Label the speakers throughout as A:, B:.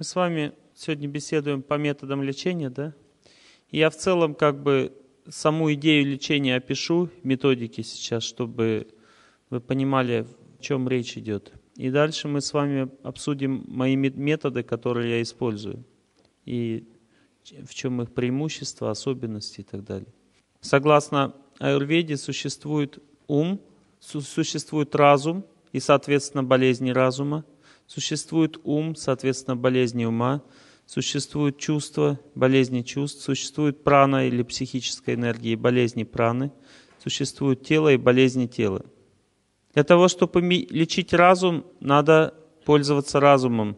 A: Мы с вами сегодня беседуем по методам лечения, да? И я в целом как бы саму идею лечения опишу, методики сейчас, чтобы вы понимали, о чем речь идет. И дальше мы с вами обсудим мои методы, которые я использую, и в чем их преимущества, особенности и так далее. Согласно аюрведе существует ум, существует разум и, соответственно, болезни разума – Существует ум, соответственно, болезни ума, существуют чувства, болезни чувств, существует прана или психическая энергия и болезни праны, существует тело и болезни тела. Для того, чтобы лечить разум, надо пользоваться разумом,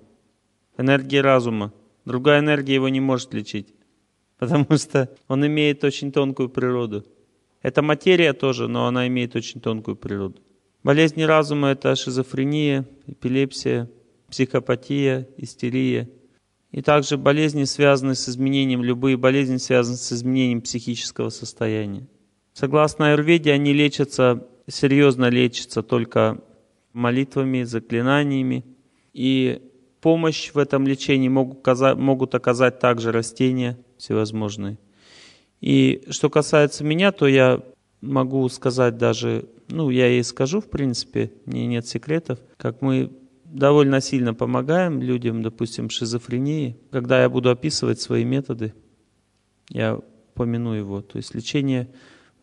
A: энергией разума. Другая энергия его не может лечить, потому что он имеет очень тонкую природу. Это материя тоже, но она имеет очень тонкую природу. Болезни разума – это шизофрения, эпилепсия – психопатия, истерия. И также болезни, связанные с изменением, любые болезни связанные с изменением психического состояния. Согласно Аюрведе, они лечатся, серьезно лечатся только молитвами, заклинаниями. И помощь в этом лечении могут, могут оказать также растения всевозможные. И что касается меня, то я могу сказать даже, ну, я и скажу, в принципе, мне нет секретов, как мы довольно сильно помогаем людям, допустим, шизофрении. Когда я буду описывать свои методы, я помяну его. То есть лечение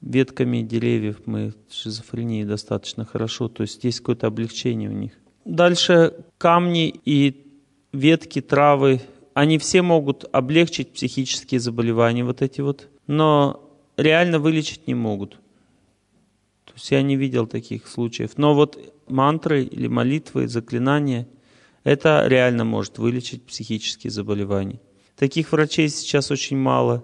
A: ветками деревьев мы шизофрении достаточно хорошо, то есть есть какое-то облегчение у них. Дальше камни и ветки, травы, они все могут облегчить психические заболевания вот эти вот, но реально вылечить не могут. То есть я не видел таких случаев. Но вот мантры или молитвы, заклинания, это реально может вылечить психические заболевания. Таких врачей сейчас очень мало.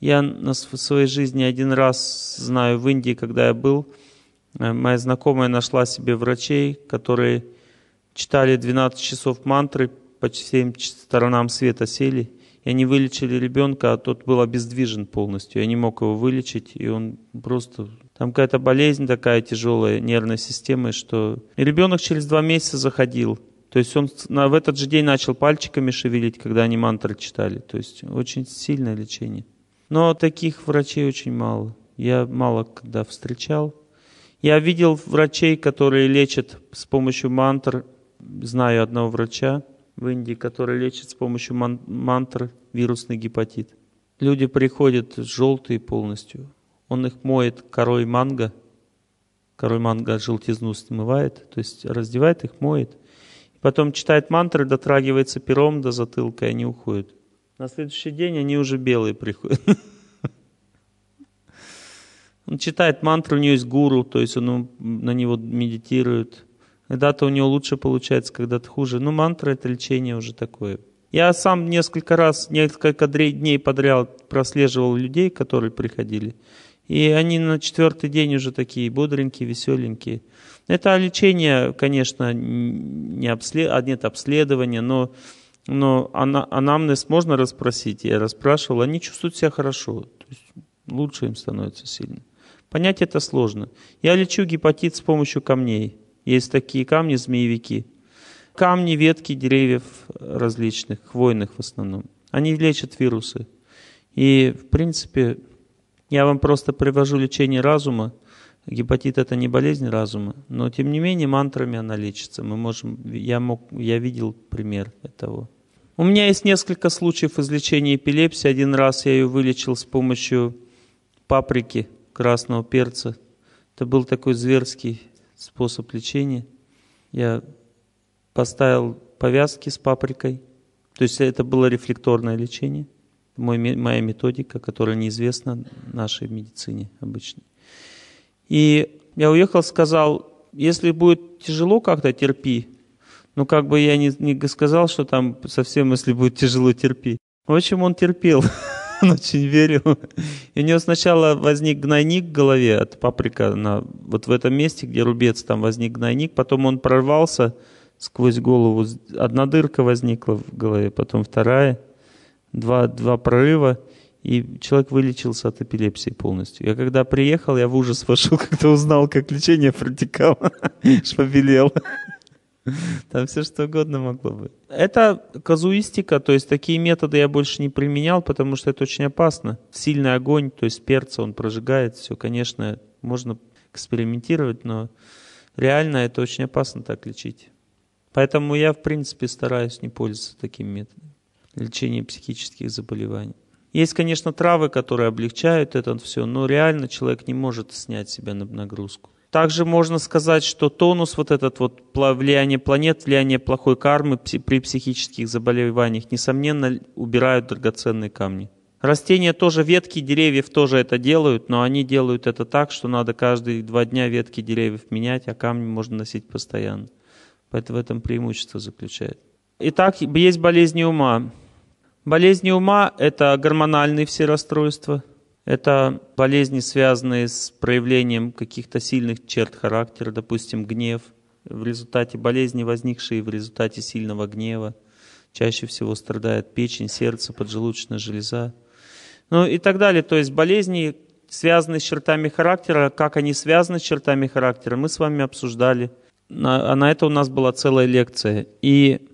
A: Я на своей жизни один раз знаю в Индии, когда я был, э, моя знакомая нашла себе врачей, которые читали 12 часов мантры, по всем сторонам света сели, и они вылечили ребенка, а тот был обездвижен полностью. Я не мог его вылечить, и он просто там какая-то болезнь такая тяжелая нервной системы, что... И ребенок через два месяца заходил. То есть он в этот же день начал пальчиками шевелить, когда они мантры читали. То есть очень сильное лечение. Но таких врачей очень мало. Я мало когда встречал. Я видел врачей, которые лечат с помощью мантр. Знаю одного врача в Индии, который лечит с помощью ман- мантр вирусный гепатит. Люди приходят желтые полностью, он их моет корой манго, корой манго желтизну снимает, то есть раздевает их, моет. потом читает мантры, дотрагивается пером до затылка, и они уходят. На следующий день они уже белые приходят. Он читает мантру, у него есть гуру, то есть он на него медитирует. Когда-то у него лучше получается, когда-то хуже. Но ну, мантра — это лечение уже такое. Я сам несколько раз, несколько дней подряд прослеживал людей, которые приходили. И они на четвертый день уже такие бодренькие, веселенькие. Это лечение, конечно, не обслед... а нет обследования, но, но ана... анамнез можно расспросить. Я расспрашивал, они чувствуют себя хорошо. То есть лучше им становится сильно. Понять это сложно. Я лечу гепатит с помощью камней. Есть такие камни, змеевики. Камни, ветки деревьев различных, хвойных в основном. Они лечат вирусы. И, в принципе, я вам просто привожу лечение разума. Гепатит это не болезнь разума, но тем не менее мантрами она лечится. Мы можем, я, мог, я видел пример этого. У меня есть несколько случаев излечения эпилепсии. Один раз я ее вылечил с помощью паприки, красного перца. Это был такой зверский способ лечения. Я поставил повязки с паприкой. То есть это было рефлекторное лечение – мой, моя методика, которая неизвестна нашей медицине обычной. И я уехал, сказал, если будет тяжело как-то, терпи. Ну, как бы я не, не сказал, что там совсем, если будет тяжело, терпи. В общем, он терпел. он очень верил. И у него сначала возник гнойник в голове от паприка. На, вот в этом месте, где рубец, там возник гнойник. Потом он прорвался сквозь голову. Одна дырка возникла в голове, потом вторая два, два прорыва, и человек вылечился от эпилепсии полностью. Я когда приехал, я в ужас вошел, когда узнал, как лечение протекало. Шпобелел. Там все что угодно могло быть. Это казуистика, то есть такие методы я больше не применял, потому что это очень опасно. Сильный огонь, то есть перца, он прожигает все. Конечно, можно экспериментировать, но реально это очень опасно так лечить. Поэтому я, в принципе, стараюсь не пользоваться такими методами лечения психических заболеваний. Есть, конечно, травы, которые облегчают это все, но реально человек не может снять себя на нагрузку. Также можно сказать, что тонус, вот этот вот влияние планет, влияние плохой кармы при психических заболеваниях, несомненно, убирают драгоценные камни. Растения тоже, ветки деревьев тоже это делают, но они делают это так, что надо каждые два дня ветки деревьев менять, а камни можно носить постоянно. Поэтому в этом преимущество заключает. Итак, есть болезни ума. Болезни ума – это гормональные все расстройства, это болезни, связанные с проявлением каких-то сильных черт характера, допустим, гнев, в результате болезни, возникшие в результате сильного гнева. Чаще всего страдает печень, сердце, поджелудочная железа. Ну и так далее. То есть болезни, связанные с чертами характера, как они связаны с чертами характера, мы с вами обсуждали. На, а на это у нас была целая лекция. И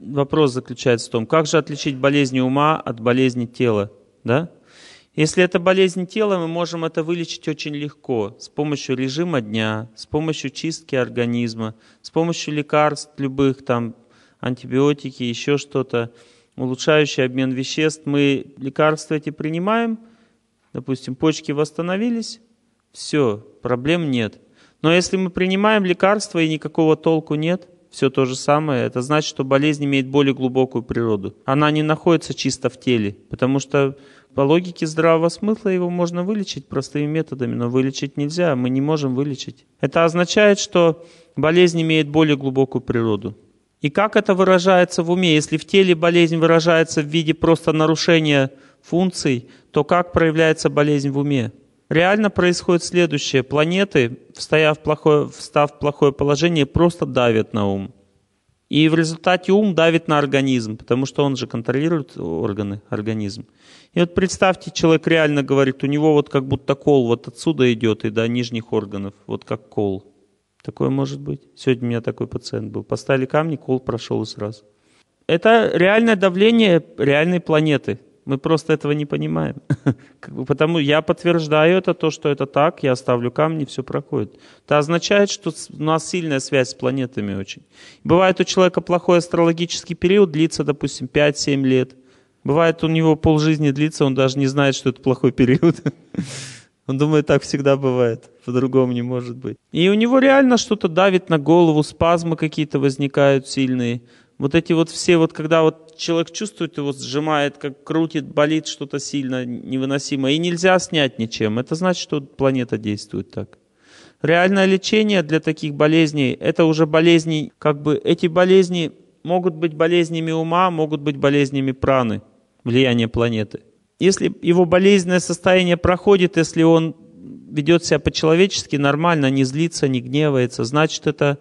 A: вопрос заключается в том, как же отличить болезни ума от болезни тела, да? Если это болезнь тела, мы можем это вылечить очень легко с помощью режима дня, с помощью чистки организма, с помощью лекарств любых, там, антибиотики, еще что-то, улучшающий обмен веществ. Мы лекарства эти принимаем, допустим, почки восстановились, все, проблем нет. Но если мы принимаем лекарства и никакого толку нет – все то же самое. Это значит, что болезнь имеет более глубокую природу. Она не находится чисто в теле, потому что по логике здравого смысла его можно вылечить простыми методами, но вылечить нельзя, мы не можем вылечить. Это означает, что болезнь имеет более глубокую природу. И как это выражается в уме? Если в теле болезнь выражается в виде просто нарушения функций, то как проявляется болезнь в уме? реально происходит следующее. Планеты, встояв в плохое, встав в плохое положение, просто давят на ум. И в результате ум давит на организм, потому что он же контролирует органы, организм. И вот представьте, человек реально говорит, у него вот как будто кол вот отсюда идет и до нижних органов, вот как кол. Такое может быть. Сегодня у меня такой пациент был. Поставили камни, кол прошел и сразу. Это реальное давление реальной планеты – мы просто этого не понимаем. Потому я подтверждаю это, то, что это так, я ставлю камни, все проходит. Это означает, что у нас сильная связь с планетами очень. Бывает у человека плохой астрологический период, длится, допустим, 5-7 лет. Бывает у него полжизни длится, он даже не знает, что это плохой период. Он думает, так всегда бывает, по-другому не может быть. И у него реально что-то давит на голову, спазмы какие-то возникают сильные – вот эти вот все, вот когда вот человек чувствует, его сжимает, как крутит, болит что-то сильно, невыносимо, и нельзя снять ничем, это значит, что планета действует так. Реальное лечение для таких болезней, это уже болезни, как бы эти болезни могут быть болезнями ума, могут быть болезнями праны, влияние планеты. Если его болезненное состояние проходит, если он ведет себя по-человечески, нормально, не злится, не гневается, значит это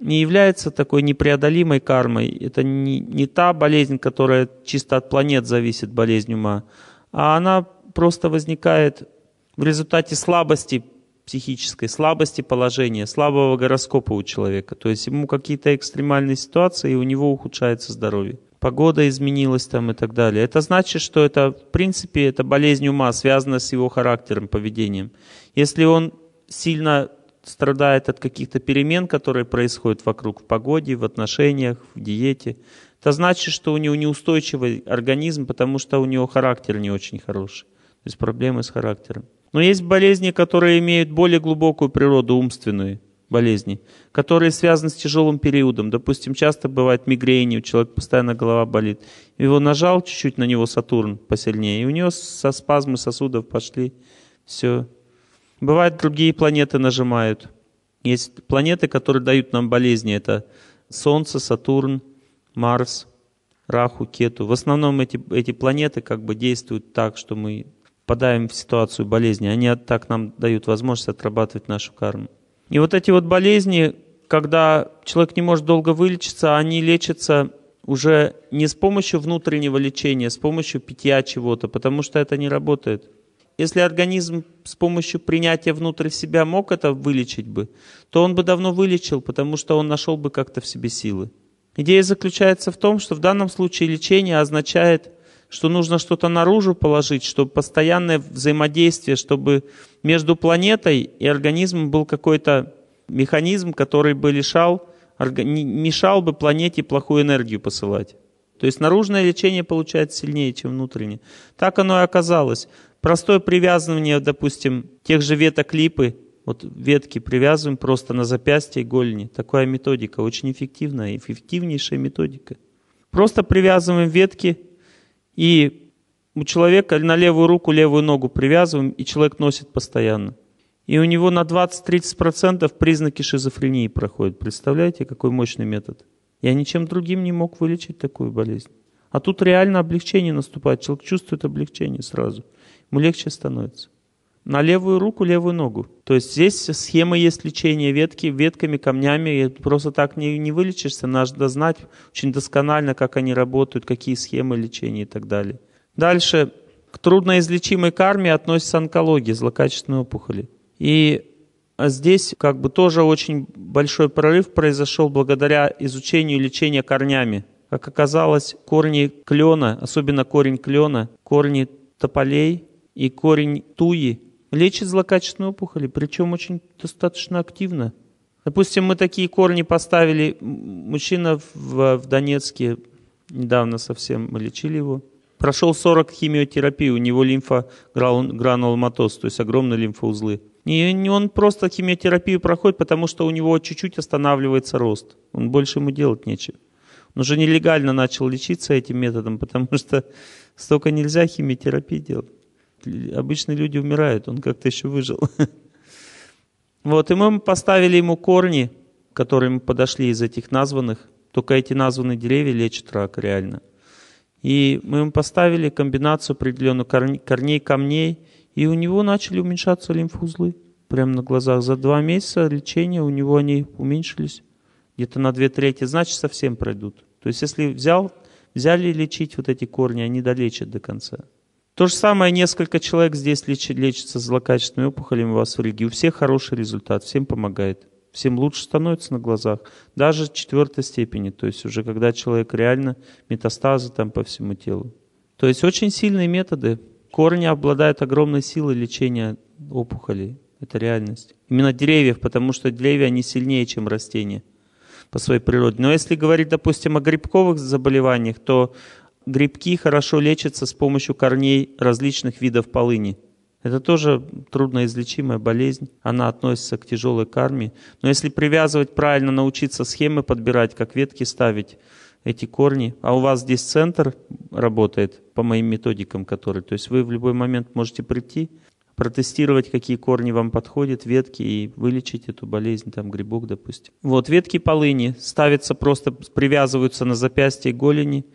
A: не является такой непреодолимой кармой. Это не, не та болезнь, которая чисто от планет зависит, болезнь ума, а она просто возникает в результате слабости психической, слабости положения, слабого гороскопа у человека. То есть ему какие-то экстремальные ситуации, и у него ухудшается здоровье. Погода изменилась там и так далее. Это значит, что это, в принципе, это болезнь ума, связана с его характером, поведением. Если он сильно страдает от каких-то перемен, которые происходят вокруг в погоде, в отношениях, в диете. Это значит, что у него неустойчивый организм, потому что у него характер не очень хороший. То есть проблемы с характером. Но есть болезни, которые имеют более глубокую природу, умственные болезни, которые связаны с тяжелым периодом. Допустим, часто бывает мигрени, у человека постоянно голова болит. Его нажал чуть-чуть на него Сатурн посильнее, и у него со спазмы сосудов пошли все Бывают другие планеты нажимают. Есть планеты, которые дают нам болезни. Это Солнце, Сатурн, Марс, Раху, Кету. В основном эти, эти планеты как бы действуют так, что мы попадаем в ситуацию болезни. Они так нам дают возможность отрабатывать нашу карму. И вот эти вот болезни, когда человек не может долго вылечиться, они лечатся уже не с помощью внутреннего лечения, а с помощью питья чего-то, потому что это не работает. Если организм с помощью принятия внутрь себя мог это вылечить бы, то он бы давно вылечил, потому что он нашел бы как-то в себе силы. Идея заключается в том, что в данном случае лечение означает, что нужно что-то наружу положить, чтобы постоянное взаимодействие, чтобы между планетой и организмом был какой-то механизм, который бы лишал, мешал бы планете плохую энергию посылать. То есть наружное лечение получается сильнее, чем внутреннее. Так оно и оказалось. Простое привязывание, допустим, тех же веток липы, вот ветки привязываем просто на запястье и голени, Такая методика очень эффективная, эффективнейшая методика. Просто привязываем ветки и у человека на левую руку, левую ногу привязываем, и человек носит постоянно. И у него на 20-30% признаки шизофрении проходят. Представляете, какой мощный метод? Я ничем другим не мог вылечить такую болезнь. А тут реально облегчение наступает. Человек чувствует облегчение сразу ему легче становится. На левую руку, левую ногу. То есть здесь схема есть лечения ветки, ветками, камнями. И просто так не, не вылечишься. Надо знать очень досконально, как они работают, какие схемы лечения и так далее. Дальше. К трудноизлечимой карме относится онкология, злокачественные опухоли. И здесь как бы тоже очень большой прорыв произошел благодаря изучению лечения корнями. Как оказалось, корни клена, особенно корень клена, корни тополей, и корень туи лечит злокачественные опухоли, причем очень достаточно активно. Допустим, мы такие корни поставили, мужчина в, в Донецке, недавно совсем мы лечили его, прошел 40 химиотерапий, у него лимфогрануломатоз, то есть огромные лимфоузлы. И он просто химиотерапию проходит, потому что у него чуть-чуть останавливается рост. Он больше ему делать нечего. Он уже нелегально начал лечиться этим методом, потому что столько нельзя химиотерапии делать. Обычные люди умирают, он как-то еще выжил. Вот, и мы поставили ему корни, которые которыми подошли из этих названных. Только эти названные деревья лечат рак, реально. И мы ему поставили комбинацию определенную корней, камней, и у него начали уменьшаться лимфузлы, Прямо на глазах. За два месяца лечения у него они уменьшились где-то на две трети. Значит, совсем пройдут. То есть, если взял, взяли лечить вот эти корни, они долечат до конца. То же самое, несколько человек здесь лечат, лечатся с злокачественными опухолями у вас в религии. У всех хороший результат, всем помогает. Всем лучше становится на глазах, даже четвертой степени, то есть уже когда человек реально метастазы там по всему телу. То есть очень сильные методы. Корни обладают огромной силой лечения опухолей. Это реальность. Именно деревьев, потому что деревья, они сильнее, чем растения по своей природе. Но если говорить, допустим, о грибковых заболеваниях, то Грибки хорошо лечатся с помощью корней различных видов полыни. Это тоже трудноизлечимая болезнь, она относится к тяжелой карме. Но если привязывать правильно, научиться схемы подбирать, как ветки ставить, эти корни. А у вас здесь центр работает по моим методикам, которые. То есть вы в любой момент можете прийти, протестировать, какие корни вам подходят, ветки, и вылечить эту болезнь, там грибок, допустим. Вот, ветки полыни ставятся просто, привязываются на запястье голени,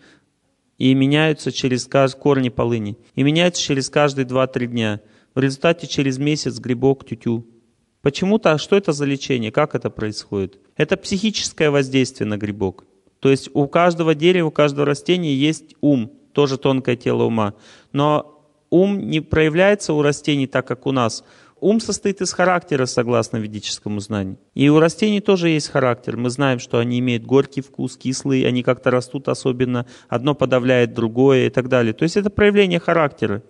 A: и меняются через корни полыни, и меняются через каждые 2-3 дня. В результате через месяц грибок тютю. Почему-то, а что это за лечение, как это происходит? Это психическое воздействие на грибок. То есть у каждого дерева, у каждого растения есть ум, тоже тонкое тело ума. Но ум не проявляется у растений так, как у нас – Ум состоит из характера, согласно ведическому знанию. И у растений тоже есть характер. Мы знаем, что они имеют горький вкус, кислый, они как-то растут особенно, одно подавляет другое и так далее. То есть это проявление характера.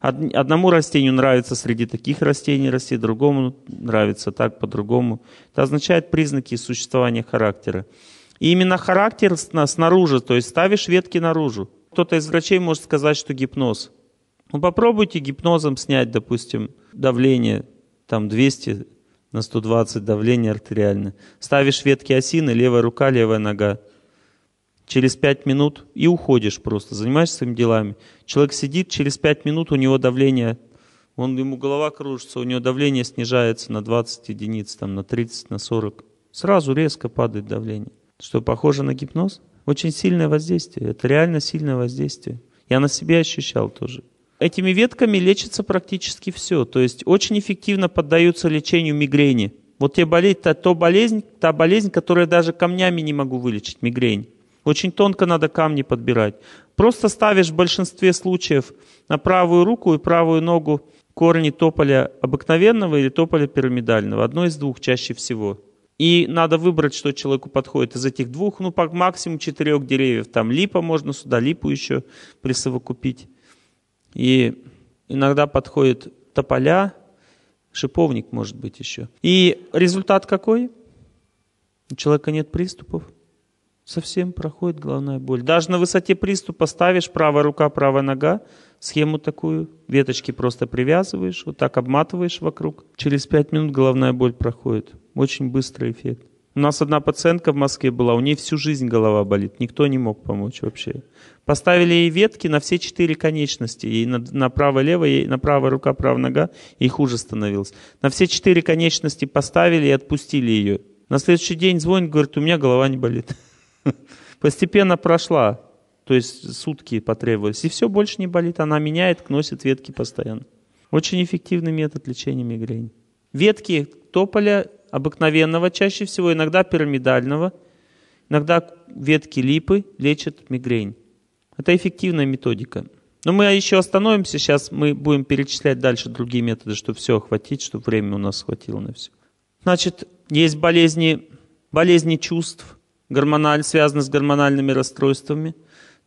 A: Одному растению нравится среди таких растений расти, другому нравится так, по-другому. Это означает признаки существования характера. И именно характер снаружи, то есть ставишь ветки наружу. Кто-то из врачей может сказать, что гипноз – ну попробуйте гипнозом снять, допустим, давление, там 200 на 120 давление артериальное. Ставишь ветки осины, левая рука, левая нога. Через 5 минут и уходишь просто, занимаешься своими делами. Человек сидит, через 5 минут у него давление, он, ему голова кружится, у него давление снижается на 20 единиц, там, на 30, на 40. Сразу резко падает давление. Что, похоже на гипноз? Очень сильное воздействие. Это реально сильное воздействие. Я на себя ощущал тоже этими ветками лечится практически все. То есть очень эффективно поддаются лечению мигрени. Вот те болезнь, та, то болезнь, та болезнь, которая даже камнями не могу вылечить, мигрень. Очень тонко надо камни подбирать. Просто ставишь в большинстве случаев на правую руку и правую ногу корни тополя обыкновенного или тополя пирамидального. Одно из двух чаще всего. И надо выбрать, что человеку подходит из этих двух, ну, по максимум четырех деревьев. Там липа можно сюда, липу еще присовокупить. И иногда подходит тополя, шиповник, может быть, еще. И результат какой? У человека нет приступов. Совсем проходит головная боль. Даже на высоте приступа ставишь правая рука, правая нога, схему такую, веточки просто привязываешь, вот так обматываешь вокруг. Через пять минут головная боль проходит. Очень быстрый эффект. У нас одна пациентка в Москве была, у нее всю жизнь голова болит, никто не мог помочь вообще. Поставили ей ветки на все четыре конечности, ей на, на право-лево, ей на правая рука, правая нога, и хуже становилось. На все четыре конечности поставили и отпустили ее. На следующий день звонит, говорит, у меня голова не болит. Постепенно прошла, то есть сутки потребовались, и все, больше не болит. Она меняет, носит ветки постоянно. Очень эффективный метод лечения мигрени. Ветки тополя обыкновенного, чаще всего иногда пирамидального, иногда ветки липы лечат мигрень. Это эффективная методика. Но мы еще остановимся, сейчас мы будем перечислять дальше другие методы, чтобы все охватить, чтобы время у нас хватило на все. Значит, есть болезни, болезни чувств, гормональ, связанные с гормональными расстройствами.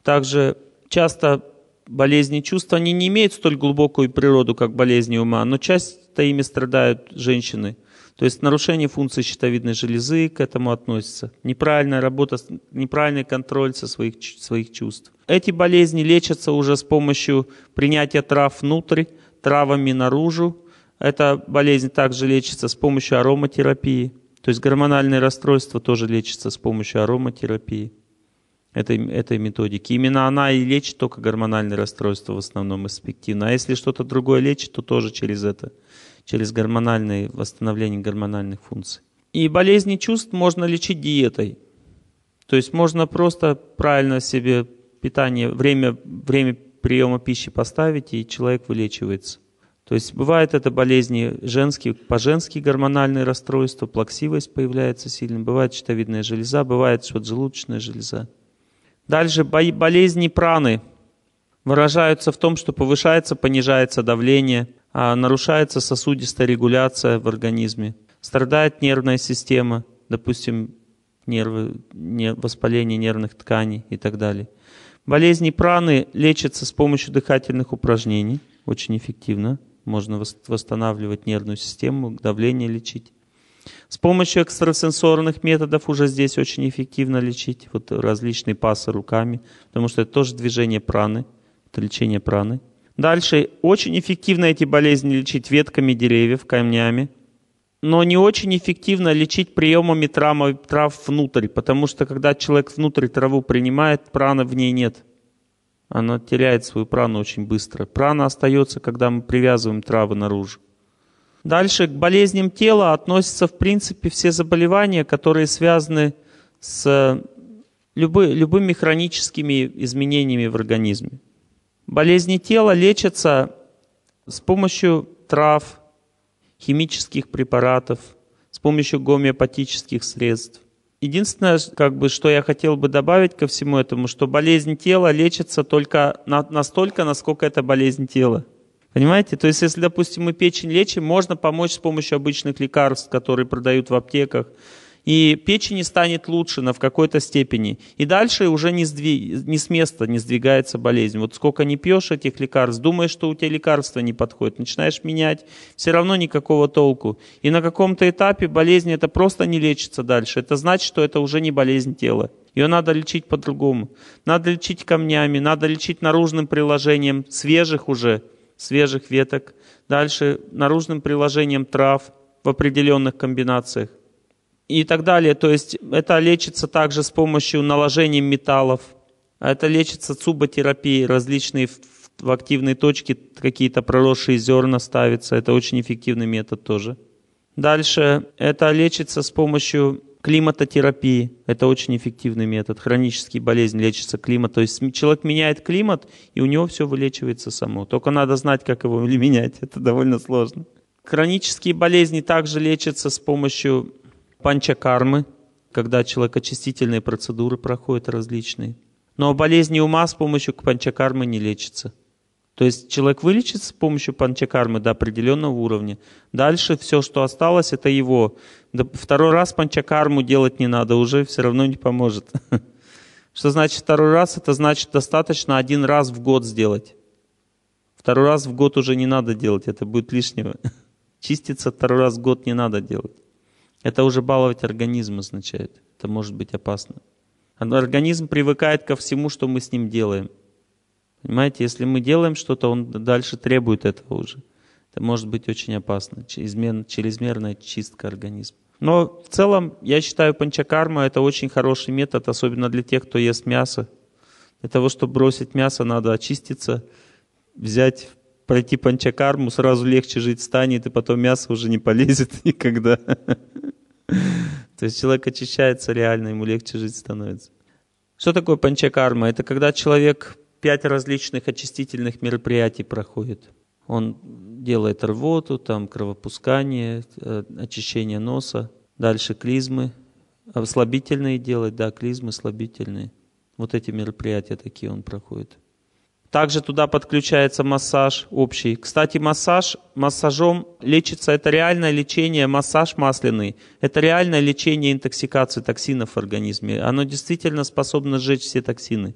A: Также часто Болезни чувств, они не имеют столь глубокую природу, как болезни ума, но часто ими страдают женщины. То есть нарушение функции щитовидной железы к этому относится. Неправильная работа, неправильный контроль со своих, своих чувств. Эти болезни лечатся уже с помощью принятия трав внутрь, травами наружу. Эта болезнь также лечится с помощью ароматерапии. То есть гормональные расстройства тоже лечатся с помощью ароматерапии этой, этой методики. Именно она и лечит только гормональные расстройства в основном эспективно. А если что-то другое лечит, то тоже через это, через гормональное восстановление гормональных функций. И болезни чувств можно лечить диетой. То есть можно просто правильно себе питание, время, время приема пищи поставить, и человек вылечивается. То есть бывают это болезни женские, по-женски гормональные расстройства, плаксивость появляется сильно, бывает щитовидная железа, бывает желудочная железа. Дальше болезни праны выражаются в том, что повышается, понижается давление, а нарушается сосудистая регуляция в организме, страдает нервная система, допустим, нервы, воспаление нервных тканей и так далее. Болезни праны лечатся с помощью дыхательных упражнений, очень эффективно. Можно восстанавливать нервную систему, давление лечить. С помощью экстрасенсорных методов уже здесь очень эффективно лечить вот различные пасы руками, потому что это тоже движение праны, это лечение праны. Дальше очень эффективно эти болезни лечить ветками деревьев, камнями, но не очень эффективно лечить приемами трав, трав внутрь, потому что когда человек внутрь траву принимает, праны в ней нет. Она теряет свою прану очень быстро. Прана остается, когда мы привязываем травы наружу. Дальше к болезням тела относятся, в принципе, все заболевания, которые связаны с э, любы, любыми хроническими изменениями в организме. Болезни тела лечатся с помощью трав, химических препаратов, с помощью гомеопатических средств. Единственное, как бы, что я хотел бы добавить ко всему этому, что болезнь тела лечится только на, настолько, насколько это болезнь тела. Понимаете? То есть, если, допустим, мы печень лечим, можно помочь с помощью обычных лекарств, которые продают в аптеках. И печени станет лучше на в какой-то степени. И дальше уже не, сдвиг, не с места не сдвигается болезнь. Вот сколько не пьешь этих лекарств, думаешь, что у тебя лекарства не подходят, начинаешь менять, все равно никакого толку. И на каком-то этапе болезнь это просто не лечится дальше. Это значит, что это уже не болезнь тела. Ее надо лечить по-другому. Надо лечить камнями, надо лечить наружным приложением, свежих уже свежих веток, дальше наружным приложением трав в определенных комбинациях и так далее. То есть это лечится также с помощью наложения металлов, а это лечится цуботерапией, различные в активной точке какие-то проросшие зерна ставятся, это очень эффективный метод тоже. Дальше это лечится с помощью климатотерапии. Это очень эффективный метод. Хронические болезни лечатся климат. То есть человек меняет климат, и у него все вылечивается само. Только надо знать, как его менять. Это довольно сложно. Хронические болезни также лечатся с помощью панчакармы, когда человек очистительные процедуры проходят различные. Но болезни ума с помощью панчакармы не лечатся. То есть человек вылечится с помощью панчакармы до определенного уровня. Дальше все, что осталось, это его. Второй раз панчакарму делать не надо, уже все равно не поможет. Что значит второй раз? Это значит достаточно один раз в год сделать. Второй раз в год уже не надо делать, это будет лишнего. Чиститься второй раз в год не надо делать. Это уже баловать организм означает. Это может быть опасно. Организм привыкает ко всему, что мы с ним делаем. Понимаете, если мы делаем что-то, он дальше требует этого уже. Это может быть очень опасно, чрезмер, чрезмерная чистка организма. Но в целом, я считаю, панчакарма это очень хороший метод, особенно для тех, кто ест мясо. Для того, чтобы бросить мясо, надо очиститься, взять, пройти панчакарму, сразу легче жить станет, и потом мясо уже не полезет никогда. То есть человек очищается реально, ему легче жить становится. Что такое панчакарма? Это когда человек пять различных очистительных мероприятий проходит. Он делает рвоту, там кровопускание, э, очищение носа, дальше клизмы, слабительные делать, да, клизмы слабительные. Вот эти мероприятия такие он проходит. Также туда подключается массаж общий. Кстати, массаж массажом лечится, это реальное лечение, массаж масляный. Это реальное лечение интоксикации токсинов в организме. Оно действительно способно сжечь все токсины.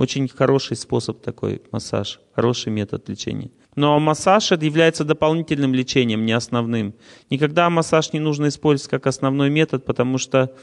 A: Очень хороший способ такой массаж, хороший метод лечения. Но массаж это является дополнительным лечением, не основным. Никогда массаж не нужно использовать как основной метод, потому что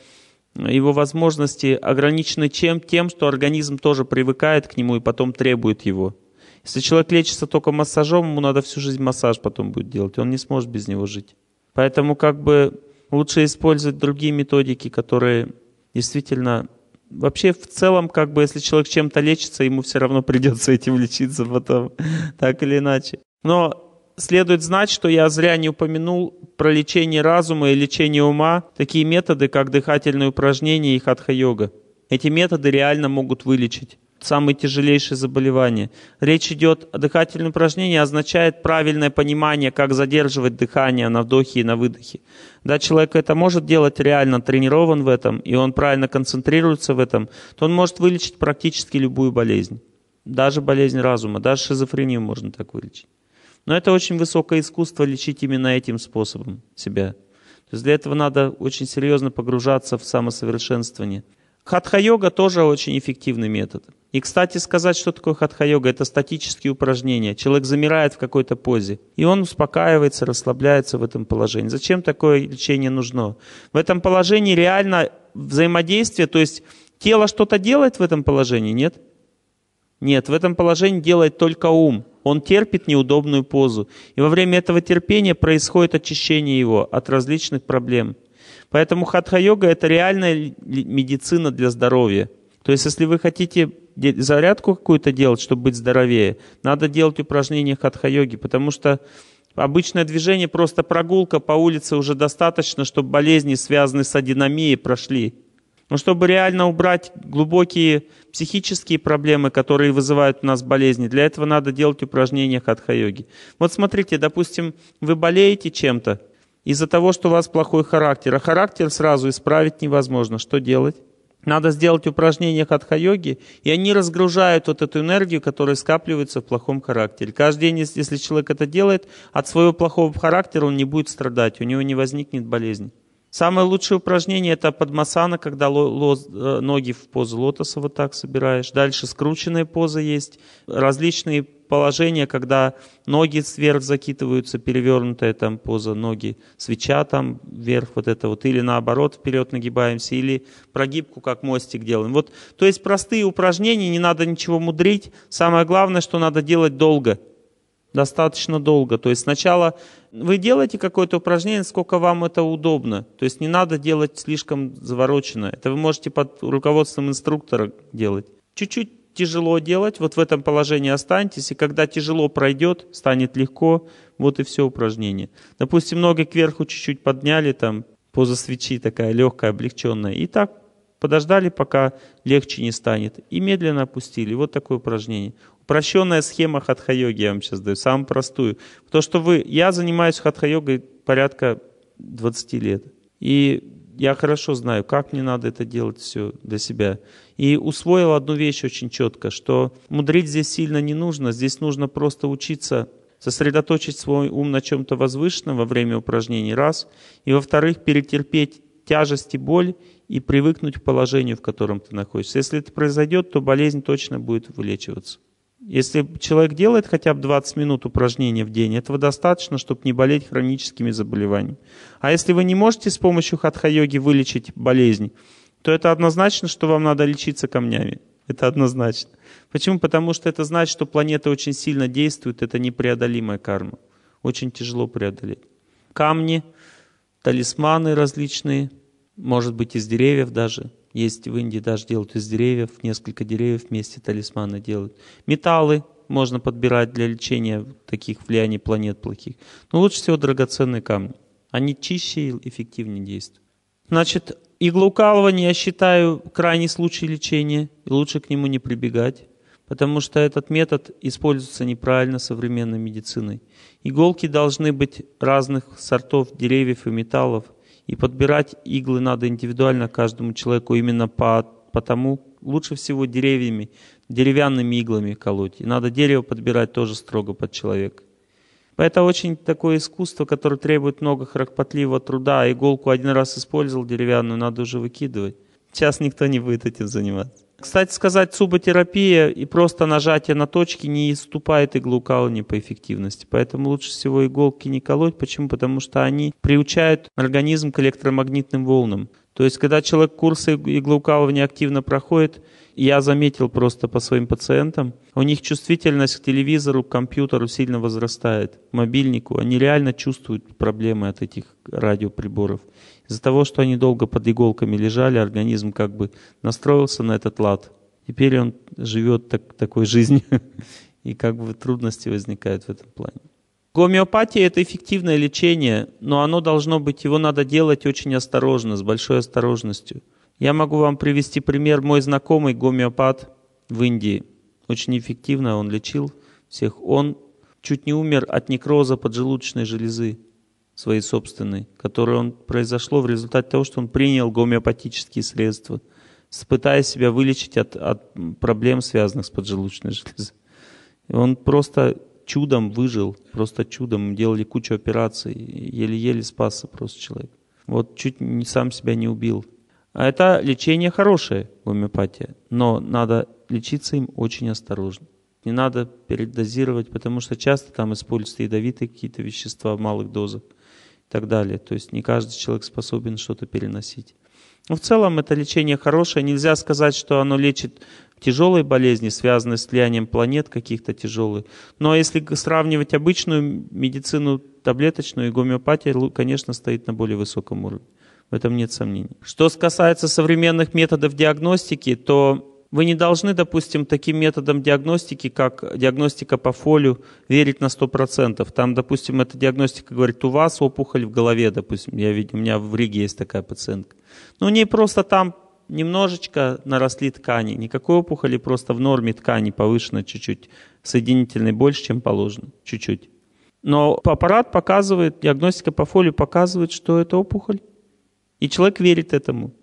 A: его возможности ограничены чем? Тем, что организм тоже привыкает к нему и потом требует его. Если человек лечится только массажом, ему надо всю жизнь массаж потом будет делать, он не сможет без него жить. Поэтому как бы лучше использовать другие методики, которые действительно вообще в целом, как бы, если человек чем-то лечится, ему все равно придется этим лечиться потом, так или иначе. Но следует знать, что я зря не упомянул про лечение разума и лечение ума, такие методы, как дыхательные упражнения и хатха-йога. Эти методы реально могут вылечить самые тяжелейшие заболевания. Речь идет о дыхательном упражнении, означает правильное понимание, как задерживать дыхание на вдохе и на выдохе. Да, человек это может делать реально, тренирован в этом, и он правильно концентрируется в этом, то он может вылечить практически любую болезнь. Даже болезнь разума, даже шизофрению можно так вылечить. Но это очень высокое искусство лечить именно этим способом себя. То есть для этого надо очень серьезно погружаться в самосовершенствование. Хатха-йога тоже очень эффективный метод. И, кстати, сказать, что такое хатха-йога, это статические упражнения. Человек замирает в какой-то позе, и он успокаивается, расслабляется в этом положении. Зачем такое лечение нужно? В этом положении реально взаимодействие, то есть тело что-то делает в этом положении, нет? Нет, в этом положении делает только ум. Он терпит неудобную позу. И во время этого терпения происходит очищение его от различных проблем. Поэтому хатха-йога – это реальная медицина для здоровья. То есть, если вы хотите зарядку какую-то делать, чтобы быть здоровее, надо делать упражнения хатха-йоги, потому что обычное движение, просто прогулка по улице уже достаточно, чтобы болезни, связанные с адинамией, прошли. Но чтобы реально убрать глубокие психические проблемы, которые вызывают у нас болезни, для этого надо делать упражнения хатха-йоги. Вот смотрите, допустим, вы болеете чем-то, из-за того, что у вас плохой характер. А характер сразу исправить невозможно. Что делать? Надо сделать упражнения хатха-йоги, и они разгружают вот эту энергию, которая скапливается в плохом характере. Каждый день, если человек это делает, от своего плохого характера он не будет страдать, у него не возникнет болезнь. Самое лучшее упражнение это подмасана, когда э, ноги в позу лотоса вот так собираешь. Дальше скрученная поза есть. Различные положения, когда ноги сверх закидываются, перевернутая там поза, ноги свеча там вверх вот это вот. Или наоборот вперед нагибаемся, или прогибку как мостик делаем. Вот, то есть простые упражнения, не надо ничего мудрить. Самое главное, что надо делать долго – достаточно долго. То есть сначала вы делаете какое-то упражнение, сколько вам это удобно. То есть не надо делать слишком заворочено. Это вы можете под руководством инструктора делать. Чуть-чуть тяжело делать, вот в этом положении останьтесь, и когда тяжело пройдет, станет легко, вот и все упражнение. Допустим, ноги кверху чуть-чуть подняли, там поза свечи такая легкая, облегченная, и так подождали, пока легче не станет, и медленно опустили. Вот такое упражнение. Упрощенная схема хатха-йоги я вам сейчас даю, самую простую. То, что вы, я занимаюсь хатха-йогой порядка 20 лет. И я хорошо знаю, как мне надо это делать все для себя. И усвоил одну вещь очень четко, что мудрить здесь сильно не нужно, здесь нужно просто учиться сосредоточить свой ум на чем-то возвышенном во время упражнений, раз, и во-вторых, перетерпеть тяжесть и боль и привыкнуть к положению, в котором ты находишься. Если это произойдет, то болезнь точно будет вылечиваться. Если человек делает хотя бы 20 минут упражнения в день, этого достаточно, чтобы не болеть хроническими заболеваниями. А если вы не можете с помощью хатха-йоги вылечить болезнь, то это однозначно, что вам надо лечиться камнями. Это однозначно. Почему? Потому что это значит, что планета очень сильно действует, это непреодолимая карма. Очень тяжело преодолеть. Камни — талисманы различные, может быть, из деревьев даже. Есть в Индии даже делают из деревьев, несколько деревьев вместе талисманы делают. Металлы можно подбирать для лечения таких влияний планет плохих. Но лучше всего драгоценные камни. Они чище и эффективнее действуют. Значит, иглоукалывание я считаю крайний случай лечения, и лучше к нему не прибегать, потому что этот метод используется неправильно современной медициной. Иголки должны быть разных сортов деревьев и металлов, и подбирать иглы надо индивидуально каждому человеку, именно по, потому лучше всего деревьями, деревянными иглами колоть. И надо дерево подбирать тоже строго под человека. Это очень такое искусство, которое требует много храпотливого труда. А иголку один раз использовал деревянную, надо уже выкидывать сейчас никто не будет этим заниматься. Кстати сказать, цуботерапия и просто нажатие на точки не иступает иглу колония по эффективности. Поэтому лучше всего иголки не колоть. Почему? Потому что они приучают организм к электромагнитным волнам. То есть, когда человек курсы иглоукалывания активно проходит, я заметил просто по своим пациентам, у них чувствительность к телевизору, к компьютеру сильно возрастает, к мобильнику. Они реально чувствуют проблемы от этих радиоприборов. Из-за того, что они долго под иголками лежали, организм как бы настроился на этот лад. Теперь он живет так, такой жизнью, и как бы трудности возникают в этом плане. Гомеопатия – это эффективное лечение, но оно должно быть, его надо делать очень осторожно, с большой осторожностью. Я могу вам привести пример. Мой знакомый гомеопат в Индии. Очень эффективно он лечил всех. Он чуть не умер от некроза поджелудочной железы своей собственной, которое он, произошло в результате того, что он принял гомеопатические средства, пытая себя вылечить от, от проблем, связанных с поджелудочной железой. И он просто чудом выжил, просто чудом. Делали кучу операций, еле-еле спасся просто человек. Вот чуть не, сам себя не убил. А это лечение хорошее, гомеопатия, но надо лечиться им очень осторожно. Не надо передозировать, потому что часто там используются ядовитые какие-то вещества в малых дозах. И так далее. То есть не каждый человек способен что-то переносить. Но в целом это лечение хорошее. Нельзя сказать, что оно лечит тяжелые болезни, связанные с влиянием планет каких-то тяжелых. Но если сравнивать обычную медицину таблеточную и гомеопатию, конечно, стоит на более высоком уровне. В этом нет сомнений. Что касается современных методов диагностики, то вы не должны, допустим, таким методом диагностики, как диагностика по фолию, верить на 100%. Там, допустим, эта диагностика говорит, у вас опухоль в голове, допустим, я видел, у меня в Риге есть такая пациентка. Но ну, у нее просто там немножечко наросли ткани, никакой опухоли, просто в норме ткани повышено чуть-чуть, соединительной больше, чем положено, чуть-чуть. Но аппарат показывает, диагностика по фолию показывает, что это опухоль. И человек верит этому.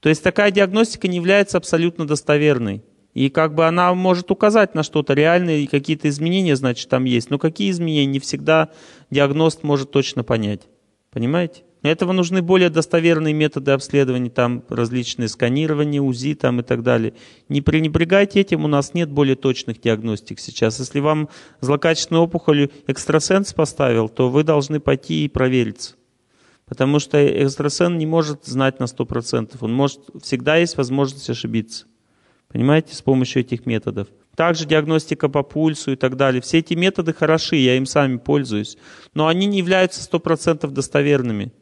A: То есть такая диагностика не является абсолютно достоверной. И как бы она может указать на что-то реальное, и какие-то изменения, значит, там есть. Но какие изменения, не всегда диагност может точно понять. Понимаете? Для этого нужны более достоверные методы обследования, там различные сканирования, УЗИ там и так далее. Не пренебрегайте этим, у нас нет более точных диагностик сейчас. Если вам злокачественную опухоль экстрасенс поставил, то вы должны пойти и провериться. Потому что экстрасен не может знать на 100%. Он может, всегда есть возможность ошибиться. Понимаете, с помощью этих методов. Также диагностика по пульсу и так далее. Все эти методы хороши, я им сами пользуюсь. Но они не являются 100% достоверными.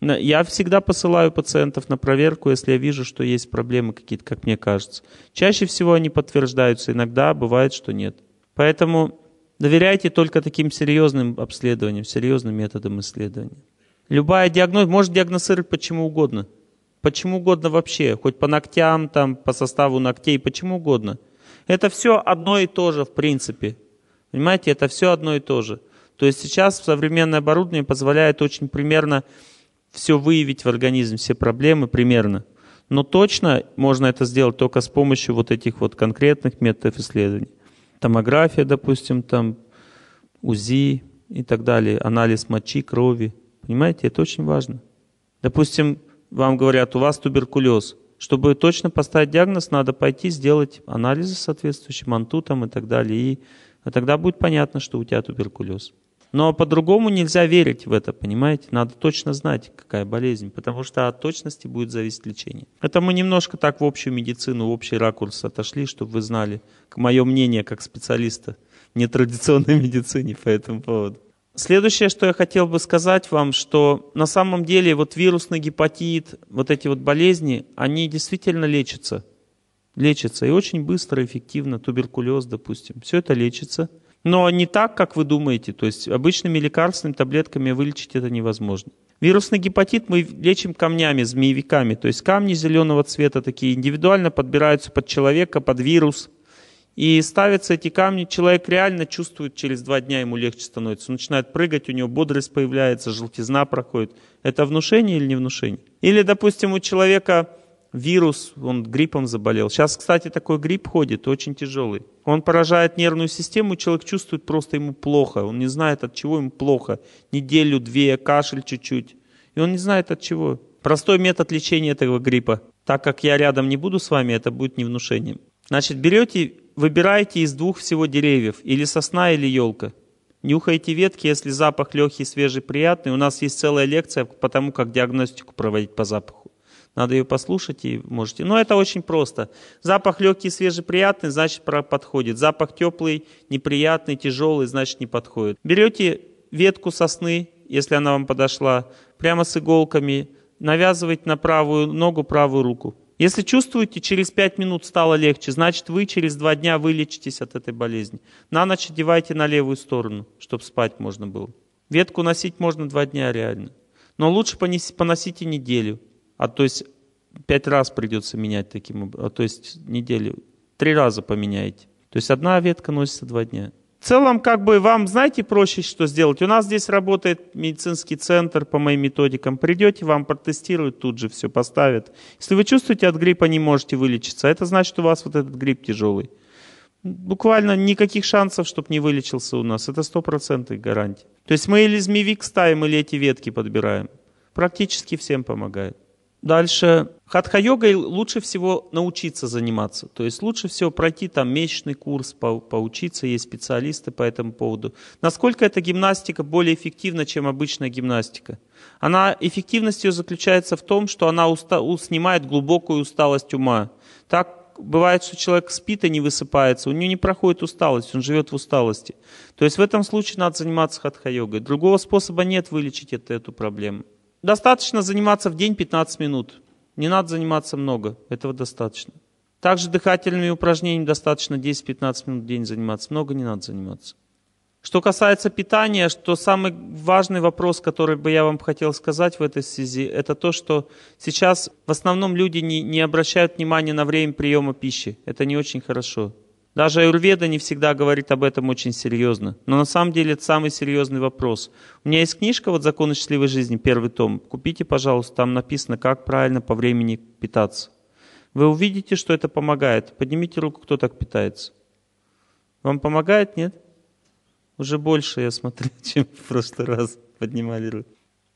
A: Я всегда посылаю пациентов на проверку, если я вижу, что есть проблемы какие-то, как мне кажется. Чаще всего они подтверждаются, иногда бывает, что нет. Поэтому доверяйте только таким серьезным обследованиям, серьезным методам исследования. Любая диагноз, может диагностировать почему угодно. Почему угодно вообще, хоть по ногтям, там, по составу ногтей, почему угодно. Это все одно и то же, в принципе. Понимаете, это все одно и то же. То есть сейчас современное оборудование позволяет очень примерно все выявить в организм, все проблемы примерно. Но точно можно это сделать только с помощью вот этих вот конкретных методов исследований. Томография, допустим, там УЗИ и так далее, анализ мочи, крови – Понимаете, это очень важно. Допустим, вам говорят, у вас туберкулез. Чтобы точно поставить диагноз, надо пойти сделать анализы соответствующие, манту там и так далее. И а тогда будет понятно, что у тебя туберкулез. Но по-другому нельзя верить в это, понимаете? Надо точно знать, какая болезнь, потому что от точности будет зависеть лечение. Это мы немножко так в общую медицину, в общий ракурс отошли, чтобы вы знали мое мнение как специалиста в нетрадиционной медицине по этому поводу. Следующее, что я хотел бы сказать вам, что на самом деле вот вирусный гепатит, вот эти вот болезни, они действительно лечатся. Лечатся и очень быстро, эффективно, туберкулез, допустим. Все это лечится. Но не так, как вы думаете. То есть обычными лекарственными таблетками вылечить это невозможно. Вирусный гепатит мы лечим камнями, змеевиками. То есть камни зеленого цвета такие индивидуально подбираются под человека, под вирус – и ставятся эти камни, человек реально чувствует, через два дня ему легче становится. Он начинает прыгать, у него бодрость появляется, желтизна проходит. Это внушение или не внушение? Или, допустим, у человека вирус, он гриппом заболел. Сейчас, кстати, такой грипп ходит, очень тяжелый. Он поражает нервную систему, человек чувствует просто ему плохо. Он не знает, от чего ему плохо. Неделю, две, кашель чуть-чуть. И он не знает, от чего. Простой метод лечения этого гриппа. Так как я рядом не буду с вами, это будет не внушением. Значит, берете, выбираете из двух всего деревьев, или сосна, или елка. Нюхайте ветки, если запах легкий, свежий, приятный. У нас есть целая лекция по тому, как диагностику проводить по запаху. Надо ее послушать и можете. Но это очень просто. Запах легкий, свежий, приятный, значит подходит. Запах теплый, неприятный, тяжелый, значит не подходит. Берете ветку сосны, если она вам подошла, прямо с иголками, навязываете на правую ногу правую руку. Если чувствуете, через 5 минут стало легче, значит вы через 2 дня вылечитесь от этой болезни. На ночь одевайте на левую сторону, чтобы спать можно было. Ветку носить можно 2 дня реально. Но лучше поносите неделю. А то есть 5 раз придется менять таким образом. А то есть неделю. 3 раза поменяете. То есть одна ветка носится 2 дня. В целом, как бы вам, знаете, проще что сделать? У нас здесь работает медицинский центр по моим методикам. Придете, вам протестируют, тут же все поставят. Если вы чувствуете от гриппа, не можете вылечиться, а это значит, у вас вот этот грипп тяжелый. Буквально никаких шансов, чтобы не вылечился у нас. Это 100% гарантия. То есть мы или змеевик ставим, или эти ветки подбираем. Практически всем помогает. Дальше. Хатха-йогой лучше всего научиться заниматься. То есть лучше всего пройти там месячный курс, по, поучиться, есть специалисты по этому поводу. Насколько эта гимнастика более эффективна, чем обычная гимнастика? Она, эффективность ее заключается в том, что она уста, у, снимает глубокую усталость ума. Так бывает, что человек спит и не высыпается, у него не проходит усталость, он живет в усталости. То есть в этом случае надо заниматься хатха-йогой. Другого способа нет вылечить это, эту проблему достаточно заниматься в день 15 минут. Не надо заниматься много, этого достаточно. Также дыхательными упражнениями достаточно 10-15 минут в день заниматься. Много не надо заниматься. Что касается питания, что самый важный вопрос, который бы я вам хотел сказать в этой связи, это то, что сейчас в основном люди не, не обращают внимания на время приема пищи. Это не очень хорошо. Даже Аюрведа не всегда говорит об этом очень серьезно. Но на самом деле это самый серьезный вопрос. У меня есть книжка вот «Законы счастливой жизни», первый том. Купите, пожалуйста, там написано, как правильно по времени питаться. Вы увидите, что это помогает. Поднимите руку, кто так питается. Вам помогает, нет? Уже больше я смотрю, чем в прошлый раз поднимали руку.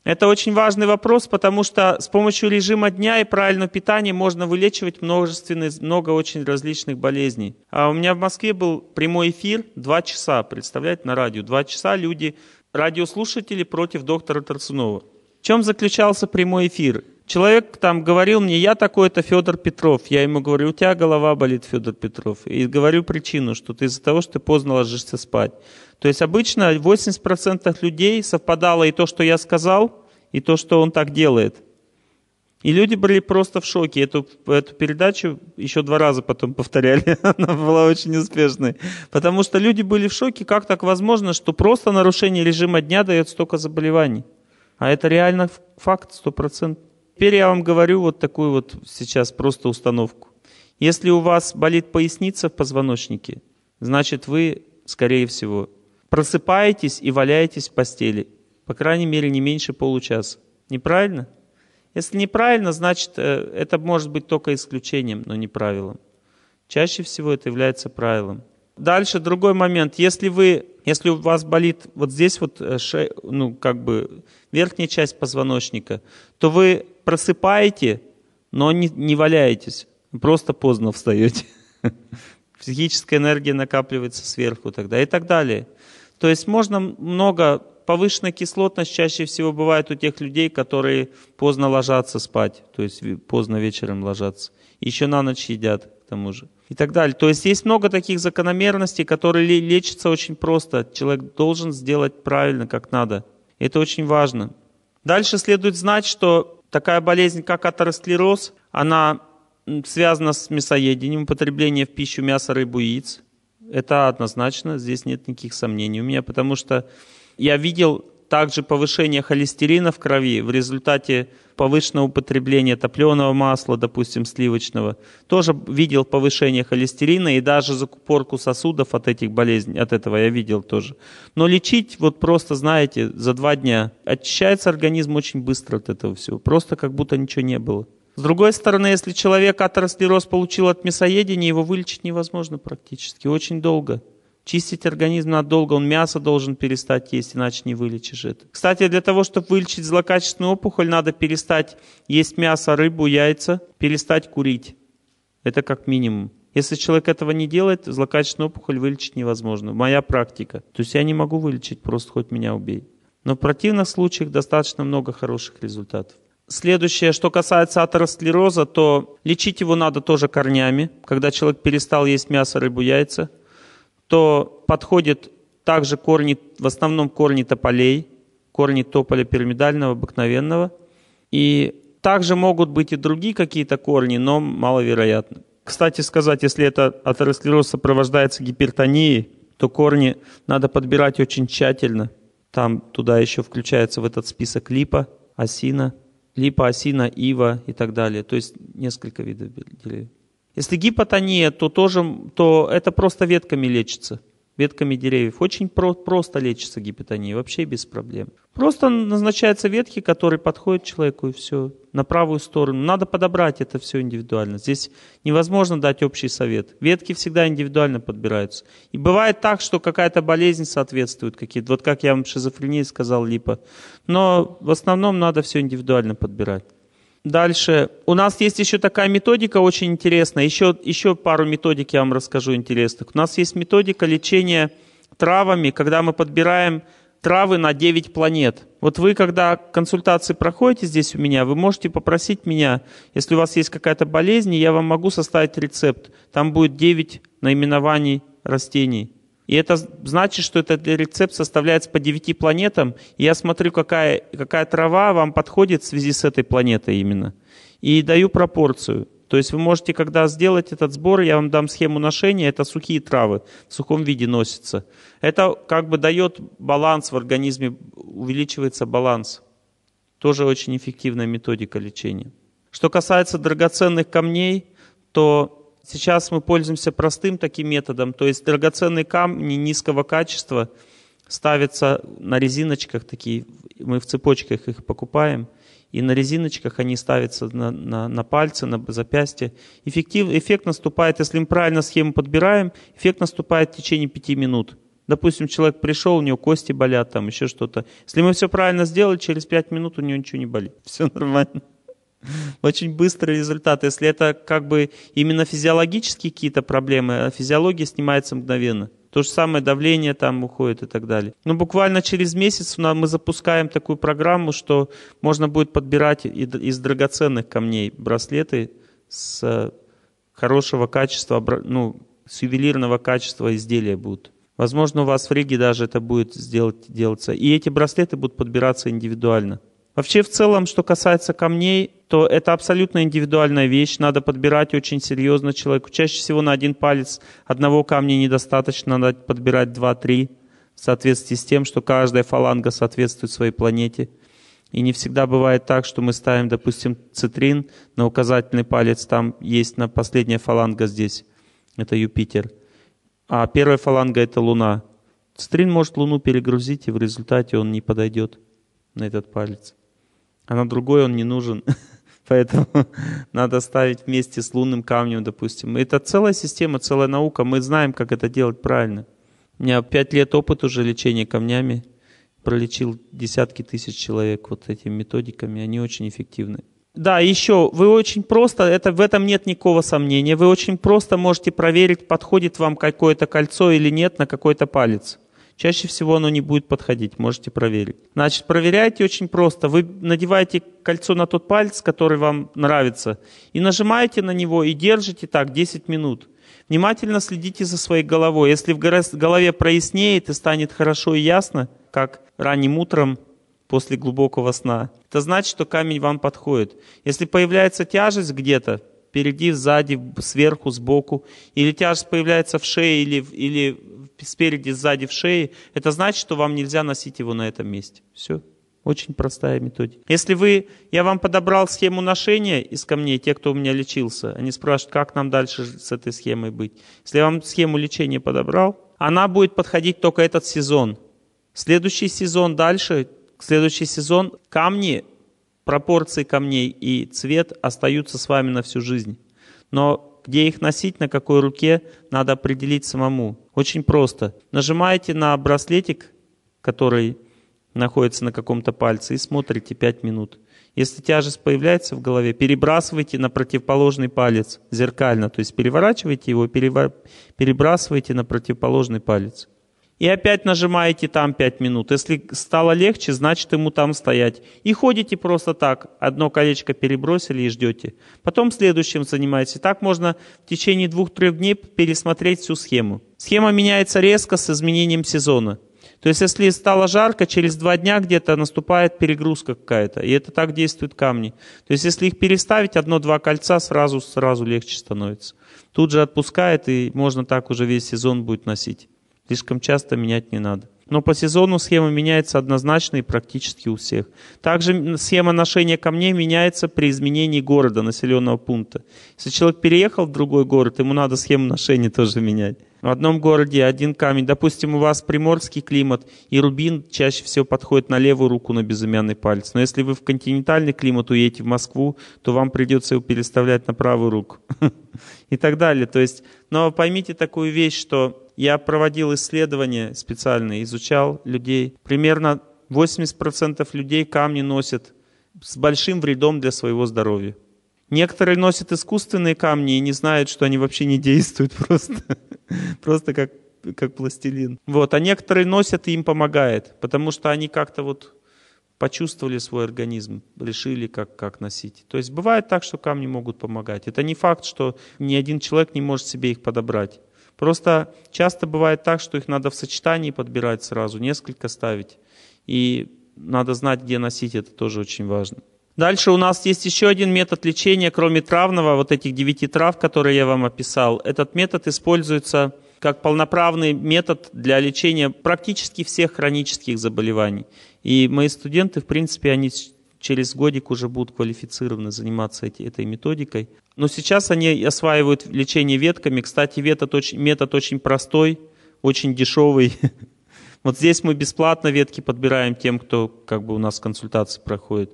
A: Это очень важный вопрос, потому что с помощью режима дня и правильного питания можно вылечивать множественные, много очень различных болезней. А у меня в Москве был прямой эфир два часа, представляете, на радио. два часа люди, радиослушатели против доктора Тарсунова. В чем заключался прямой эфир? человек там говорил мне, я такой-то Федор Петров. Я ему говорю, у тебя голова болит, Федор Петров. И говорю причину, что ты из-за того, что ты поздно ложишься спать. То есть обычно 80% людей совпадало и то, что я сказал, и то, что он так делает. И люди были просто в шоке. Эту, эту передачу еще два раза потом повторяли. Она была очень успешной. Потому что люди были в шоке, как так возможно, что просто нарушение режима дня дает столько заболеваний. А это реально факт, стопроцентный. Теперь я вам говорю вот такую вот сейчас просто установку. Если у вас болит поясница в позвоночнике, значит вы, скорее всего, просыпаетесь и валяетесь в постели. По крайней мере, не меньше получаса. Неправильно? Если неправильно, значит, э, это может быть только исключением, но не правилом. Чаще всего это является правилом. Дальше другой момент. Если вы если у вас болит вот здесь вот э, ше, ну, как бы верхняя часть позвоночника, то вы просыпаете, но не, не валяетесь, просто поздно встаете. Физическая энергия накапливается сверху тогда и так далее. То есть можно много, повышенная кислотность чаще всего бывает у тех людей, которые поздно ложатся спать, то есть поздно вечером ложатся, еще на ночь едят к тому же и так далее. То есть есть много таких закономерностей, которые лечатся очень просто. Человек должен сделать правильно, как надо. Это очень важно. Дальше следует знать, что такая болезнь, как атеросклероз, она связана с мясоедением, употреблением в пищу мяса, рыбу, яиц. Это однозначно, здесь нет никаких сомнений у меня, потому что я видел также повышение холестерина в крови в результате повышенного употребления топленого масла, допустим, сливочного, тоже видел повышение холестерина и даже закупорку сосудов от этих болезней, от этого я видел тоже. Но лечить вот просто, знаете, за два дня. Очищается организм очень быстро от этого всего, просто как будто ничего не было. С другой стороны, если человек атеросклероз получил от мясоедения, его вылечить невозможно практически, очень долго. Чистить организм надо долго, он мясо должен перестать есть, иначе не вылечишь это. Кстати, для того, чтобы вылечить злокачественную опухоль, надо перестать есть мясо, рыбу, яйца, перестать курить. Это как минимум. Если человек этого не делает, злокачественную опухоль вылечить невозможно. Моя практика. То есть я не могу вылечить, просто хоть меня убей. Но в противных случаях достаточно много хороших результатов. Следующее, что касается атеросклероза, то лечить его надо тоже корнями, когда человек перестал есть мясо, рыбу, яйца – то подходят также корни, в основном корни тополей, корни тополя пирамидального, обыкновенного. И также могут быть и другие какие-то корни, но маловероятно. Кстати сказать, если это атеросклероз сопровождается гипертонией, то корни надо подбирать очень тщательно. Там туда еще включается в этот список липа, осина, липа, осина, ива и так далее. То есть несколько видов деревьев. Если гипотония, то, тоже, то это просто ветками лечится, ветками деревьев. Очень про просто лечится гипотония, вообще без проблем. Просто назначаются ветки, которые подходят человеку, и все, на правую сторону. Надо подобрать это все индивидуально. Здесь невозможно дать общий совет. Ветки всегда индивидуально подбираются. И бывает так, что какая-то болезнь соответствует какие-то. Вот как я вам шизофрении сказал, липа. Но в основном надо все индивидуально подбирать. Дальше. У нас есть еще такая методика очень интересная. Еще, еще пару методик я вам расскажу интересных. У нас есть методика лечения травами, когда мы подбираем травы на 9 планет. Вот вы, когда консультации проходите здесь у меня, вы можете попросить меня, если у вас есть какая-то болезнь, я вам могу составить рецепт. Там будет 9 наименований растений. И это значит, что этот рецепт составляется по девяти планетам. И я смотрю, какая, какая трава вам подходит в связи с этой планетой именно. И даю пропорцию. То есть вы можете, когда сделать этот сбор, я вам дам схему ношения, это сухие травы, в сухом виде носятся. Это как бы дает баланс в организме, увеличивается баланс. Тоже очень эффективная методика лечения. Что касается драгоценных камней, то сейчас мы пользуемся простым таким методом, то есть драгоценные камни низкого качества ставятся на резиночках такие, мы в цепочках их покупаем, и на резиночках они ставятся на, на, на пальцы, на запястье. Эффектив, эффект наступает, если мы правильно схему подбираем, эффект наступает в течение пяти минут. Допустим, человек пришел, у него кости болят, там еще что-то. Если мы все правильно сделали, через пять минут у него ничего не болит. Все нормально. Очень быстрый результат. Если это как бы именно физиологические какие-то проблемы, а физиология снимается мгновенно. То же самое давление там уходит и так далее. Но ну, буквально через месяц мы запускаем такую программу, что можно будет подбирать из драгоценных камней браслеты с э, хорошего качества, ну, с ювелирного качества изделия будут. Возможно, у вас в Риге даже это будет сделать, делаться. И эти браслеты будут подбираться индивидуально. Вообще, в целом, что касается камней, то это абсолютно индивидуальная вещь, надо подбирать очень серьезно человеку. Чаще всего на один палец одного камня недостаточно, надо подбирать два-три в соответствии с тем, что каждая фаланга соответствует своей планете. И не всегда бывает так, что мы ставим, допустим, цитрин на указательный палец, там есть на последняя фаланга здесь, это Юпитер. А первая фаланга это Луна. Цитрин может Луну перегрузить, и в результате он не подойдет на этот палец. А на другой он не нужен. Поэтому надо ставить вместе с лунным камнем, допустим. Это целая система, целая наука. Мы знаем, как это делать правильно. У меня пять лет опыта уже лечения камнями. Пролечил десятки тысяч человек вот этими методиками. Они очень эффективны. Да, еще, вы очень просто, это, в этом нет никакого сомнения, вы очень просто можете проверить, подходит вам какое-то кольцо или нет на какой-то палец чаще всего оно не будет подходить, можете проверить. Значит, проверяйте очень просто. Вы надеваете кольцо на тот палец, который вам нравится, и нажимаете на него и держите так 10 минут. Внимательно следите за своей головой. Если в голове прояснеет и станет хорошо и ясно, как ранним утром после глубокого сна, это значит, что камень вам подходит. Если появляется тяжесть где-то, впереди, сзади, сверху, сбоку, или тяжесть появляется в шее или, или спереди, сзади, в шее, это значит, что вам нельзя носить его на этом месте. Все. Очень простая методика. Если вы, я вам подобрал схему ношения из камней, те, кто у меня лечился, они спрашивают, как нам дальше с этой схемой быть. Если я вам схему лечения подобрал, она будет подходить только этот сезон. Следующий сезон дальше, следующий сезон камни, пропорции камней и цвет остаются с вами на всю жизнь. Но где их носить, на какой руке, надо определить самому. Очень просто. Нажимаете на браслетик, который находится на каком-то пальце, и смотрите 5 минут. Если тяжесть появляется в голове, перебрасывайте на противоположный палец зеркально, то есть переворачивайте его, перебрасывайте на противоположный палец. И опять нажимаете там 5 минут. Если стало легче, значит ему там стоять. И ходите просто так. Одно колечко перебросили и ждете. Потом следующим занимаетесь. Так можно в течение двух-трех дней пересмотреть всю схему. Схема меняется резко с изменением сезона. То есть, если стало жарко, через два дня где-то наступает перегрузка какая-то. И это так действуют камни. То есть, если их переставить, одно-два кольца сразу, сразу легче становится. Тут же отпускает, и можно так уже весь сезон будет носить. Слишком часто менять не надо. Но по сезону схема меняется однозначно и практически у всех. Также схема ношения камней меняется при изменении города, населенного пункта. Если человек переехал в другой город, ему надо схему ношения тоже менять. В одном городе один камень. Допустим, у вас приморский климат, и рубин чаще всего подходит на левую руку на безымянный палец. Но если вы в континентальный климат уедете в Москву, то вам придется его переставлять на правую руку. И так далее. То есть, но поймите такую вещь, что я проводил исследования специально, изучал людей. Примерно 80% людей камни носят с большим вредом для своего здоровья. Некоторые носят искусственные камни и не знают, что они вообще не действуют просто, просто как, как пластилин. Вот. А некоторые носят и им помогает, потому что они как-то вот почувствовали свой организм, решили, как, как носить. То есть бывает так, что камни могут помогать. Это не факт, что ни один человек не может себе их подобрать. Просто часто бывает так, что их надо в сочетании подбирать сразу, несколько ставить. И надо знать, где носить, это тоже очень важно. Дальше у нас есть еще один метод лечения, кроме травного, вот этих девяти трав, которые я вам описал. Этот метод используется как полноправный метод для лечения практически всех хронических заболеваний. И мои студенты, в принципе, они через годик уже будут квалифицированы заниматься эти, этой методикой. Но сейчас они осваивают лечение ветками. Кстати, метод очень, метод очень простой, очень дешевый. Вот здесь мы бесплатно ветки подбираем тем, кто как бы у нас консультации проходит.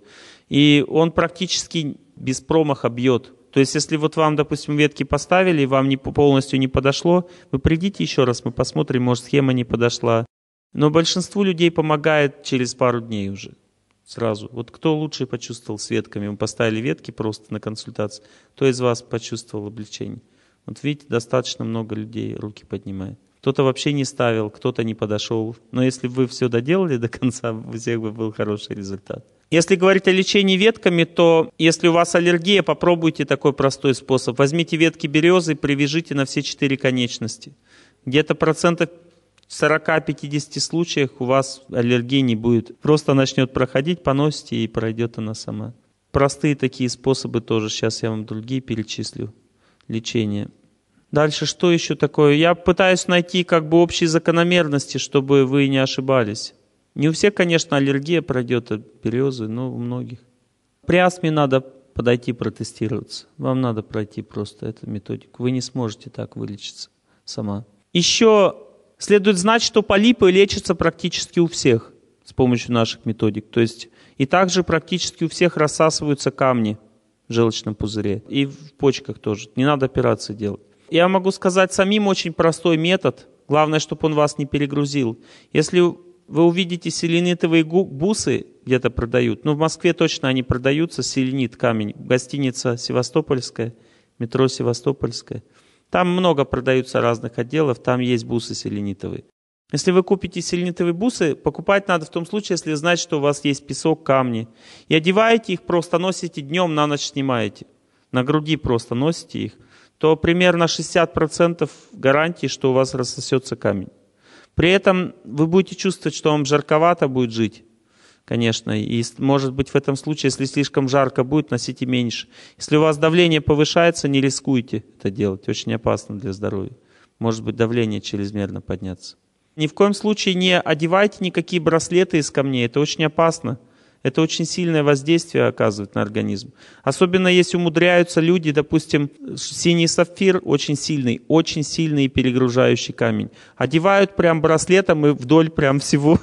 A: И он практически без промаха бьет. То есть, если вот вам, допустим, ветки поставили, и вам не, полностью не подошло, вы придите еще раз, мы посмотрим, может, схема не подошла. Но большинству людей помогает через пару дней уже сразу. Вот кто лучше почувствовал с ветками? Мы поставили ветки просто на консультацию. Кто из вас почувствовал облегчение? Вот видите, достаточно много людей руки поднимает. Кто-то вообще не ставил, кто-то не подошел. Но если бы вы все доделали до конца, у всех бы был хороший результат. Если говорить о лечении ветками, то если у вас аллергия, попробуйте такой простой способ. Возьмите ветки березы, привяжите на все четыре конечности. Где-то процентов 40-50 случаях у вас аллергии не будет. Просто начнет проходить, поносите и пройдет она сама. Простые такие способы тоже. Сейчас я вам другие перечислю. Лечение. Дальше что еще такое? Я пытаюсь найти как бы общие закономерности, чтобы вы не ошибались. Не у всех, конечно, аллергия пройдет от березы, но у многих. При астме надо подойти протестироваться. Вам надо пройти просто эту методику. Вы не сможете так вылечиться сама. Еще Следует знать, что полипы лечатся практически у всех с помощью наших методик. То есть и также практически у всех рассасываются камни в желчном пузыре и в почках тоже. Не надо операции делать. Я могу сказать самим очень простой метод. Главное, чтобы он вас не перегрузил. Если вы увидите селенитовые бусы где-то продают, ну в Москве точно они продаются, селенит камень, гостиница Севастопольская, метро Севастопольская – там много продаются разных отделов, там есть бусы селенитовые. Если вы купите селенитовые бусы, покупать надо в том случае, если знать, что у вас есть песок, камни. И одеваете их, просто носите днем, на ночь снимаете. На груди просто носите их. То примерно 60% гарантии, что у вас рассосется камень. При этом вы будете чувствовать, что вам жарковато будет жить конечно. И может быть в этом случае, если слишком жарко будет, носите меньше. Если у вас давление повышается, не рискуйте это делать. Очень опасно для здоровья. Может быть давление чрезмерно подняться. Ни в коем случае не одевайте никакие браслеты из камней. Это очень опасно. Это очень сильное воздействие оказывает на организм. Особенно если умудряются люди, допустим, синий сапфир очень сильный, очень сильный и перегружающий камень. Одевают прям браслетом и вдоль прям всего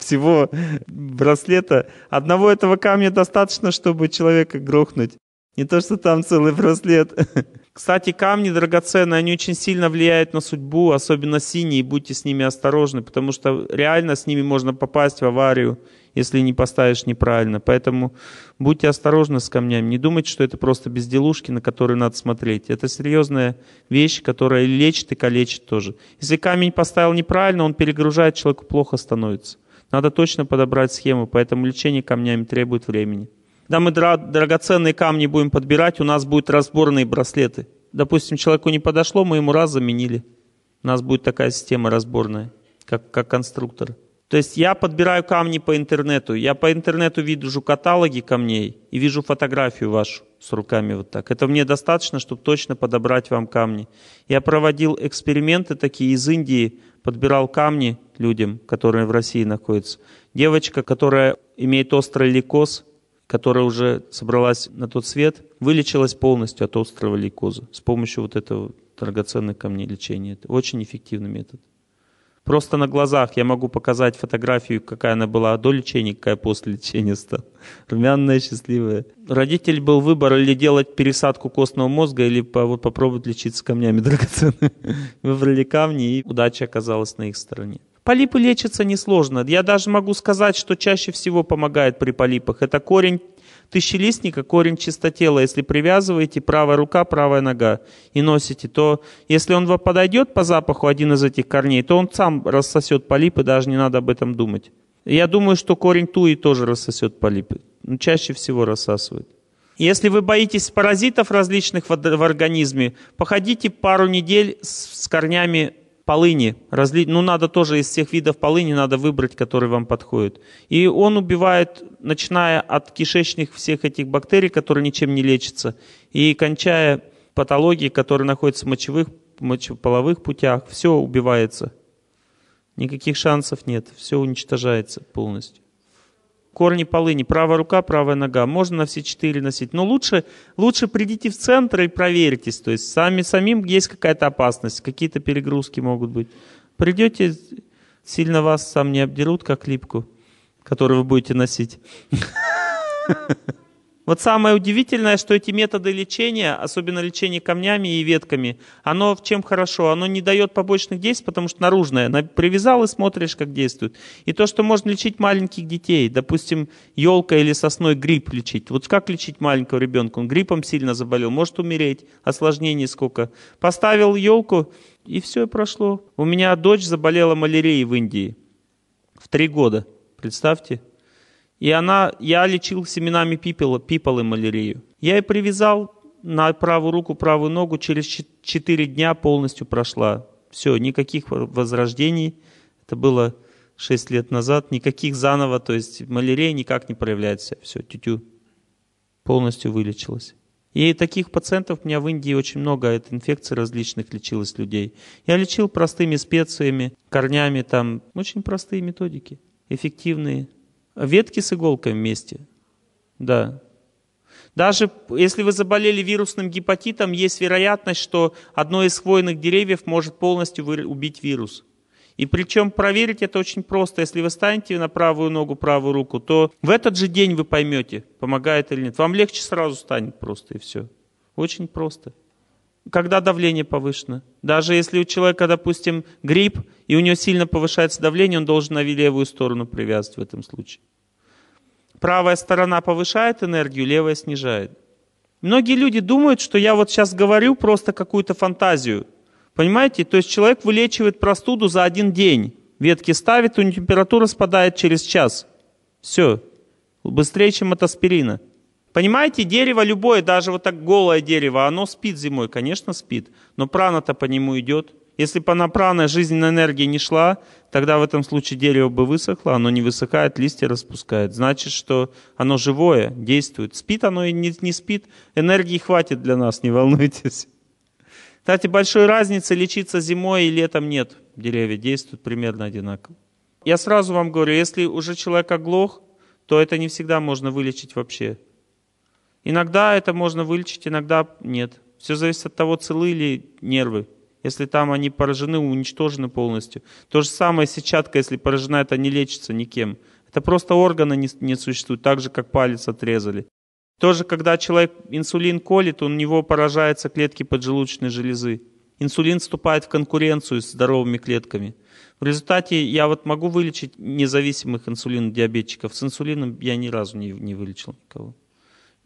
A: всего браслета. Одного этого камня достаточно, чтобы человека грохнуть. Не то, что там целый браслет. Кстати, камни драгоценные, они очень сильно влияют на судьбу, особенно синие, будьте с ними осторожны, потому что реально с ними можно попасть в аварию, если не поставишь неправильно. Поэтому будьте осторожны с камнями. Не думайте, что это просто безделушки, на которые надо смотреть. Это серьезная вещь, которая лечит и калечит тоже. Если камень поставил неправильно, он перегружает, человеку плохо становится. Надо точно подобрать схему, поэтому лечение камнями требует времени. Когда мы драгоценные камни будем подбирать, у нас будут разборные браслеты. Допустим, человеку не подошло, мы ему раз заменили. У нас будет такая система разборная, как, как конструктор. То есть я подбираю камни по интернету. Я по интернету вижу каталоги камней и вижу фотографию вашу с руками вот так. Это мне достаточно, чтобы точно подобрать вам камни. Я проводил эксперименты такие из Индии, подбирал камни людям, которые в России находятся. Девочка, которая имеет острый лейкоз, которая уже собралась на тот свет, вылечилась полностью от острого лейкоза с помощью вот этого драгоценных камней лечения. Это очень эффективный метод. Просто на глазах я могу показать фотографию, какая она была до лечения, какая после лечения стала. Румяная, счастливая. Родитель был выбор или делать пересадку костного мозга, или попробовать лечиться камнями драгоценными. Выбрали камни, и удача оказалась на их стороне. Полипы лечатся несложно. Я даже могу сказать, что чаще всего помогает при полипах. Это корень тысячелистника корень чистотела, если привязываете правая рука, правая нога и носите, то если он вам подойдет по запаху один из этих корней, то он сам рассосет полипы, даже не надо об этом думать. Я думаю, что корень туи тоже рассосет полипы, но ну, чаще всего рассасывает. Если вы боитесь паразитов различных в организме, походите пару недель с корнями полыни, разли... ну надо тоже из всех видов полыни надо выбрать, который вам подходит. И он убивает, начиная от кишечных всех этих бактерий, которые ничем не лечатся, и кончая патологии, которые находятся в мочевых, мочеполовых путях, все убивается. Никаких шансов нет, все уничтожается полностью корни полыни, правая рука, правая нога, можно на все четыре носить, но лучше, лучше придите в центр и проверьтесь, то есть сами, самим есть какая-то опасность, какие-то перегрузки могут быть. Придете, сильно вас сам не обдерут, как липку, которую вы будете носить. Вот самое удивительное, что эти методы лечения, особенно лечение камнями и ветками, оно в чем хорошо? Оно не дает побочных действий, потому что наружное. Привязал и смотришь, как действует. И то, что можно лечить маленьких детей, допустим, елка или сосной грипп лечить. Вот как лечить маленького ребенка? Он гриппом сильно заболел, может умереть, осложнений сколько. Поставил елку, и все прошло. У меня дочь заболела малярией в Индии в три года. Представьте. И она, я лечил семенами пипела, пипалы малярию. Я и привязал на правую руку, правую ногу, через 4 дня полностью прошла. Все, никаких возрождений. Это было 6 лет назад, никаких заново, то есть малярия никак не проявляется. Все, тю-тю, полностью вылечилась. И таких пациентов у меня в Индии очень много, от инфекций различных лечилось людей. Я лечил простыми специями, корнями, там очень простые методики, эффективные. Ветки с иголкой вместе. Да. Даже если вы заболели вирусным гепатитом, есть вероятность, что одно из хвойных деревьев может полностью убить вирус. И причем проверить это очень просто. Если вы станете на правую ногу, правую руку, то в этот же день вы поймете, помогает или нет. Вам легче сразу станет просто и все. Очень просто. Когда давление повышено. Даже если у человека, допустим, грипп, и у него сильно повышается давление, он должен на левую сторону привязывать в этом случае. Правая сторона повышает энергию, левая снижает. Многие люди думают, что я вот сейчас говорю просто какую-то фантазию. Понимаете? То есть человек вылечивает простуду за один день. Ветки ставит, у него температура спадает через час. Все. Быстрее, чем от аспирина. Понимаете, дерево любое, даже вот так голое дерево, оно спит зимой, конечно, спит. Но прана-то по нему идет. Если по напраной жизненная энергия не шла, тогда в этом случае дерево бы высохло, оно не высыхает, листья распускает. Значит, что оно живое, действует. Спит оно и не, не спит, энергии хватит для нас, не волнуйтесь. Кстати, большой разницы лечиться зимой и летом нет. Деревья действуют примерно одинаково. Я сразу вам говорю, если уже человек оглох, то это не всегда можно вылечить вообще. Иногда это можно вылечить, иногда нет. Все зависит от того, целы ли нервы если там они поражены, уничтожены полностью. То же самое сетчатка, если поражена, это не лечится никем. Это просто органы не, не существуют, так же, как палец отрезали. Тоже, когда человек инсулин колет, у него поражаются клетки поджелудочной железы. Инсулин вступает в конкуренцию с здоровыми клетками. В результате я вот могу вылечить независимых инсулинодиабетчиков. С инсулином я ни разу не, не вылечил никого.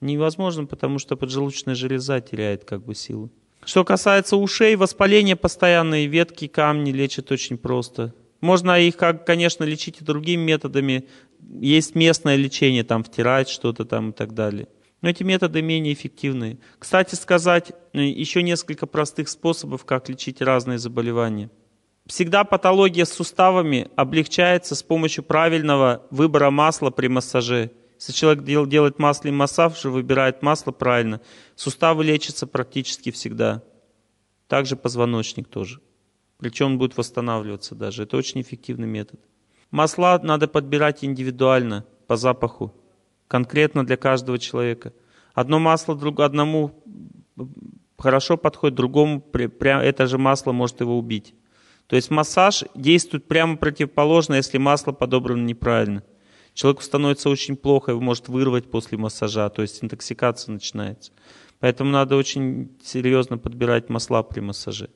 A: Невозможно, потому что поджелудочная железа теряет как бы силу. Что касается ушей, воспаление постоянные ветки, камни лечат очень просто. Можно их, как, конечно, лечить и другими методами. Есть местное лечение, там втирать что-то там и так далее. Но эти методы менее эффективны. Кстати сказать, ну, еще несколько простых способов, как лечить разные заболевания. Всегда патология с суставами облегчается с помощью правильного выбора масла при массаже – если человек дел, делает масло и массаж, же выбирает масло правильно. Суставы лечатся практически всегда. Также позвоночник тоже. Причем он будет восстанавливаться даже. Это очень эффективный метод. Масла надо подбирать индивидуально, по запаху, конкретно для каждого человека. Одно масло друг, одному хорошо подходит, другому при, прям, это же масло может его убить. То есть массаж действует прямо противоположно, если масло подобрано неправильно. Человеку становится очень плохо, его может вырвать после массажа, то есть интоксикация начинается. Поэтому надо очень серьезно подбирать масла при массаже.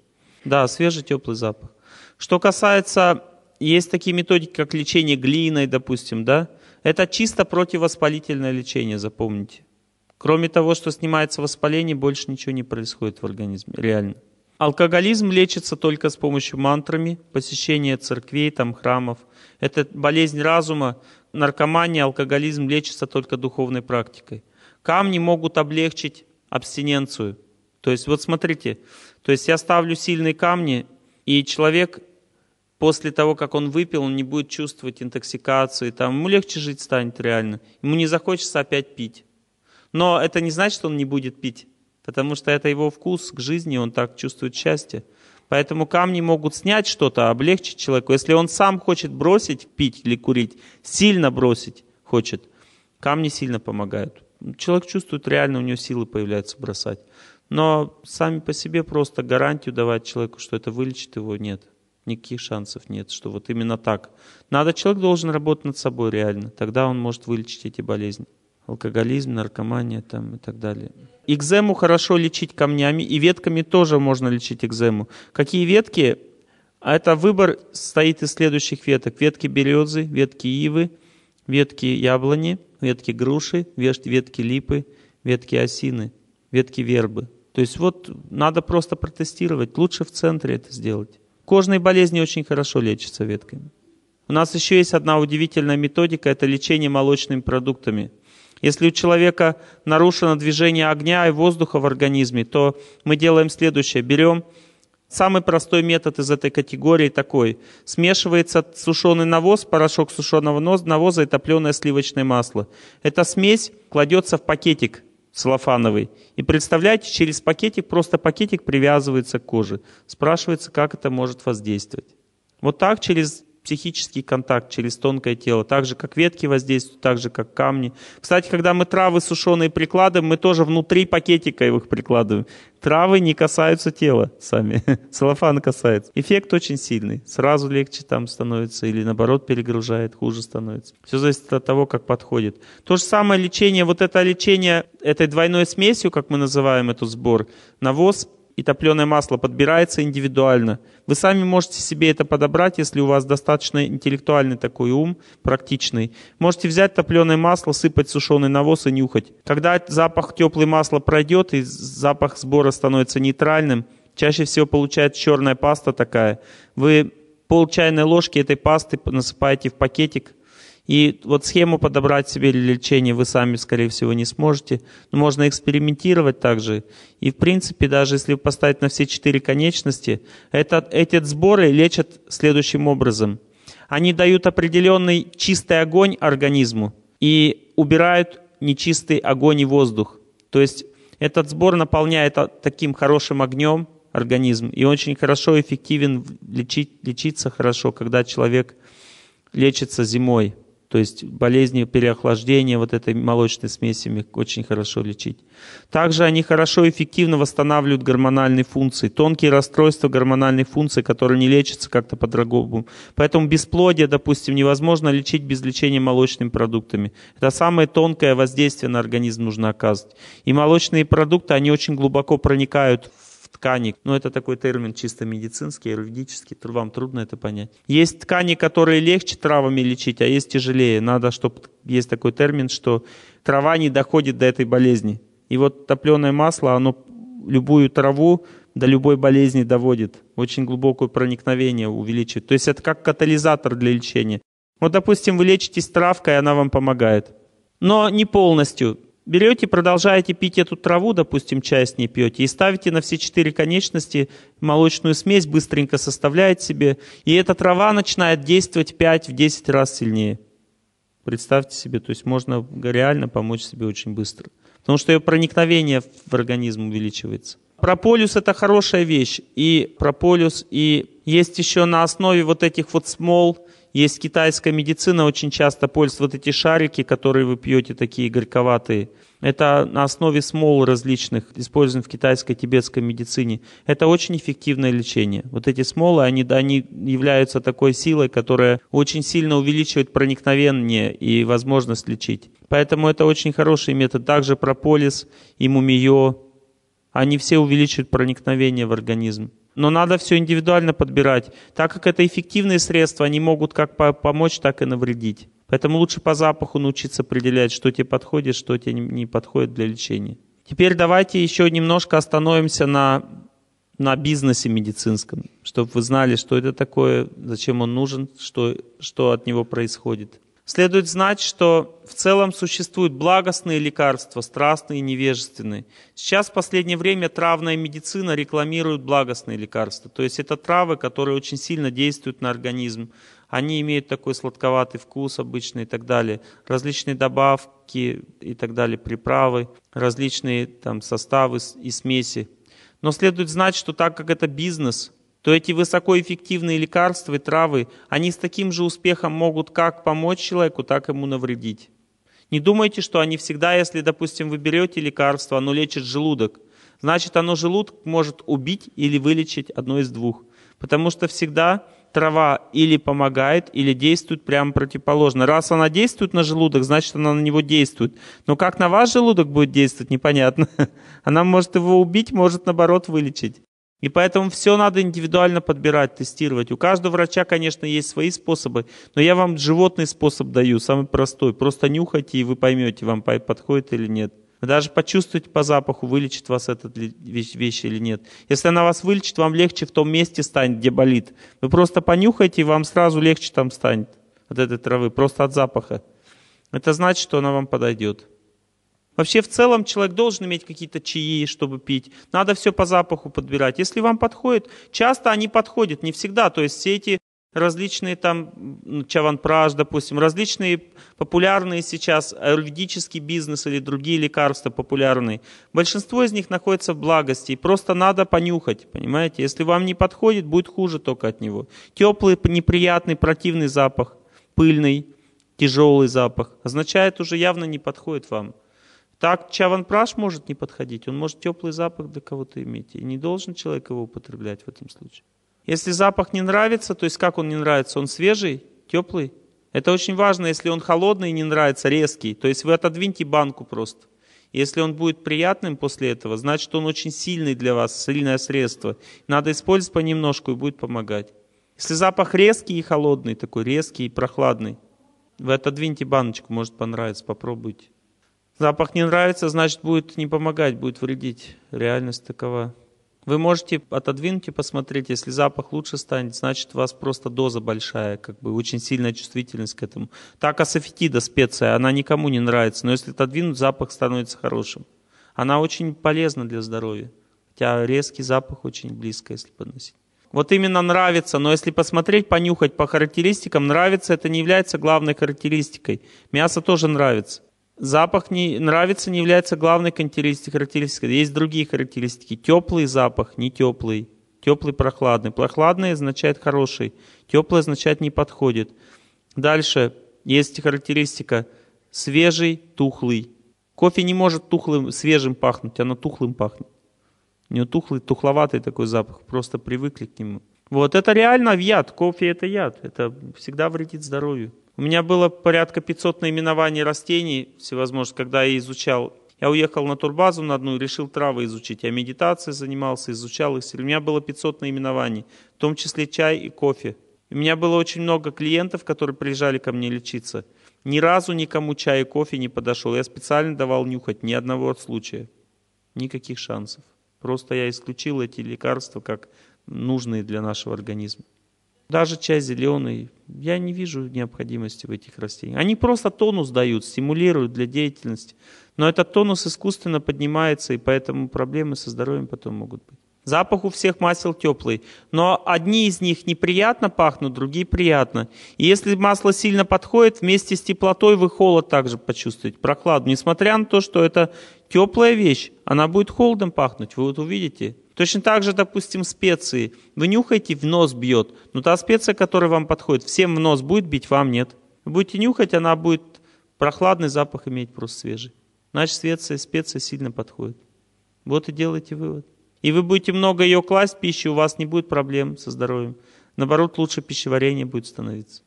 A: Да, свежий теплый запах. Что касается, есть такие методики, как лечение глиной, допустим, да? Это чисто противовоспалительное лечение, запомните. Кроме того, что снимается воспаление, больше ничего не происходит в организме, реально. Алкоголизм лечится только с помощью мантрами, посещения церквей, там, храмов. Это болезнь разума, наркомания, алкоголизм лечится только духовной практикой. Камни могут облегчить абстиненцию. То есть вот смотрите, то есть я ставлю сильные камни, и человек после того, как он выпил, он не будет чувствовать интоксикацию, там, ему легче жить станет реально, ему не захочется опять пить. Но это не значит, что он не будет пить, потому что это его вкус к жизни, он так чувствует счастье. Поэтому камни могут снять что-то, а облегчить человеку. Если он сам хочет бросить пить или курить, сильно бросить хочет, камни сильно помогают. Человек чувствует, реально у него силы появляются бросать. Но сами по себе просто гарантию давать человеку, что это вылечит его, нет. Никаких шансов нет, что вот именно так. Надо, человек должен работать над собой реально, тогда он может вылечить эти болезни алкоголизм, наркомания там и так далее. Экзему хорошо лечить камнями, и ветками тоже можно лечить экзему. Какие ветки? А это выбор стоит из следующих веток. Ветки березы, ветки ивы, ветки яблони, ветки груши, ветки липы, ветки осины, ветки вербы. То есть вот надо просто протестировать. Лучше в центре это сделать. Кожные болезни очень хорошо лечатся ветками. У нас еще есть одна удивительная методика, это лечение молочными продуктами – если у человека нарушено движение огня и воздуха в организме, то мы делаем следующее. Берем самый простой метод из этой категории такой. Смешивается сушеный навоз, порошок сушеного навоза и топленое сливочное масло. Эта смесь кладется в пакетик целлофановый. И представляете, через пакетик, просто пакетик привязывается к коже. Спрашивается, как это может воздействовать. Вот так через психический контакт через тонкое тело, так же, как ветки воздействуют, так же, как камни. Кстати, когда мы травы сушеные прикладываем, мы тоже внутри пакетика их прикладываем. Травы не касаются тела сами, целлофан касается. Эффект очень сильный, сразу легче там становится или наоборот перегружает, хуже становится. Все зависит от того, как подходит. То же самое лечение, вот это лечение этой двойной смесью, как мы называем эту сбор, навоз – и топленое масло подбирается индивидуально. Вы сами можете себе это подобрать, если у вас достаточно интеллектуальный такой ум, практичный. Можете взять топленое масло, сыпать сушеный навоз и нюхать. Когда запах теплое масла пройдет и запах сбора становится нейтральным, чаще всего получается черная паста такая. Вы пол чайной ложки этой пасты насыпаете в пакетик, и вот схему подобрать себе для лечения вы сами, скорее всего, не сможете. Но можно экспериментировать также. И, в принципе, даже если поставить на все четыре конечности, этот, эти сборы лечат следующим образом. Они дают определенный чистый огонь организму и убирают нечистый огонь и воздух. То есть этот сбор наполняет таким хорошим огнем организм и очень хорошо эффективен лечить, лечиться хорошо, когда человек лечится зимой. То есть болезни переохлаждения вот этой молочной смесями очень хорошо лечить. Также они хорошо и эффективно восстанавливают гормональные функции, тонкие расстройства гормональной функции, которые не лечатся как-то по-другому. Поэтому бесплодие, допустим, невозможно лечить без лечения молочными продуктами. Это самое тонкое воздействие на организм нужно оказывать. И молочные продукты, они очень глубоко проникают в ткани, ну это такой термин чисто медицинский, юридический, вам трудно это понять. Есть ткани, которые легче травами лечить, а есть тяжелее. Надо, чтобы есть такой термин, что трава не доходит до этой болезни. И вот топленое масло, оно любую траву до любой болезни доводит, очень глубокое проникновение увеличивает. То есть это как катализатор для лечения. Вот, допустим, вы лечитесь травкой, она вам помогает. Но не полностью. Берете, продолжаете пить эту траву, допустим, чай с ней пьете, и ставите на все четыре конечности молочную смесь, быстренько составляете себе, и эта трава начинает действовать 5-10 раз сильнее. Представьте себе, то есть можно реально помочь себе очень быстро. Потому что ее проникновение в организм увеличивается. Прополис – это хорошая вещь. И прополис, и есть еще на основе вот этих вот смол – есть китайская медицина, очень часто пользуются вот эти шарики, которые вы пьете, такие горьковатые. Это на основе смол различных, используемых в китайской тибетской медицине. Это очень эффективное лечение. Вот эти смолы, они, они являются такой силой, которая очень сильно увеличивает проникновение и возможность лечить. Поэтому это очень хороший метод. Также прополис и мумиё, они все увеличивают проникновение в организм но надо все индивидуально подбирать, так как это эффективные средства, они могут как помочь, так и навредить. Поэтому лучше по запаху научиться определять, что тебе подходит, что тебе не подходит для лечения. Теперь давайте еще немножко остановимся на, на бизнесе медицинском, чтобы вы знали, что это такое, зачем он нужен, что, что от него происходит. Следует знать, что в целом существуют благостные лекарства, страстные и невежественные. Сейчас в последнее время травная медицина рекламирует благостные лекарства. То есть это травы, которые очень сильно действуют на организм. Они имеют такой сладковатый вкус обычный и так далее. Различные добавки и так далее, приправы, различные там, составы и смеси. Но следует знать, что так как это бизнес – то эти высокоэффективные лекарства и травы, они с таким же успехом могут как помочь человеку, так ему навредить. Не думайте, что они всегда, если, допустим, вы берете лекарство, оно лечит желудок. Значит, оно желудок может убить или вылечить одно из двух. Потому что всегда трава или помогает, или действует прямо противоположно. Раз она действует на желудок, значит, она на него действует. Но как на ваш желудок будет действовать, непонятно. Она может его убить, может, наоборот, вылечить. И поэтому все надо индивидуально подбирать, тестировать. У каждого врача, конечно, есть свои способы, но я вам животный способ даю, самый простой. Просто нюхайте, и вы поймете, вам подходит или нет. даже почувствуете по запаху, вылечит вас эта вещь, вещь или нет. Если она вас вылечит, вам легче в том месте станет, где болит. Вы просто понюхайте и вам сразу легче там станет от этой травы, просто от запаха. Это значит, что она вам подойдет. Вообще, в целом, человек должен иметь какие-то чаи, чтобы пить. Надо все по запаху подбирать. Если вам подходит, часто они подходят, не всегда. То есть все эти различные там, чаванпраж, допустим, различные популярные сейчас э, аэровидический бизнес или другие лекарства популярные. Большинство из них находится в благости, и просто надо понюхать, понимаете? Если вам не подходит, будет хуже только от него. Теплый, неприятный, противный запах, пыльный, тяжелый запах, означает уже явно не подходит вам. Так чаванпраш может не подходить, он может теплый запах для кого-то иметь, и не должен человек его употреблять в этом случае. Если запах не нравится, то есть как он не нравится, он свежий, теплый? Это очень важно, если он холодный и не нравится, резкий, то есть вы отодвиньте банку просто. Если он будет приятным после этого, значит он очень сильный для вас, сильное средство. Надо использовать понемножку и будет помогать. Если запах резкий и холодный, такой резкий и прохладный, вы отодвиньте баночку, может понравится, попробуйте. Запах не нравится, значит, будет не помогать, будет вредить. Реальность такова. Вы можете отодвинуть и посмотреть, если запах лучше станет, значит, у вас просто доза большая, как бы очень сильная чувствительность к этому. Так асофетида специя, она никому не нравится, но если отодвинуть, запах становится хорошим. Она очень полезна для здоровья, хотя резкий запах очень близко, если подносить. Вот именно нравится, но если посмотреть, понюхать по характеристикам, нравится это не является главной характеристикой. Мясо тоже нравится. Запах не нравится, не является главной характеристикой. Есть другие характеристики. Теплый запах, не теплый. Теплый, прохладный. Прохладный означает хороший. Теплый означает не подходит. Дальше есть характеристика свежий, тухлый. Кофе не может тухлым, свежим пахнуть, оно тухлым пахнет. У него тухлый, тухловатый такой запах, просто привыкли к нему. Вот это реально яд, кофе это яд, это всегда вредит здоровью. У меня было порядка 500 наименований растений всевозможных, когда я изучал. Я уехал на турбазу на одну и решил травы изучить. Я медитацией занимался, изучал их. У меня было 500 наименований, в том числе чай и кофе. У меня было очень много клиентов, которые приезжали ко мне лечиться. Ни разу никому чай и кофе не подошел. Я специально давал нюхать ни одного от случая. Никаких шансов. Просто я исключил эти лекарства как нужные для нашего организма. Даже часть зеленый. Я не вижу необходимости в этих растениях. Они просто тонус дают, стимулируют для деятельности. Но этот тонус искусственно поднимается, и поэтому проблемы со здоровьем потом могут быть. Запах у всех масел теплый, но одни из них неприятно пахнут, другие приятно. И если масло сильно подходит, вместе с теплотой вы холод также почувствуете, прохладу. Несмотря на то, что это теплая вещь, она будет холодом пахнуть, вы вот увидите. Точно так же, допустим, специи. Вы нюхаете, в нос бьет. Но та специя, которая вам подходит, всем в нос будет бить, вам нет. Вы будете нюхать, она будет прохладный запах иметь, просто свежий. Значит, специя, специя сильно подходит. Вот и делайте вывод. И вы будете много ее класть в пищу, у вас не будет проблем со здоровьем. Наоборот, лучше пищеварение будет становиться.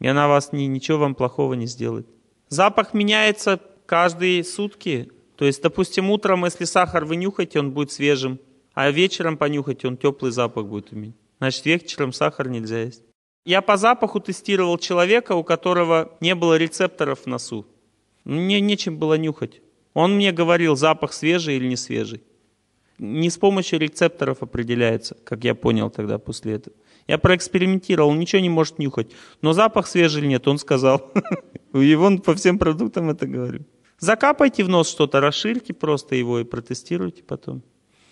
A: И она вас не, ничего вам плохого не сделает. Запах меняется каждые сутки. То есть, допустим, утром, если сахар вы нюхаете, он будет свежим. А вечером понюхать, он теплый запах будет иметь. Значит, вечером сахар нельзя есть. Я по запаху тестировал человека, у которого не было рецепторов в носу. Мне нечем было нюхать. Он мне говорил, запах свежий или не свежий. Не с помощью рецепторов определяется, как я понял тогда после этого. Я проэкспериментировал, он ничего не может нюхать. Но запах свежий или нет, он сказал. И он по всем продуктам это говорил. Закапайте в нос что-то, расширьте просто его и протестируйте потом.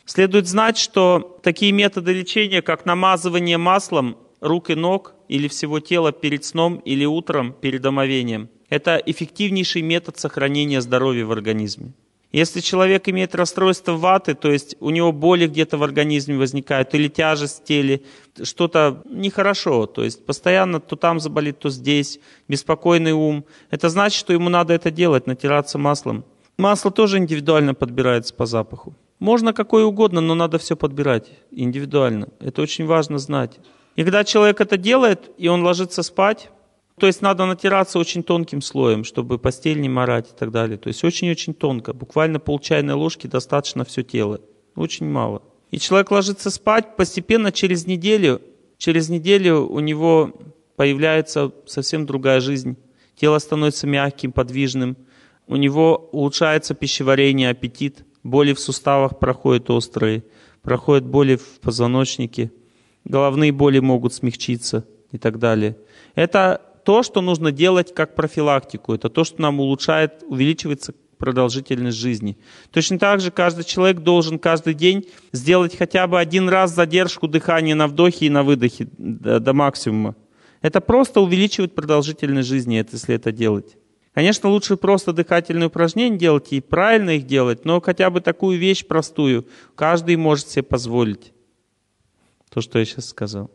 A: Следует знать, что такие методы лечения, как намазывание маслом рук и ног или всего тела перед сном или утром перед омовением, это эффективнейший метод сохранения здоровья в организме. Если человек имеет расстройство ваты, то есть у него боли где-то в организме возникают, или тяжесть в теле, что-то нехорошо, то есть постоянно то там заболит, то здесь, беспокойный ум, это значит, что ему надо это делать, натираться маслом. Масло тоже индивидуально подбирается по запаху. Можно какое угодно, но надо все подбирать индивидуально. Это очень важно знать. И когда человек это делает, и он ложится спать, то есть надо натираться очень тонким слоем, чтобы постель не морать и так далее. То есть очень-очень тонко. Буквально пол чайной ложки достаточно все тело. Очень мало. И человек ложится спать, постепенно через неделю, через неделю у него появляется совсем другая жизнь. Тело становится мягким, подвижным. У него улучшается пищеварение, аппетит. Боли в суставах проходят острые, проходят боли в позвоночнике, головные боли могут смягчиться и так далее. Это то, что нужно делать как профилактику. Это то, что нам улучшает, увеличивается продолжительность жизни. Точно так же каждый человек должен каждый день сделать хотя бы один раз задержку дыхания на вдохе и на выдохе до, максимума. Это просто увеличивает продолжительность жизни, если это делать. Конечно, лучше просто дыхательные упражнения делать и правильно их делать, но хотя бы такую вещь простую каждый может себе позволить. То, что я сейчас сказал.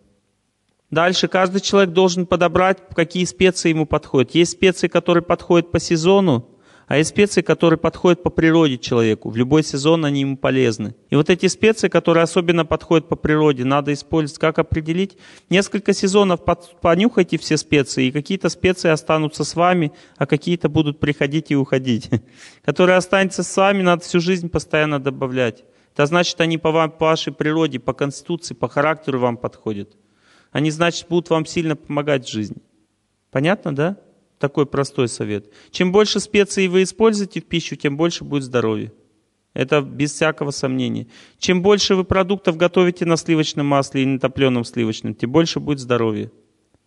A: Дальше каждый человек должен подобрать, какие специи ему подходят. Есть специи, которые подходят по сезону, а есть специи, которые подходят по природе человеку. В любой сезон они ему полезны. И вот эти специи, которые особенно подходят по природе, надо использовать. Как определить? Несколько сезонов под, понюхайте все специи, и какие-то специи останутся с вами, а какие-то будут приходить и уходить. Которые останутся с вами, надо всю жизнь постоянно добавлять. Это значит, они по, вам, по вашей природе, по конституции, по характеру вам подходят. Они, значит, будут вам сильно помогать в жизни. Понятно, да? Такой простой совет. Чем больше специй вы используете в пищу, тем больше будет здоровья. Это без всякого сомнения. Чем больше вы продуктов готовите на сливочном масле и на топленом сливочном, тем больше будет здоровья.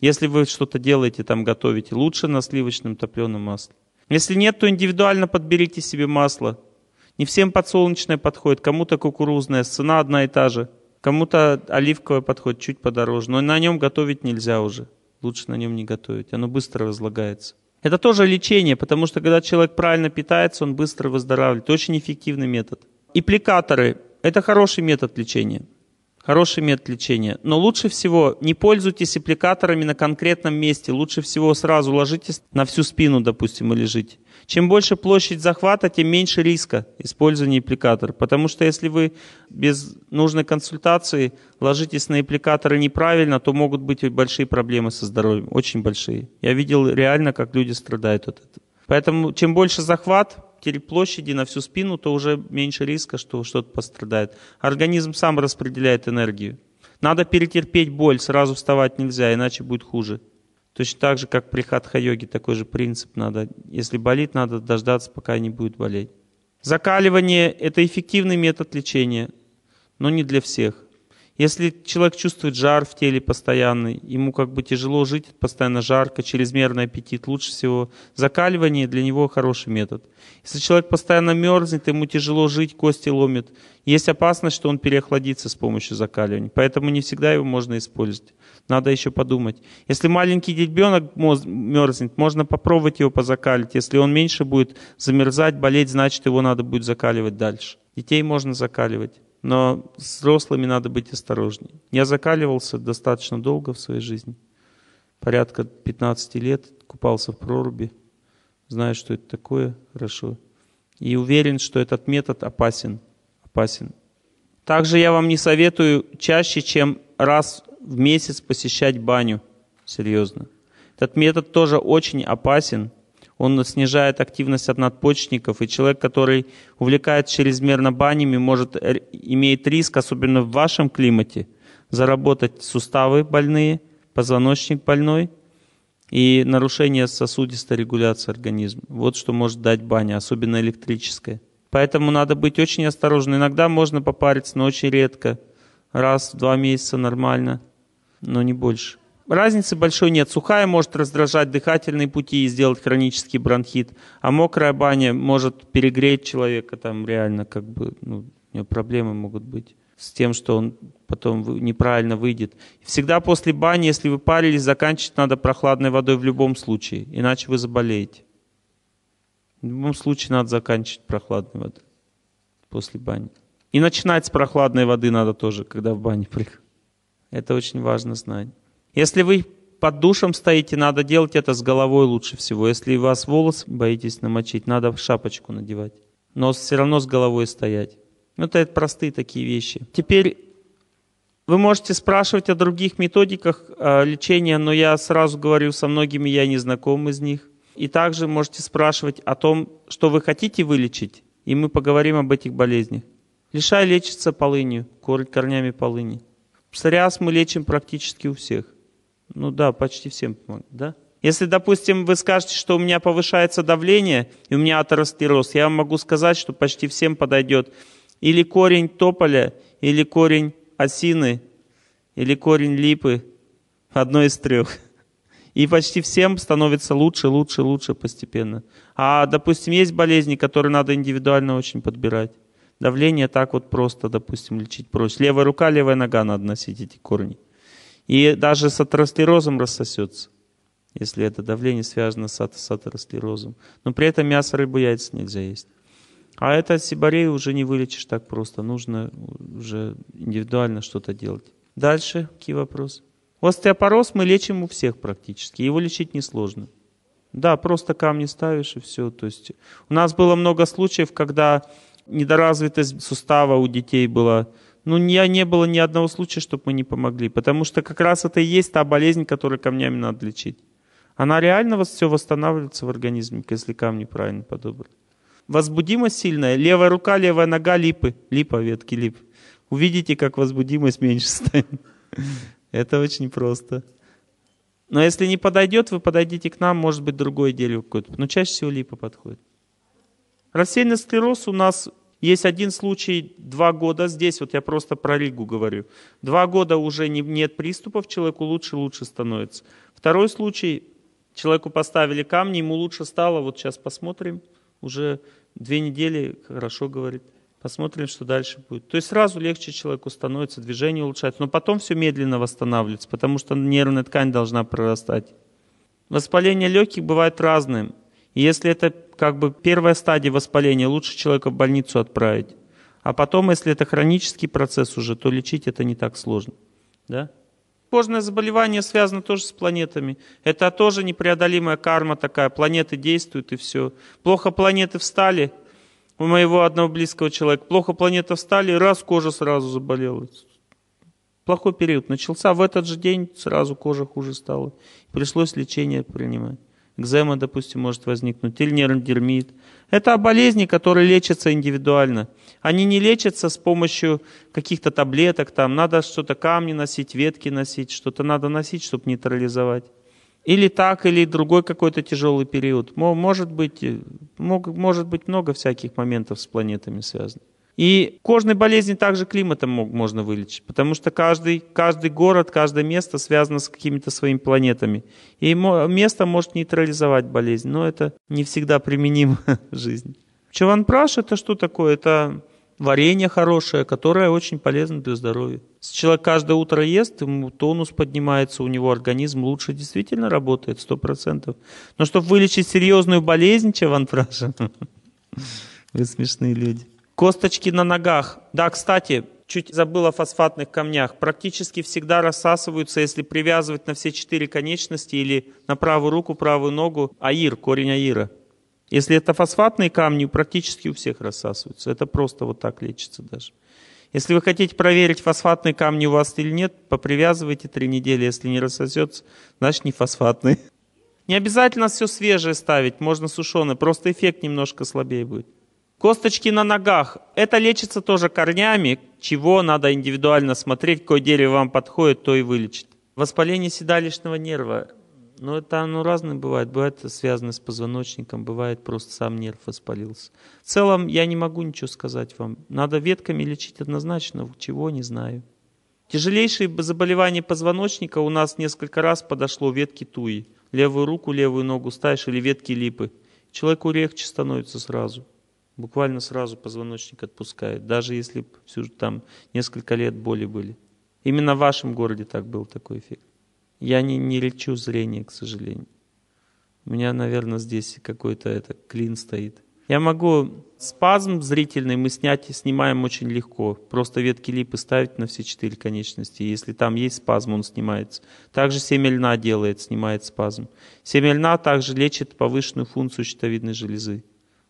A: Если вы что-то делаете, там готовите, лучше на сливочном топленом масле. Если нет, то индивидуально подберите себе масло. Не всем подсолнечное подходит, кому-то кукурузное, цена одна и та же. Кому-то оливковое подходит чуть подороже, но на нем готовить нельзя уже лучше на нем не готовить. Оно быстро разлагается. Это тоже лечение, потому что когда человек правильно питается, он быстро выздоравливает. очень эффективный метод. Ипликаторы это хороший метод лечения. Хороший метод лечения. Но лучше всего не пользуйтесь аппликаторами на конкретном месте. Лучше всего сразу ложитесь на всю спину, допустим, и лежите. Чем больше площадь захвата, тем меньше риска использования аппликатора. Потому что если вы без нужной консультации ложитесь на аппликаторы неправильно, то могут быть большие проблемы со здоровьем. Очень большие. Я видел реально, как люди страдают от этого. Поэтому чем больше захват, площади на всю спину, то уже меньше риска, что что-то пострадает. Организм сам распределяет энергию. Надо перетерпеть боль, сразу вставать нельзя, иначе будет хуже. Точно так же, как при хатха-йоге, такой же принцип надо. Если болит, надо дождаться, пока не будет болеть. Закаливание – это эффективный метод лечения, но не для всех. Если человек чувствует жар в теле постоянный, ему как бы тяжело жить, постоянно жарко, чрезмерный аппетит, лучше всего закаливание для него хороший метод. Если человек постоянно мерзнет, ему тяжело жить, кости ломит, есть опасность, что он переохладится с помощью закаливания, поэтому не всегда его можно использовать. Надо еще подумать. Если маленький ребенок мерзнет, можно попробовать его позакалить. Если он меньше будет замерзать, болеть, значит его надо будет закаливать дальше. Детей можно закаливать. Но с взрослыми надо быть осторожнее. Я закаливался достаточно долго в своей жизни. Порядка 15 лет купался в проруби. Знаю, что это такое хорошо. И уверен, что этот метод опасен. опасен. Также я вам не советую чаще, чем раз в месяц посещать баню. Серьезно. Этот метод тоже очень опасен он снижает активность от надпочечников, и человек, который увлекает чрезмерно банями, может, э, имеет риск, особенно в вашем климате, заработать суставы больные, позвоночник больной и нарушение сосудистой регуляции организма. Вот что может дать баня, особенно электрическая. Поэтому надо быть очень осторожным. Иногда можно попариться, но очень редко. Раз в два месяца нормально, но не больше. Разницы большой нет. Сухая может раздражать дыхательные пути и сделать хронический бронхит, а мокрая баня может перегреть человека там реально, как бы, ну, у него проблемы могут быть с тем, что он потом неправильно выйдет. Всегда после бани, если вы парились, заканчивать надо прохладной водой в любом случае, иначе вы заболеете. В любом случае надо заканчивать прохладной водой после бани. И начинать с прохладной воды надо тоже, когда в бане приходит. Это очень важно знать. Если вы под душем стоите, надо делать это с головой лучше всего. Если у вас волос боитесь намочить, надо шапочку надевать. Но все равно с головой стоять. Вот ну, это простые такие вещи. Теперь вы можете спрашивать о других методиках э, лечения, но я сразу говорю, со многими я не знаком из них. И также можете спрашивать о том, что вы хотите вылечить, и мы поговорим об этих болезнях. Лишай лечится полынью, корень корнями полыни. Псориаз мы лечим практически у всех. Ну да, почти всем помогает, да? Если, допустим, вы скажете, что у меня повышается давление и у меня атеросклероз, я вам могу сказать, что почти всем подойдет или корень тополя, или корень осины, или корень липы. Одно из трех. И почти всем становится лучше, лучше, лучше постепенно. А, допустим, есть болезни, которые надо индивидуально очень подбирать. Давление так вот просто, допустим, лечить проще. Левая рука, левая нога надо носить эти корни. И даже с атеросклерозом рассосется, если это давление связано с, атеросклерозом. Но при этом мясо, рыбу, яйца нельзя есть. А это от сибарей уже не вылечишь так просто. Нужно уже индивидуально что-то делать. Дальше какие вопросы? Остеопороз мы лечим у всех практически. Его лечить несложно. Да, просто камни ставишь и все. То есть у нас было много случаев, когда недоразвитость сустава у детей была ну, я не было ни одного случая, чтобы мы не помогли, потому что как раз это и есть та болезнь, которую камнями надо лечить. Она реально все восстанавливается в организме, если камни правильно подобраны. Возбудимость сильная, левая рука, левая нога, липы, липа, ветки лип. Увидите, как возбудимость меньше станет. Это очень просто. Но если не подойдет, вы подойдите к нам, может быть, другое дерево какое-то. Но чаще всего липа подходит. Рассеянный склероз у нас есть один случай, два года здесь, вот я просто про Ригу говорю. Два года уже не, нет приступов, человеку лучше, лучше становится. Второй случай, человеку поставили камни, ему лучше стало, вот сейчас посмотрим, уже две недели, хорошо говорит. Посмотрим, что дальше будет. То есть сразу легче человеку становится, движение улучшается, но потом все медленно восстанавливается, потому что нервная ткань должна прорастать. Воспаление легких бывает разным если это как бы первая стадия воспаления, лучше человека в больницу отправить. А потом, если это хронический процесс уже, то лечить это не так сложно. Да? Кожное заболевание связано тоже с планетами. Это тоже непреодолимая карма такая. Планеты действуют и все. Плохо планеты встали. У моего одного близкого человека плохо планеты встали, раз кожа сразу заболела. Плохой период начался. В этот же день сразу кожа хуже стала. Пришлось лечение принимать экзема, допустим, может возникнуть, или нейродермит. Это болезни, которые лечатся индивидуально. Они не лечатся с помощью каких-то таблеток, там надо что-то камни носить, ветки носить, что-то надо носить, чтобы нейтрализовать. Или так, или другой какой-то тяжелый период. Может быть, э, может быть много всяких моментов с планетами связано. И кожной болезни также климатом можно вылечить, потому что каждый, каждый город, каждое место связано с какими-то своими планетами. И место может нейтрализовать болезнь, но это не всегда применимо в жизни. Чаванпраш – это что такое? Это варенье хорошее, которое очень полезно для здоровья. Если человек каждое утро ест, ему тонус поднимается, у него организм лучше действительно работает, сто процентов. Но чтобы вылечить серьезную болезнь чаванпраша, вы смешные люди. Косточки на ногах. Да, кстати, чуть забыл о фосфатных камнях. Практически всегда рассасываются, если привязывать на все четыре конечности или на правую руку, правую ногу, аир, корень аира. Если это фосфатные камни, практически у всех рассасываются. Это просто вот так лечится даже. Если вы хотите проверить, фосфатные камни у вас или нет, попривязывайте три недели. Если не рассосется, значит не фосфатные. Не обязательно все свежее ставить, можно сушеное, просто эффект немножко слабее будет. Косточки на ногах. Это лечится тоже корнями, чего надо индивидуально смотреть, какое дерево вам подходит, то и вылечит. Воспаление седалищного нерва. Ну, это оно разное бывает. Бывает связано с позвоночником, бывает просто сам нерв воспалился. В целом, я не могу ничего сказать вам. Надо ветками лечить однозначно, чего не знаю. Тяжелейшие заболевания позвоночника у нас несколько раз подошло ветки туи. Левую руку, левую ногу ставишь или ветки липы. Человеку легче становится сразу. Буквально сразу позвоночник отпускает, даже если всю, там несколько лет боли были. Именно в вашем городе так был такой эффект. Я не, не лечу зрение, к сожалению. У меня, наверное, здесь какой-то это клин стоит. Я могу спазм зрительный мы снять снимаем очень легко. Просто ветки липы ставить на все четыре конечности. Если там есть спазм, он снимается. Также семя льна делает, снимает спазм. Семя льна также лечит повышенную функцию щитовидной железы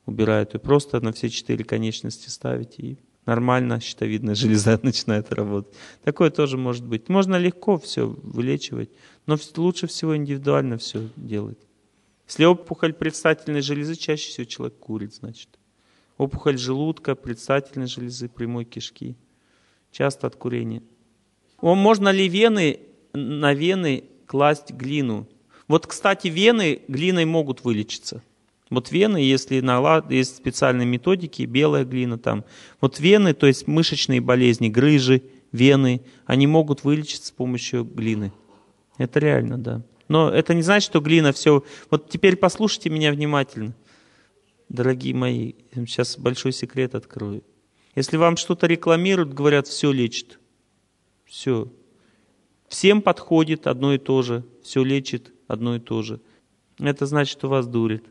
A: убирают, и просто на все четыре конечности ставить и нормально щитовидная железа начинает работать. Такое тоже может быть. Можно легко все вылечивать, но лучше всего индивидуально все делать. Если опухоль предстательной железы, чаще всего человек курит, значит. Опухоль желудка, предстательной железы, прямой кишки. Часто от курения. О, можно ли вены, на вены класть глину? Вот, кстати, вены глиной могут вылечиться. Вот вены, если налад, есть специальные методики, белая глина там. Вот вены, то есть мышечные болезни, грыжи, вены, они могут вылечиться с помощью глины. Это реально, да. Но это не значит, что глина все... Вот теперь послушайте меня внимательно, дорогие мои. Сейчас большой секрет открою. Если вам что-то рекламируют, говорят, все лечит. Все. Всем подходит одно и то же. Все лечит одно и то же. Это значит, что вас дурит.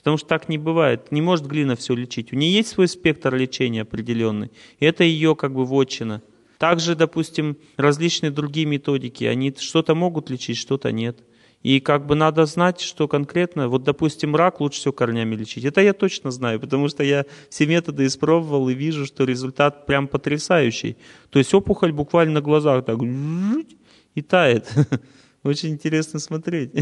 A: Потому что так не бывает. Не может глина все лечить. У нее есть свой спектр лечения определенный. И это ее как бы вотчина. Также, допустим, различные другие методики, они что-то могут лечить, что-то нет. И как бы надо знать, что конкретно, вот, допустим, рак лучше всего корнями лечить. Это я точно знаю, потому что я все методы испробовал и вижу, что результат прям потрясающий. То есть опухоль буквально на глазах так и тает. Очень интересно смотреть.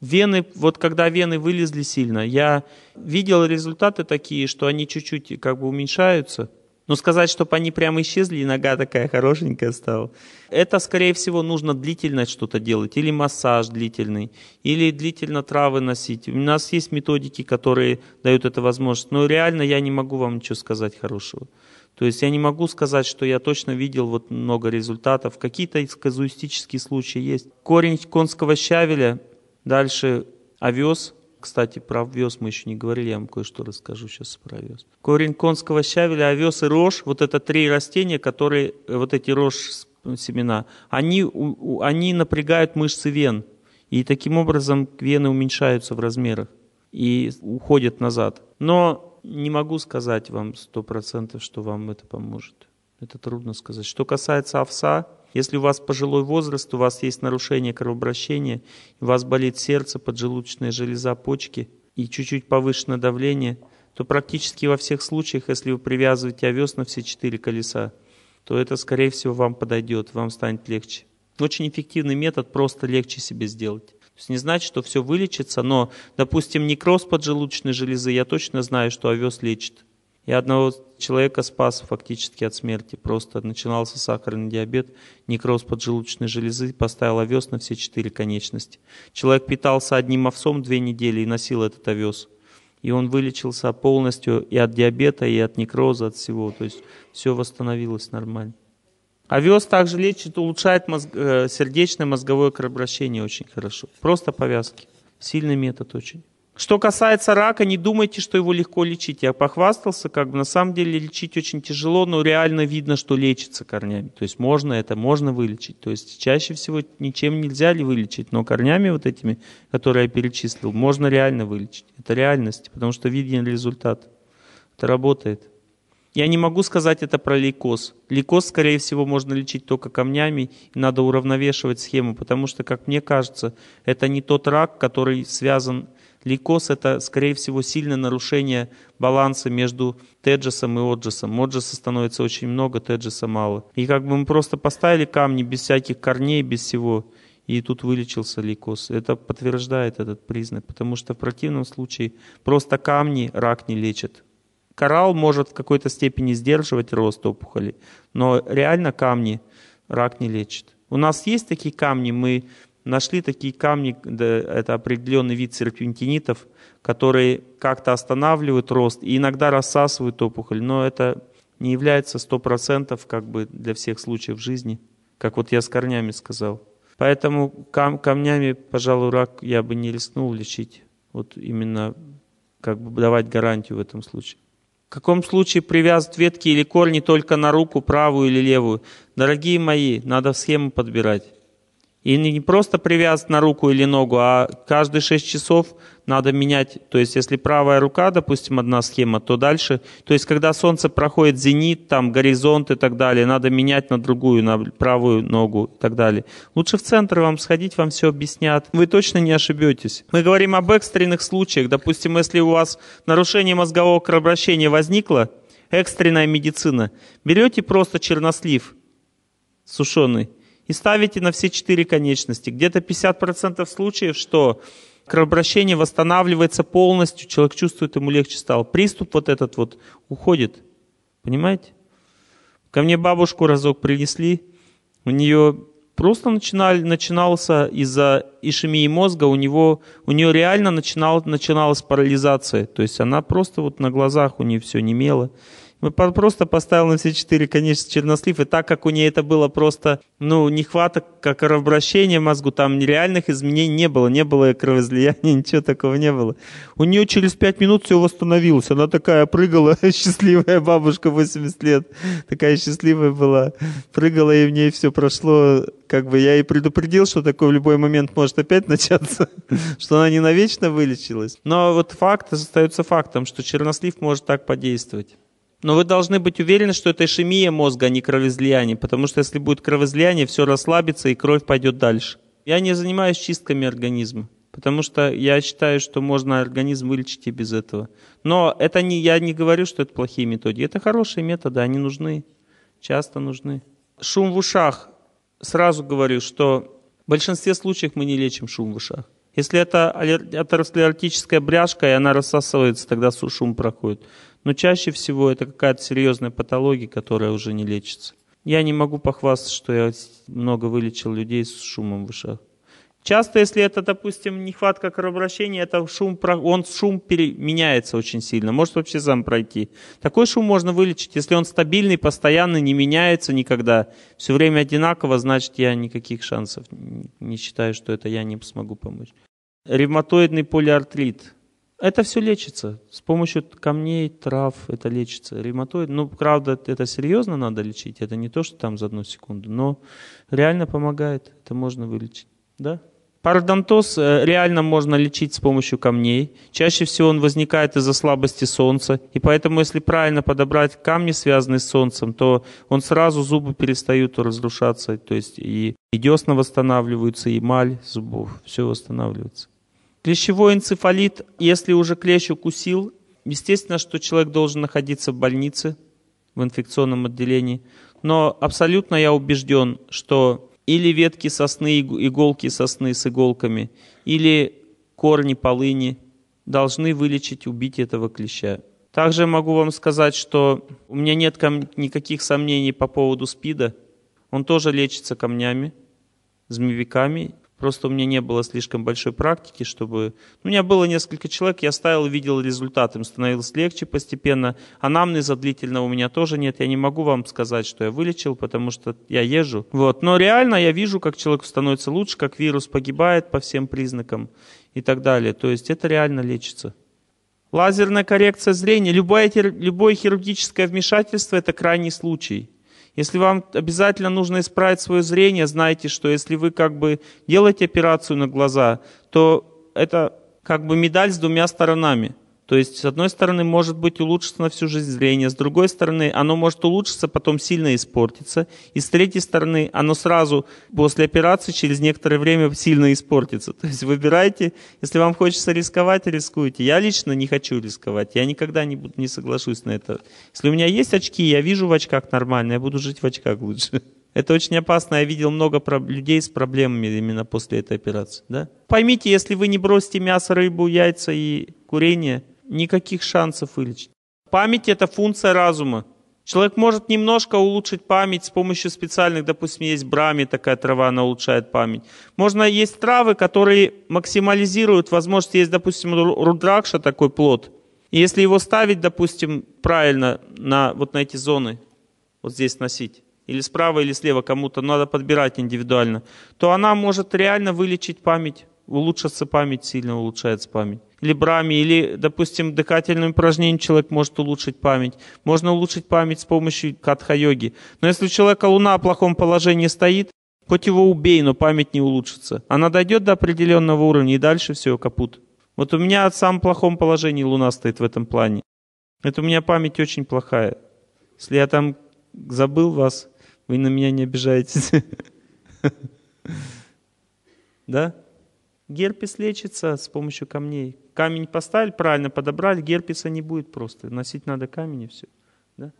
A: Вены, вот когда вены вылезли сильно, я видел результаты такие, что они чуть-чуть как бы уменьшаются. Но сказать, чтобы они прямо исчезли, и нога такая хорошенькая стала. Это, скорее всего, нужно длительно что-то делать. Или массаж длительный, или длительно травы носить. У нас есть методики, которые дают это возможность. Но реально я не могу вам ничего сказать хорошего. То есть я не могу сказать, что я точно видел вот много результатов. Какие-то казуистические случаи есть. Корень конского щавеля Дальше овес. Кстати, про овес мы еще не говорили, я вам кое-что расскажу сейчас про овес. Корень конского щавеля, овес а и рожь, вот это три растения, которые, э, вот эти рожь э, семена, они, они напрягают мышцы вен. И таким образом вены уменьшаются в размерах и уходят назад. Но не могу сказать вам сто процентов, что вам это поможет. Это трудно сказать. Что касается овса, если у вас пожилой возраст, у вас есть нарушение кровообращения, у вас болит сердце, поджелудочная железа, почки и чуть-чуть повышенное давление, то практически во всех случаях, если вы привязываете овес на все четыре колеса, то это, скорее всего, вам подойдет, вам станет легче. Очень эффективный метод, просто легче себе сделать. То есть не значит, что все вылечится, но, допустим, некроз поджелудочной железы, я точно знаю, что овес лечит. И одного человека спас фактически от смерти. Просто начинался сахарный диабет, некроз поджелудочной железы, поставил овес на все четыре конечности. Человек питался одним овсом две недели и носил этот овес. И он вылечился полностью и от диабета, и от некроза, от всего. То есть все восстановилось нормально. Овес также лечит, улучшает мозг, э, сердечное мозговое кровообращение очень хорошо. Просто повязки. Сильный метод очень. Что касается рака, не думайте, что его легко лечить. Я похвастался, как бы на самом деле лечить очень тяжело, но реально видно, что лечится корнями. То есть можно это, можно вылечить. То есть чаще всего ничем нельзя ли вылечить, но корнями вот этими, которые я перечислил, можно реально вылечить. Это реальность, потому что виден результат. Это работает. Я не могу сказать это про лейкоз. Лейкоз, скорее всего, можно лечить только камнями, и надо уравновешивать схему, потому что, как мне кажется, это не тот рак, который связан Лейкоз – это, скорее всего, сильное нарушение баланса между теджесом и отжесом. Отжеса становится очень много, теджеса мало. И как бы мы просто поставили камни без всяких корней, без всего, и тут вылечился лейкоз. Это подтверждает этот признак, потому что в противном случае просто камни рак не лечит. Коралл может в какой-то степени сдерживать рост опухоли, но реально камни рак не лечит. У нас есть такие камни, мы нашли такие камни, это определенный вид серпентинитов, которые как-то останавливают рост и иногда рассасывают опухоль, но это не является 100% как бы для всех случаев жизни, как вот я с корнями сказал. Поэтому кам камнями, пожалуй, рак я бы не рискнул лечить. Вот именно как бы давать гарантию в этом случае. В каком случае привязывать ветки или корни только на руку, правую или левую? Дорогие мои, надо схему подбирать. И не просто привязан на руку или ногу, а каждые 6 часов надо менять. То есть если правая рука, допустим, одна схема, то дальше... То есть когда солнце проходит зенит, там горизонт и так далее, надо менять на другую, на правую ногу и так далее. Лучше в центр вам сходить, вам все объяснят. Вы точно не ошибетесь. Мы говорим об экстренных случаях. Допустим, если у вас нарушение мозгового кровообращения возникло, экстренная медицина. Берете просто чернослив сушеный, и ставите на все четыре конечности. Где-то 50% случаев, что кровообращение восстанавливается полностью, человек чувствует, ему легче стало. Приступ вот этот вот уходит. Понимаете? Ко мне бабушку разок принесли, у нее просто начинали, начинался из-за ишемии мозга, у, него, у нее реально начинал, начиналась парализация. То есть она просто вот на глазах у нее все немело. мело просто поставил на все четыре конечности чернослив, и так как у нее это было просто, ну, нехватка кровообращения мозгу, там нереальных изменений не было, не было кровоизлияния, ничего такого не было. У нее через пять минут все восстановилось, она такая прыгала, счастливая бабушка 80 лет, такая счастливая была, прыгала, и в ней все прошло, как бы я и предупредил, что такой в любой момент может опять начаться, что она не навечно вылечилась. Но вот факт остается фактом, что чернослив может так подействовать. Но вы должны быть уверены, что это ишемия мозга, а не кровоизлияние, потому что если будет кровоизлияние, все расслабится и кровь пойдет дальше. Я не занимаюсь чистками организма, потому что я считаю, что можно организм вылечить и без этого. Но это не, я не говорю, что это плохие методики. Это хорошие методы, они нужны, часто нужны. Шум в ушах. Сразу говорю, что в большинстве случаев мы не лечим шум в ушах. Если это атеросклеротическая бряшка, и она рассасывается, тогда шум проходит. Но чаще всего это какая-то серьезная патология, которая уже не лечится. Я не могу похвастаться, что я много вылечил людей с шумом в ушах. Часто, если это, допустим, нехватка кровообращения, это шум, он шум меняется очень сильно, может вообще сам пройти. Такой шум можно вылечить, если он стабильный, постоянно, не меняется никогда, все время одинаково, значит, я никаких шансов не считаю, что это я не смогу помочь. Ревматоидный полиартрит. Это все лечится. С помощью камней, трав это лечится. Ревматоид, ну, правда, это серьезно надо лечить. Это не то, что там за одну секунду. Но реально помогает. Это можно вылечить. Да? Пародонтоз э, реально можно лечить с помощью камней. Чаще всего он возникает из-за слабости солнца. И поэтому, если правильно подобрать камни, связанные с солнцем, то он сразу зубы перестают разрушаться. То есть и, и десна восстанавливаются, и маль зубов. Все восстанавливается. Клещевой энцефалит, если уже клещ укусил, естественно, что человек должен находиться в больнице, в инфекционном отделении. Но абсолютно я убежден, что или ветки сосны, иголки сосны с иголками, или корни полыни должны вылечить, убить этого клеща. Также могу вам сказать, что у меня нет никаких сомнений по поводу СПИДа. Он тоже лечится камнями, змеевиками Просто у меня не было слишком большой практики, чтобы... Ну, у меня было несколько человек, я ставил, видел результат, им становилось легче постепенно. Анамнеза длительно у меня тоже нет, я не могу вам сказать, что я вылечил, потому что я езжу. Вот. Но реально я вижу, как человеку становится лучше, как вирус погибает по всем признакам и так далее. То есть это реально лечится. Лазерная коррекция зрения. Любое, любое хирургическое вмешательство – это крайний случай – если вам обязательно нужно исправить свое зрение, знайте, что если вы как бы делаете операцию на глаза, то это как бы медаль с двумя сторонами – то есть, с одной стороны, может быть улучшится на всю жизнь зрение, с другой стороны, оно может улучшиться, потом сильно испортиться, и с третьей стороны, оно сразу после операции через некоторое время сильно испортится. То есть выбирайте, если вам хочется рисковать, рискуйте. Я лично не хочу рисковать, я никогда не, буду, не соглашусь на это. Если у меня есть очки, я вижу в очках нормально, я буду жить в очках лучше. Это очень опасно. Я видел много людей с проблемами именно после этой операции. Да? Поймите, если вы не бросите мясо, рыбу, яйца и курение – никаких шансов вылечить. Память – это функция разума. Человек может немножко улучшить память с помощью специальных, допустим, есть брами, такая трава, она улучшает память. Можно есть травы, которые максимализируют возможность, есть, допустим, рудракша, такой плод. И если его ставить, допустим, правильно на, вот на эти зоны, вот здесь носить, или справа, или слева кому-то, надо подбирать индивидуально, то она может реально вылечить память улучшится память, сильно улучшается память. Или брами, или, допустим, дыхательным упражнением человек может улучшить память. Можно улучшить память с помощью катха-йоги. Но если у человека луна в плохом положении стоит, хоть его убей, но память не улучшится. Она дойдет до определенного уровня, и дальше все, капут. Вот у меня в самом плохом положении луна стоит в этом плане. Это у меня память очень плохая. Если я там забыл вас, вы на меня не обижаетесь. Да? Герпес лечится с помощью камней. Камень поставили, правильно подобрали, герпеса не будет просто. Носить надо камень и все. Да?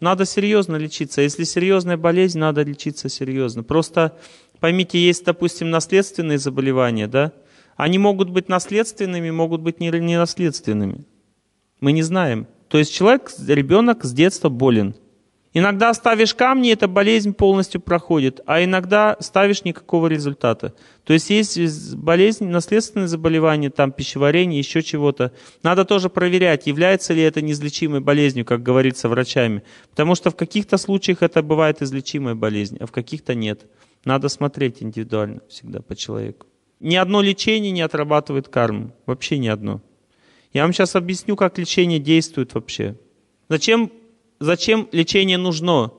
A: Надо серьезно лечиться. Если серьезная болезнь, надо лечиться серьезно. Просто поймите, есть, допустим, наследственные заболевания, да? Они могут быть наследственными, могут быть не наследственными. Мы не знаем. То есть человек, ребенок с детства болен – Иногда ставишь камни, эта болезнь полностью проходит, а иногда ставишь никакого результата. То есть есть болезнь, наследственные заболевания, там пищеварение, еще чего-то. Надо тоже проверять, является ли это неизлечимой болезнью, как говорится врачами. Потому что в каких-то случаях это бывает излечимая болезнь, а в каких-то нет. Надо смотреть индивидуально всегда по человеку. Ни одно лечение не отрабатывает карму. Вообще ни одно. Я вам сейчас объясню, как лечение действует вообще. Зачем зачем лечение нужно?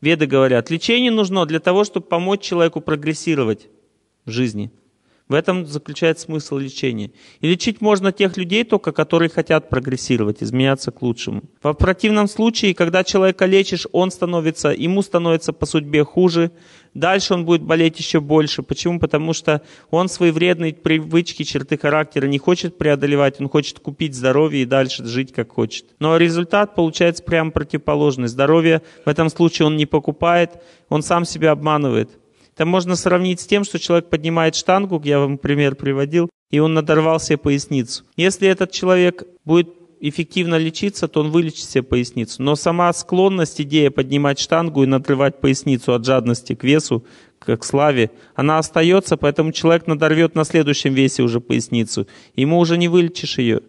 A: Веды говорят, лечение нужно для того, чтобы помочь человеку прогрессировать в жизни. В этом заключается смысл лечения. И лечить можно тех людей только, которые хотят прогрессировать, изменяться к лучшему. В противном случае, когда человека лечишь, он становится, ему становится по судьбе хуже, дальше он будет болеть еще больше. Почему? Потому что он свои вредные привычки, черты характера не хочет преодолевать, он хочет купить здоровье и дальше жить как хочет. Но результат получается прямо противоположный. Здоровье в этом случае он не покупает, он сам себя обманывает. Это можно сравнить с тем, что человек поднимает штангу, я вам пример приводил, и он надорвал себе поясницу. Если этот человек будет эффективно лечиться, то он вылечит себе поясницу. Но сама склонность, идея поднимать штангу и надрывать поясницу от жадности к весу, к славе, она остается, поэтому человек надорвет на следующем весе уже поясницу. Ему уже не вылечишь ее.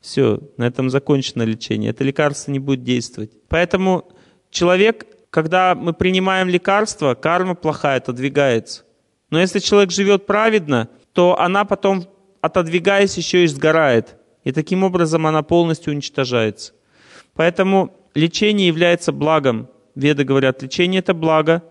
A: Все, на этом закончено лечение. Это лекарство не будет действовать. Поэтому человек, когда мы принимаем лекарство, карма плохая отодвигается. Но если человек живет праведно, то она потом, отодвигаясь, еще и сгорает. И таким образом она полностью уничтожается. Поэтому лечение является благом. Веды говорят, лечение это благо,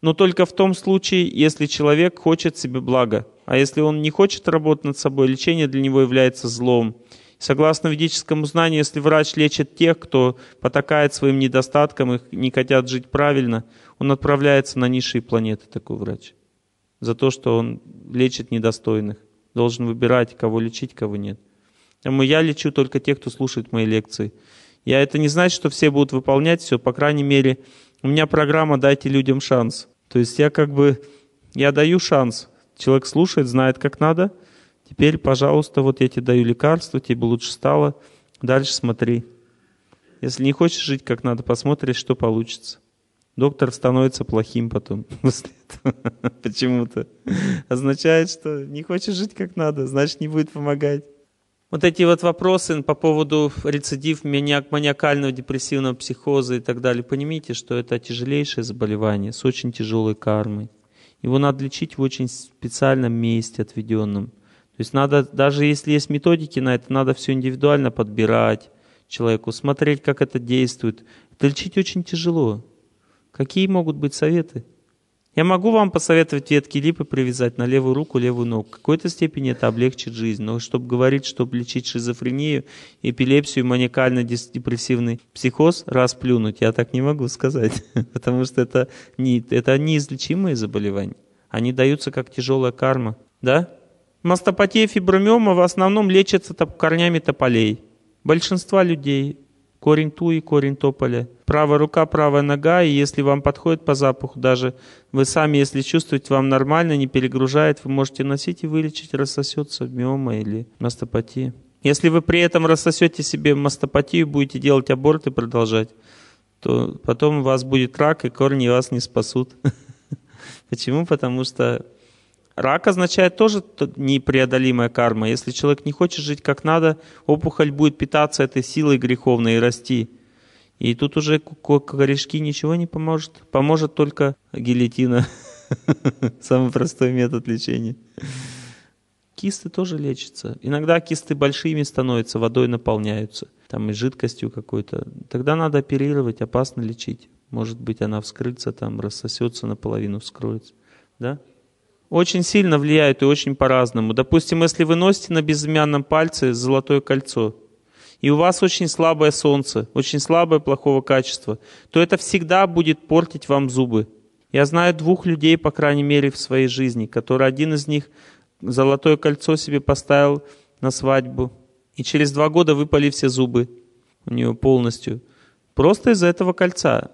A: но только в том случае, если человек хочет себе благо. А если он не хочет работать над собой, лечение для него является злом. Согласно ведическому знанию, если врач лечит тех, кто потакает своим недостаткам и не хотят жить правильно, он отправляется на низшие планеты, такой врач. За то, что он лечит недостойных. Должен выбирать, кого лечить, кого нет. Я лечу только тех, кто слушает мои лекции. Я это не значит, что все будут выполнять все, по крайней мере, у меня программа «Дайте людям шанс». То есть я как бы, я даю шанс. Человек слушает, знает, как надо. Теперь, пожалуйста, вот я тебе даю лекарство, тебе бы лучше стало. Дальше смотри. Если не хочешь жить как надо, посмотри, что получится. Доктор становится плохим потом после этого. Почему-то. Означает, что не хочешь жить как надо, значит, не будет помогать. Вот эти вот вопросы по поводу рецидив маниак, маниакального депрессивного психоза и так далее, понимите, что это тяжелейшее заболевание с очень тяжелой кармой. Его надо лечить в очень специальном месте, отведенном. То есть надо, даже если есть методики на это, надо все индивидуально подбирать человеку, смотреть, как это действует. Это лечить очень тяжело. Какие могут быть советы? Я могу вам посоветовать ветки липы привязать на левую руку, левую ногу. В какой-то степени это облегчит жизнь. Но чтобы говорить, чтобы лечить шизофрению, эпилепсию, маниакально-депрессивный психоз, раз плюнуть, я так не могу сказать. Потому что это, не, это неизлечимые заболевания. Они даются как тяжелая карма. Да? Мастопатия фибромиома в основном лечится корнями тополей. Большинства людей корень туи, корень тополя. Правая рука, правая нога, и если вам подходит по запаху даже, вы сами, если чувствуете, вам нормально, не перегружает, вы можете носить и вылечить, рассосется миома или мастопатия. Если вы при этом рассосете себе мастопатию, будете делать аборт и продолжать, то потом у вас будет рак, и корни вас не спасут. Почему? Потому что Рак означает тоже непреодолимая карма. Если человек не хочет жить как надо, опухоль будет питаться этой силой греховной и расти. И тут уже корешки ничего не поможет. Поможет только гильотина. Самый простой метод лечения. Кисты тоже лечатся. Иногда кисты большими становятся, водой наполняются. Там и жидкостью какой-то. Тогда надо оперировать, опасно лечить. Может быть, она вскрыться, там рассосется наполовину, вскроется. Да? Очень сильно влияют и очень по-разному. Допустим, если вы носите на безымянном пальце золотое кольцо, и у вас очень слабое солнце, очень слабое плохого качества, то это всегда будет портить вам зубы. Я знаю двух людей, по крайней мере, в своей жизни, которые один из них золотое кольцо себе поставил на свадьбу, и через два года выпали все зубы у нее полностью. Просто из-за этого кольца.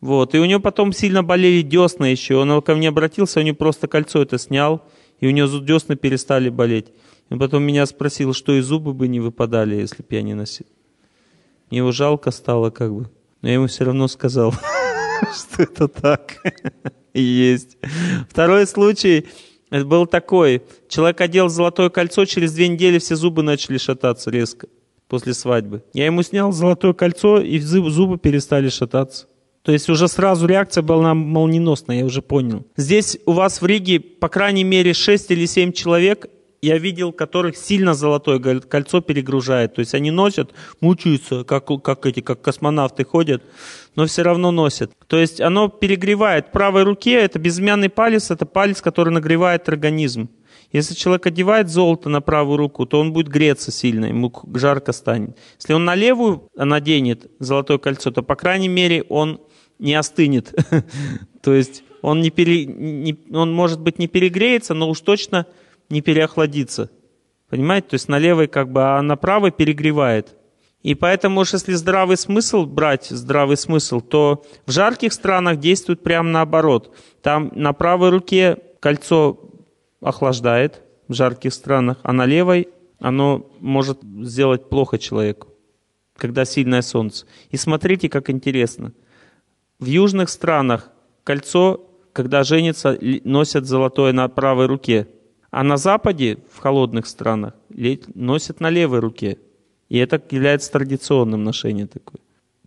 A: Вот. И у него потом сильно болели десна еще. Он ко мне обратился, у него просто кольцо это снял, и у него десна перестали болеть. Он потом меня спросил, что и зубы бы не выпадали, если бы я не носил. Мне его жалко стало как бы. Но я ему все равно сказал, что это так есть. Второй случай был такой. Человек одел золотое кольцо, через две недели все зубы начали шататься резко после свадьбы. Я ему снял золотое кольцо, и зубы перестали шататься. То есть уже сразу реакция была молниеносная, я уже понял. Здесь у вас в Риге, по крайней мере, 6 или 7 человек, я видел, которых сильно золотое кольцо перегружает. То есть они носят, мучаются, как, как эти, как космонавты ходят, но все равно носят. То есть оно перегревает. В правой руке это безымянный палец, это палец, который нагревает организм. Если человек одевает золото на правую руку, то он будет греться сильно, ему жарко станет. Если он на левую наденет золотое кольцо, то, по крайней мере, он не остынет. То есть он, не пере, не, он, может быть, не перегреется, но уж точно не переохладится. Понимаете? То есть на левой как бы, а на правой перегревает. И поэтому уж если здравый смысл брать, здравый смысл, то в жарких странах действует прямо наоборот. Там на правой руке кольцо охлаждает в жарких странах, а на левой оно может сделать плохо человеку, когда сильное солнце. И смотрите, как интересно – в южных странах кольцо, когда женится, носят золотое на правой руке, а на западе, в холодных странах, носят на левой руке. И это является традиционным ношением такое.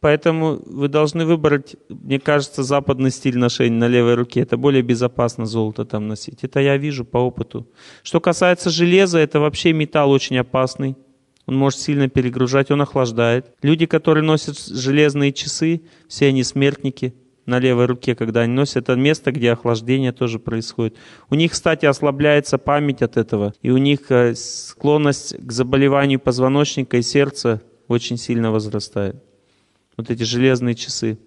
A: Поэтому вы должны выбрать, мне кажется, западный стиль ношения на левой руке. Это более безопасно золото там носить. Это я вижу по опыту. Что касается железа, это вообще металл очень опасный он может сильно перегружать, он охлаждает. Люди, которые носят железные часы, все они смертники на левой руке, когда они носят. Это место, где охлаждение тоже происходит. У них, кстати, ослабляется память от этого, и у них э, склонность к заболеванию позвоночника и сердца очень сильно возрастает. Вот эти железные часы.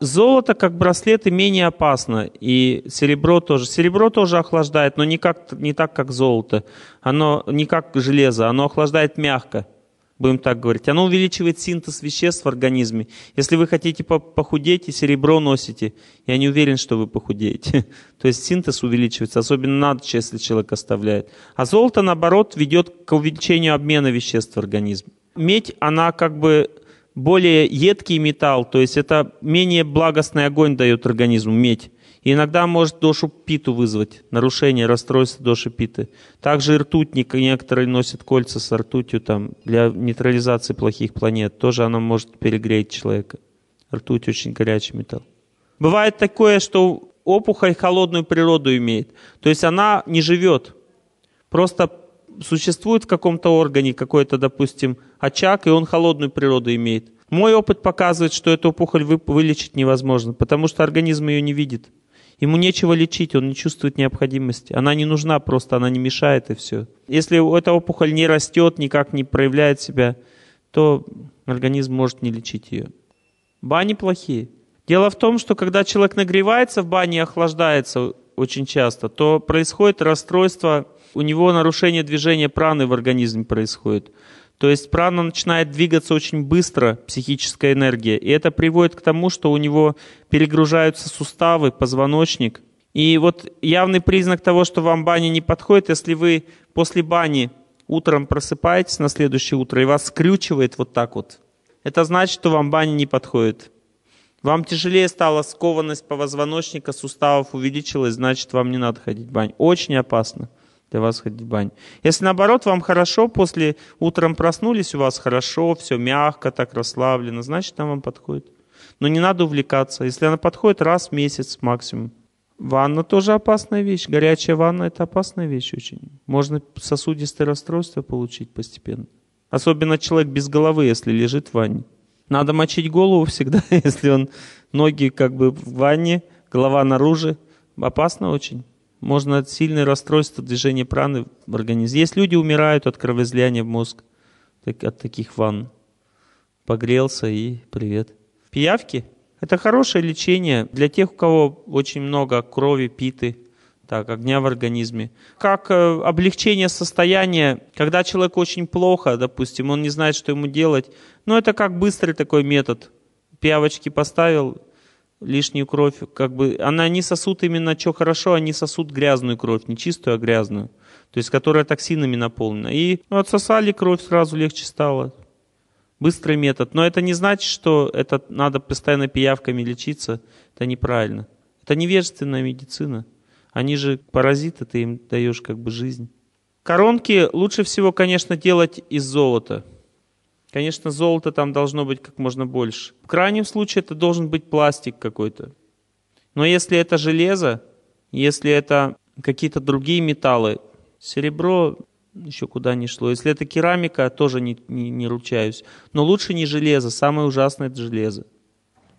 A: Золото как браслеты менее опасно, и серебро тоже. Серебро тоже охлаждает, но не, как, не так, как золото. Оно не как железо, оно охлаждает мягко, будем так говорить. Оно увеличивает синтез веществ в организме. Если вы хотите похудеть и серебро носите, я не уверен, что вы похудеете. То есть синтез увеличивается, особенно надо, если человек оставляет. А золото, наоборот, ведет к увеличению обмена веществ в организме. Медь, она как бы более едкий металл, то есть это менее благостный огонь дает организму, медь. И иногда может дошупиту вызвать, нарушение, расстройство дошупиты. Также и ртутник, некоторые носят кольца с ртутью там, для нейтрализации плохих планет. Тоже она может перегреть человека. Ртуть очень горячий металл. Бывает такое, что опухоль холодную природу имеет. То есть она не живет. Просто существует в каком-то органе какой-то, допустим, очаг, и он холодную природу имеет. Мой опыт показывает, что эту опухоль вылечить невозможно, потому что организм ее не видит. Ему нечего лечить, он не чувствует необходимости. Она не нужна просто, она не мешает и все. Если эта опухоль не растет, никак не проявляет себя, то организм может не лечить ее. Бани плохие. Дело в том, что когда человек нагревается в бане и охлаждается очень часто, то происходит расстройство у него нарушение движения праны в организме происходит. То есть прана начинает двигаться очень быстро, психическая энергия, и это приводит к тому, что у него перегружаются суставы, позвоночник. И вот явный признак того, что вам баня не подходит, если вы после бани утром просыпаетесь на следующее утро и вас скрючивает вот так вот, это значит, что вам баня не подходит. Вам тяжелее стала скованность по позвоночника, суставов увеличилась, значит, вам не надо ходить в баню. Очень опасно для вас ходить в баню. Если наоборот, вам хорошо, после утром проснулись, у вас хорошо, все мягко, так расслаблено, значит, она вам подходит. Но не надо увлекаться. Если она подходит раз в месяц максимум. Ванна тоже опасная вещь. Горячая ванна – это опасная вещь очень. Можно сосудистое расстройство получить постепенно. Особенно человек без головы, если лежит в ванне. Надо мочить голову всегда, если он ноги как бы в ванне, голова наружу. Опасно очень можно от сильное расстройство движения праны в организме. Есть люди умирают от кровоизлияния в мозг, так, от таких ванн. Погрелся и привет. Пиявки – это хорошее лечение для тех, у кого очень много крови, питы, так, огня в организме. Как э, облегчение состояния, когда человек очень плохо, допустим, он не знает, что ему делать. Но это как быстрый такой метод. Пиявочки поставил – лишнюю кровь, как бы, она, не сосут именно что хорошо, они сосут грязную кровь, не чистую, а грязную, то есть которая токсинами наполнена. И ну, отсосали кровь, сразу легче стало. Быстрый метод. Но это не значит, что это надо постоянно пиявками лечиться. Это неправильно. Это невежественная медицина. Они же паразиты, ты им даешь как бы жизнь. Коронки лучше всего, конечно, делать из золота – Конечно, золота там должно быть как можно больше. В крайнем случае это должен быть пластик какой-то. Но если это железо, если это какие-то другие металлы, серебро еще куда не шло. Если это керамика, тоже не, не, не ручаюсь. Но лучше не железо. Самое ужасное это железо.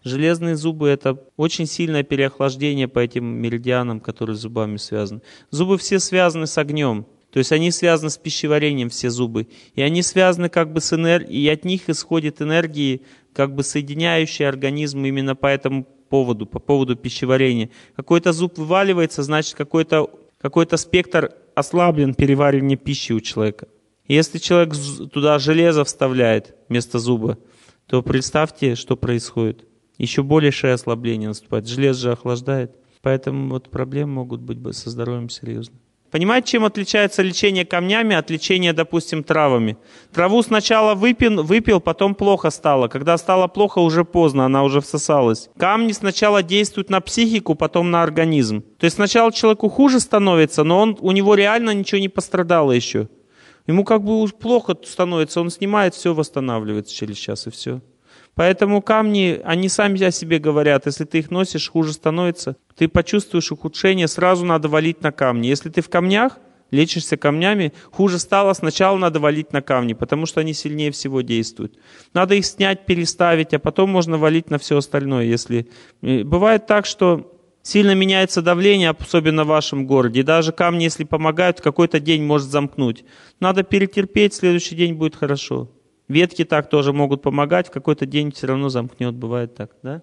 A: Железные зубы – это очень сильное переохлаждение по этим меридианам, которые с зубами связаны. Зубы все связаны с огнем. То есть они связаны с пищеварением, все зубы. И они связаны как бы с энергией, и от них исходит энергии, как бы соединяющие организм именно по этому поводу, по поводу пищеварения. Какой-то зуб вываливается, значит какой-то какой спектр ослаблен переваривания пищи у человека. если человек туда железо вставляет вместо зуба, то представьте, что происходит. Еще большее ослабление наступает. Железо же охлаждает. Поэтому вот проблемы могут быть со здоровьем серьезные. Понимаете, чем отличается лечение камнями от лечения, допустим, травами? Траву сначала выпил, выпил, потом плохо стало. Когда стало плохо, уже поздно, она уже всосалась. Камни сначала действуют на психику, потом на организм. То есть сначала человеку хуже становится, но он, у него реально ничего не пострадало еще. Ему как бы уж плохо становится, он снимает все, восстанавливается через час и все. Поэтому камни, они сами о себе говорят, если ты их носишь, хуже становится. Ты почувствуешь ухудшение, сразу надо валить на камни. Если ты в камнях, лечишься камнями, хуже стало, сначала надо валить на камни, потому что они сильнее всего действуют. Надо их снять, переставить, а потом можно валить на все остальное. Если... Э, бывает так, что сильно меняется давление, особенно в вашем городе, даже камни, если помогают, какой-то день может замкнуть. Надо перетерпеть, следующий день будет хорошо. Ветки так тоже могут помогать, в какой-то день все равно замкнет, бывает так, да?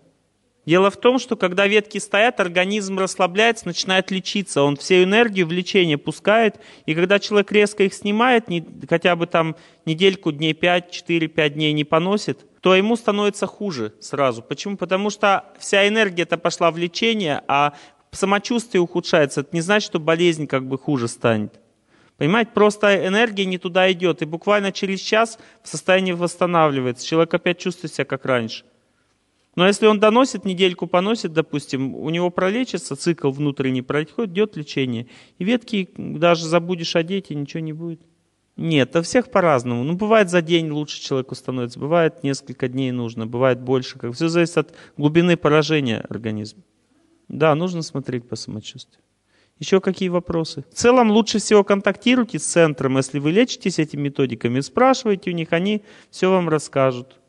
A: Дело в том, что когда ветки стоят, организм расслабляется, начинает лечиться. Он всю энергию в лечение пускает. И когда человек резко их снимает, не, хотя бы там недельку, дней 5, 4, 5 дней не поносит, то ему становится хуже сразу. Почему? Потому что вся энергия-то пошла в лечение, а самочувствие ухудшается. Это не значит, что болезнь как бы хуже станет. Понимаете, просто энергия не туда идет. И буквально через час в состоянии восстанавливается. Человек опять чувствует себя как раньше. Но если он доносит, недельку поносит, допустим, у него пролечится, цикл внутренний проходит, идет лечение. И ветки даже забудешь одеть, и ничего не будет. Нет, это всех по-разному. Ну, бывает за день лучше человеку становится, бывает несколько дней нужно, бывает больше. Как... Все зависит от глубины поражения организма. Да, нужно смотреть по самочувствию. Еще какие вопросы? В целом лучше всего контактируйте с центром, если вы лечитесь этими методиками, спрашивайте у них, они все вам расскажут.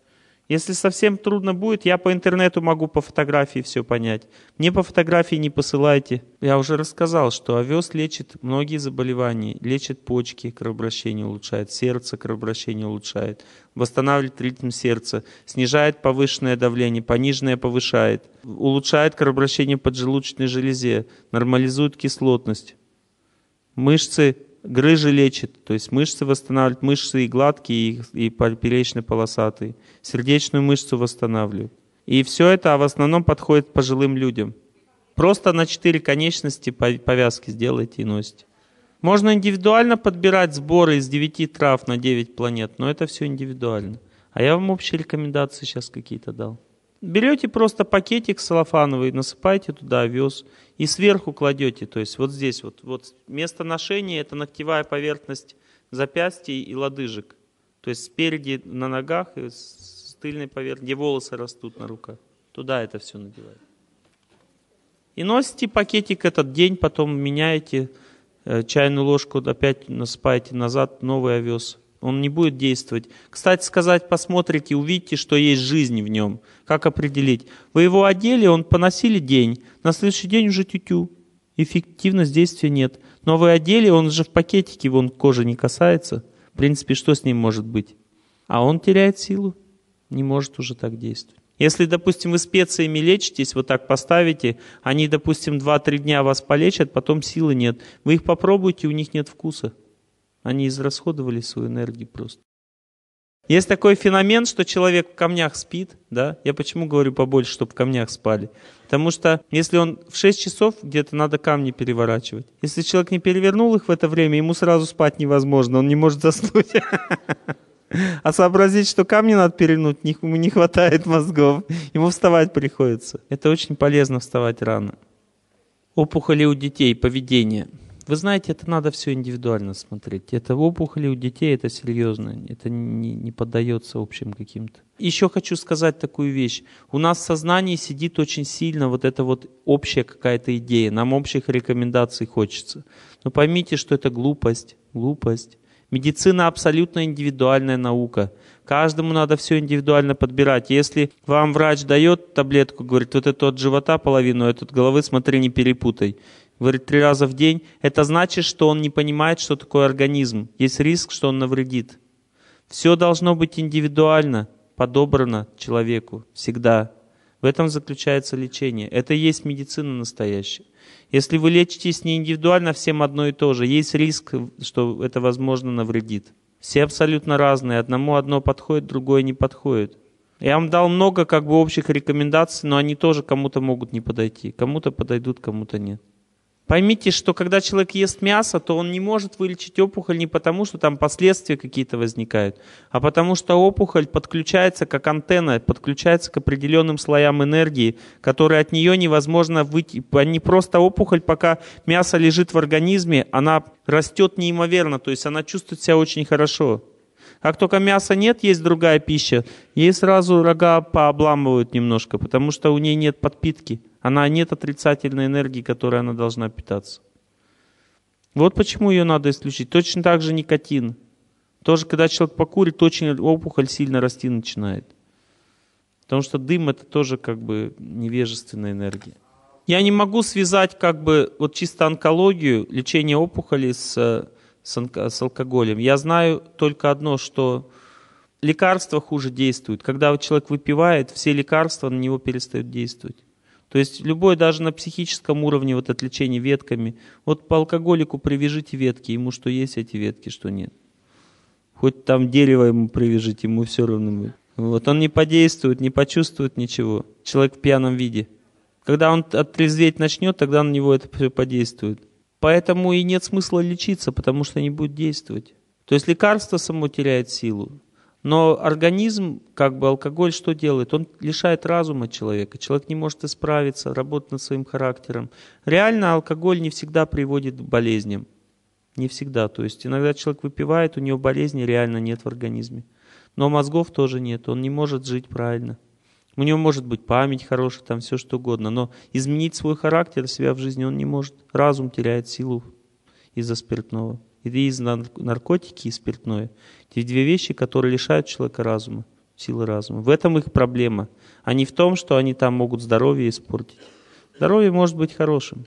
A: Если совсем трудно будет, я по интернету могу по фотографии все понять. Мне по фотографии не посылайте. Я уже рассказал, что овес лечит многие заболевания. Лечит почки, кровообращение улучшает, сердце, кровообращение улучшает, восстанавливает ритм сердца, снижает повышенное давление, пониженное повышает, улучшает кровообращение в поджелудочной железе, нормализует кислотность. Мышцы грыжи лечит, то есть мышцы восстанавливает, мышцы и гладкие, и, и поперечно-полосатые, сердечную мышцу восстанавливает. И все это в основном подходит пожилым людям. Просто на четыре конечности повязки сделайте и носите. Можно индивидуально подбирать сборы из девяти трав на девять планет, но это все индивидуально. А я вам общие рекомендации сейчас какие-то дал. Берете просто пакетик салофановый, насыпаете туда овес – и сверху кладете, то есть вот здесь вот, вот место ношения это ногтевая поверхность запястья и лодыжек, то есть спереди на ногах и э, с тыльной поверхности, где волосы растут на руках, туда это все надевает. И носите пакетик этот день, потом меняете э, чайную ложку, опять насыпаете назад новый овес. Он не будет действовать. Кстати сказать, посмотрите, увидите, что есть жизнь в нем. Как определить? Вы его одели, он поносили день, на следующий день уже тю-тю, Эффективность действия нет. Но вы одели, он же в пакетике, вон кожа не касается. В принципе, что с ним может быть? А он теряет силу, не может уже так действовать. Если, допустим, вы специями лечитесь, вот так поставите, они, допустим, 2-3 дня вас полечат, потом силы нет. Вы их попробуете, у них нет вкуса. Они израсходовали свою энергию просто. Есть такой феномен, что человек в камнях спит, да? Я почему говорю побольше, чтобы в камнях спали? Потому что если он в 6 часов, где-то надо камни переворачивать. Если человек не перевернул их в это время, ему сразу спать невозможно, он не может заснуть. А сообразить, что камни надо перевернуть, ему не хватает мозгов. Ему вставать приходится. Это очень полезно вставать рано. Опухоли у детей, поведение – вы знаете, это надо все индивидуально смотреть. Это опухоли у детей, это серьезно, это не, не поддается общим каким-то. Еще хочу сказать такую вещь. У нас в сознании сидит очень сильно вот эта вот общая какая-то идея. Нам общих рекомендаций хочется. Но поймите, что это глупость, глупость. Медицина абсолютно индивидуальная наука. Каждому надо все индивидуально подбирать. Если вам врач дает таблетку, говорит, вот это от живота половину, а этот головы, смотри, не перепутай говорит, три раза в день, это значит, что он не понимает, что такое организм. Есть риск, что он навредит. Все должно быть индивидуально, подобрано человеку всегда. В этом заключается лечение. Это и есть медицина настоящая. Если вы лечитесь не индивидуально, всем одно и то же. Есть риск, что это, возможно, навредит. Все абсолютно разные. Одному одно подходит, другое не подходит. Я вам дал много как бы общих рекомендаций, но они тоже кому-то могут не подойти. Кому-то подойдут, кому-то нет. Поймите, что когда человек ест мясо, то он не может вылечить опухоль не потому, что там последствия какие-то возникают, а потому что опухоль подключается как антенна, подключается к определенным слоям энергии, которые от нее невозможно выйти. Не просто опухоль, пока мясо лежит в организме, она растет неимоверно, то есть она чувствует себя очень хорошо. Как только мяса нет, есть другая пища, ей сразу рога пообламывают немножко, потому что у нее нет подпитки. Она нет отрицательной энергии, которой она должна питаться. Вот почему ее надо исключить. Точно так же никотин. Тоже, когда человек покурит, очень опухоль сильно расти начинает. Потому что дым это тоже как бы невежественная энергия. Я не могу связать как бы вот чисто онкологию, лечение опухоли с э, с алкоголем. Я знаю только одно, что лекарства хуже действуют. Когда человек выпивает, все лекарства на него перестают действовать. То есть любое даже на психическом уровне вот отвлечение ветками. Вот по алкоголику привяжите ветки, ему что есть а эти ветки, что нет. Хоть там дерево ему привяжите, ему все равно будет. Вот он не подействует, не почувствует ничего. Человек в пьяном виде. Когда он отрезветь начнет, тогда на него это все подействует. Поэтому и нет смысла лечиться, потому что не будет действовать. То есть лекарство само теряет силу. Но организм, как бы алкоголь, что делает? Он лишает разума человека. Человек не может исправиться, работать над своим характером. Реально алкоголь не всегда приводит к болезням. Не всегда. То есть иногда человек выпивает, у него болезни реально нет в организме. Но мозгов тоже нет, он не может жить правильно. У него может быть память хорошая, там все что угодно, но изменить свой характер себя в жизни он не может. Разум теряет силу из-за спиртного. Или из наркотики и спиртное. Эти две вещи, которые лишают человека разума, силы разума. В этом их проблема, а не в том, что они там могут здоровье испортить. Здоровье может быть хорошим.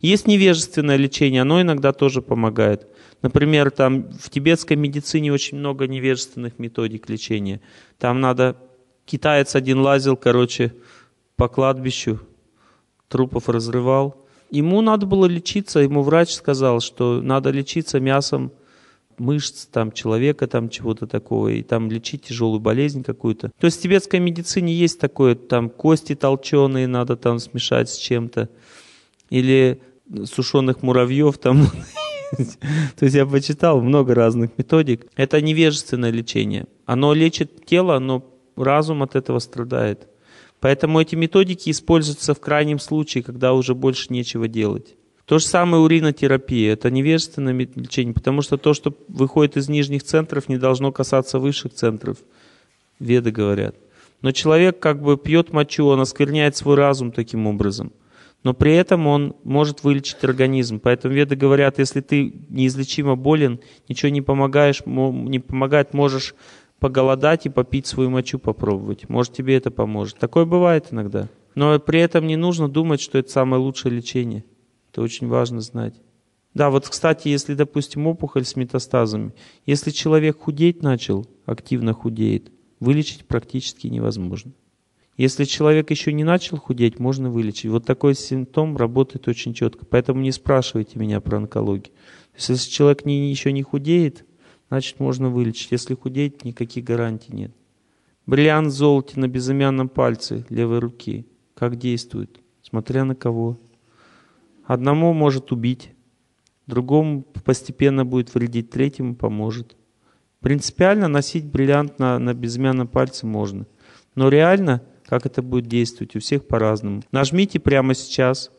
A: Есть невежественное лечение, оно иногда тоже помогает. Например, там в тибетской медицине очень много невежественных методик лечения. Там надо Китаец один лазил, короче, по кладбищу, трупов разрывал. Ему надо было лечиться, ему врач сказал, что надо лечиться мясом мышц, там, человека, там, чего-то такого, и там лечить тяжелую болезнь какую-то. То есть в тибетской медицине есть такое, там, кости толченые надо там смешать с чем-то, или сушеных муравьев там. То есть я почитал много разных методик. Это невежественное лечение. Оно лечит тело, но разум от этого страдает. Поэтому эти методики используются в крайнем случае, когда уже больше нечего делать. То же самое уринотерапия. Это невежественное лечение, потому что то, что выходит из нижних центров, не должно касаться высших центров. Веды говорят. Но человек как бы пьет мочу, он оскверняет свой разум таким образом. Но при этом он может вылечить организм. Поэтому веды говорят, если ты неизлечимо болен, ничего не помогаешь, не помогать можешь поголодать и попить свою мочу попробовать. Может, тебе это поможет. Такое бывает иногда. Но при этом не нужно думать, что это самое лучшее лечение. Это очень важно знать. Да, вот, кстати, если, допустим, опухоль с метастазами, если человек худеть начал, активно худеет, вылечить практически невозможно. Если человек еще не начал худеть, можно вылечить. Вот такой симптом работает очень четко. Поэтому не спрашивайте меня про онкологию. То есть, если человек не, еще не худеет, значит можно вылечить. Если худеть, никаких гарантий нет. Бриллиант в золоте на безымянном пальце левой руки. Как действует? Смотря на кого. Одному может убить, другому постепенно будет вредить, третьему поможет. Принципиально носить бриллиант на, на безымянном пальце можно. Но реально, как это будет действовать, у всех по-разному. Нажмите прямо сейчас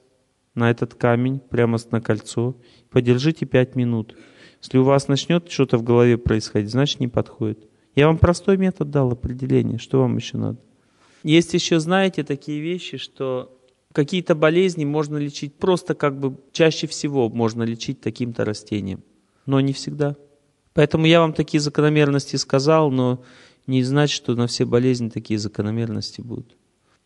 A: на этот камень, прямо на кольцо, подержите 5 минут. Если у вас начнет что-то в голове происходить, значит не подходит. Я вам простой метод дал определение, что вам еще надо. Есть еще, знаете, такие вещи, что какие-то болезни можно лечить просто как бы чаще всего можно лечить таким-то растением, но не всегда. Поэтому я вам такие закономерности сказал, но не значит, что на все болезни такие закономерности будут.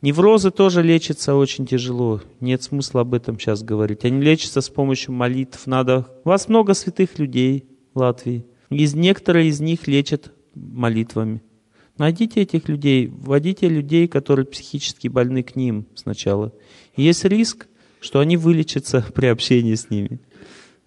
A: Неврозы тоже лечатся очень тяжело. Нет смысла об этом сейчас говорить. Они лечатся с помощью молитв. Надо... У вас много святых людей в Латвии. Из, некоторые из них лечат молитвами. Найдите этих людей, вводите людей, которые психически больны к ним сначала. есть риск, что они вылечатся при общении с ними.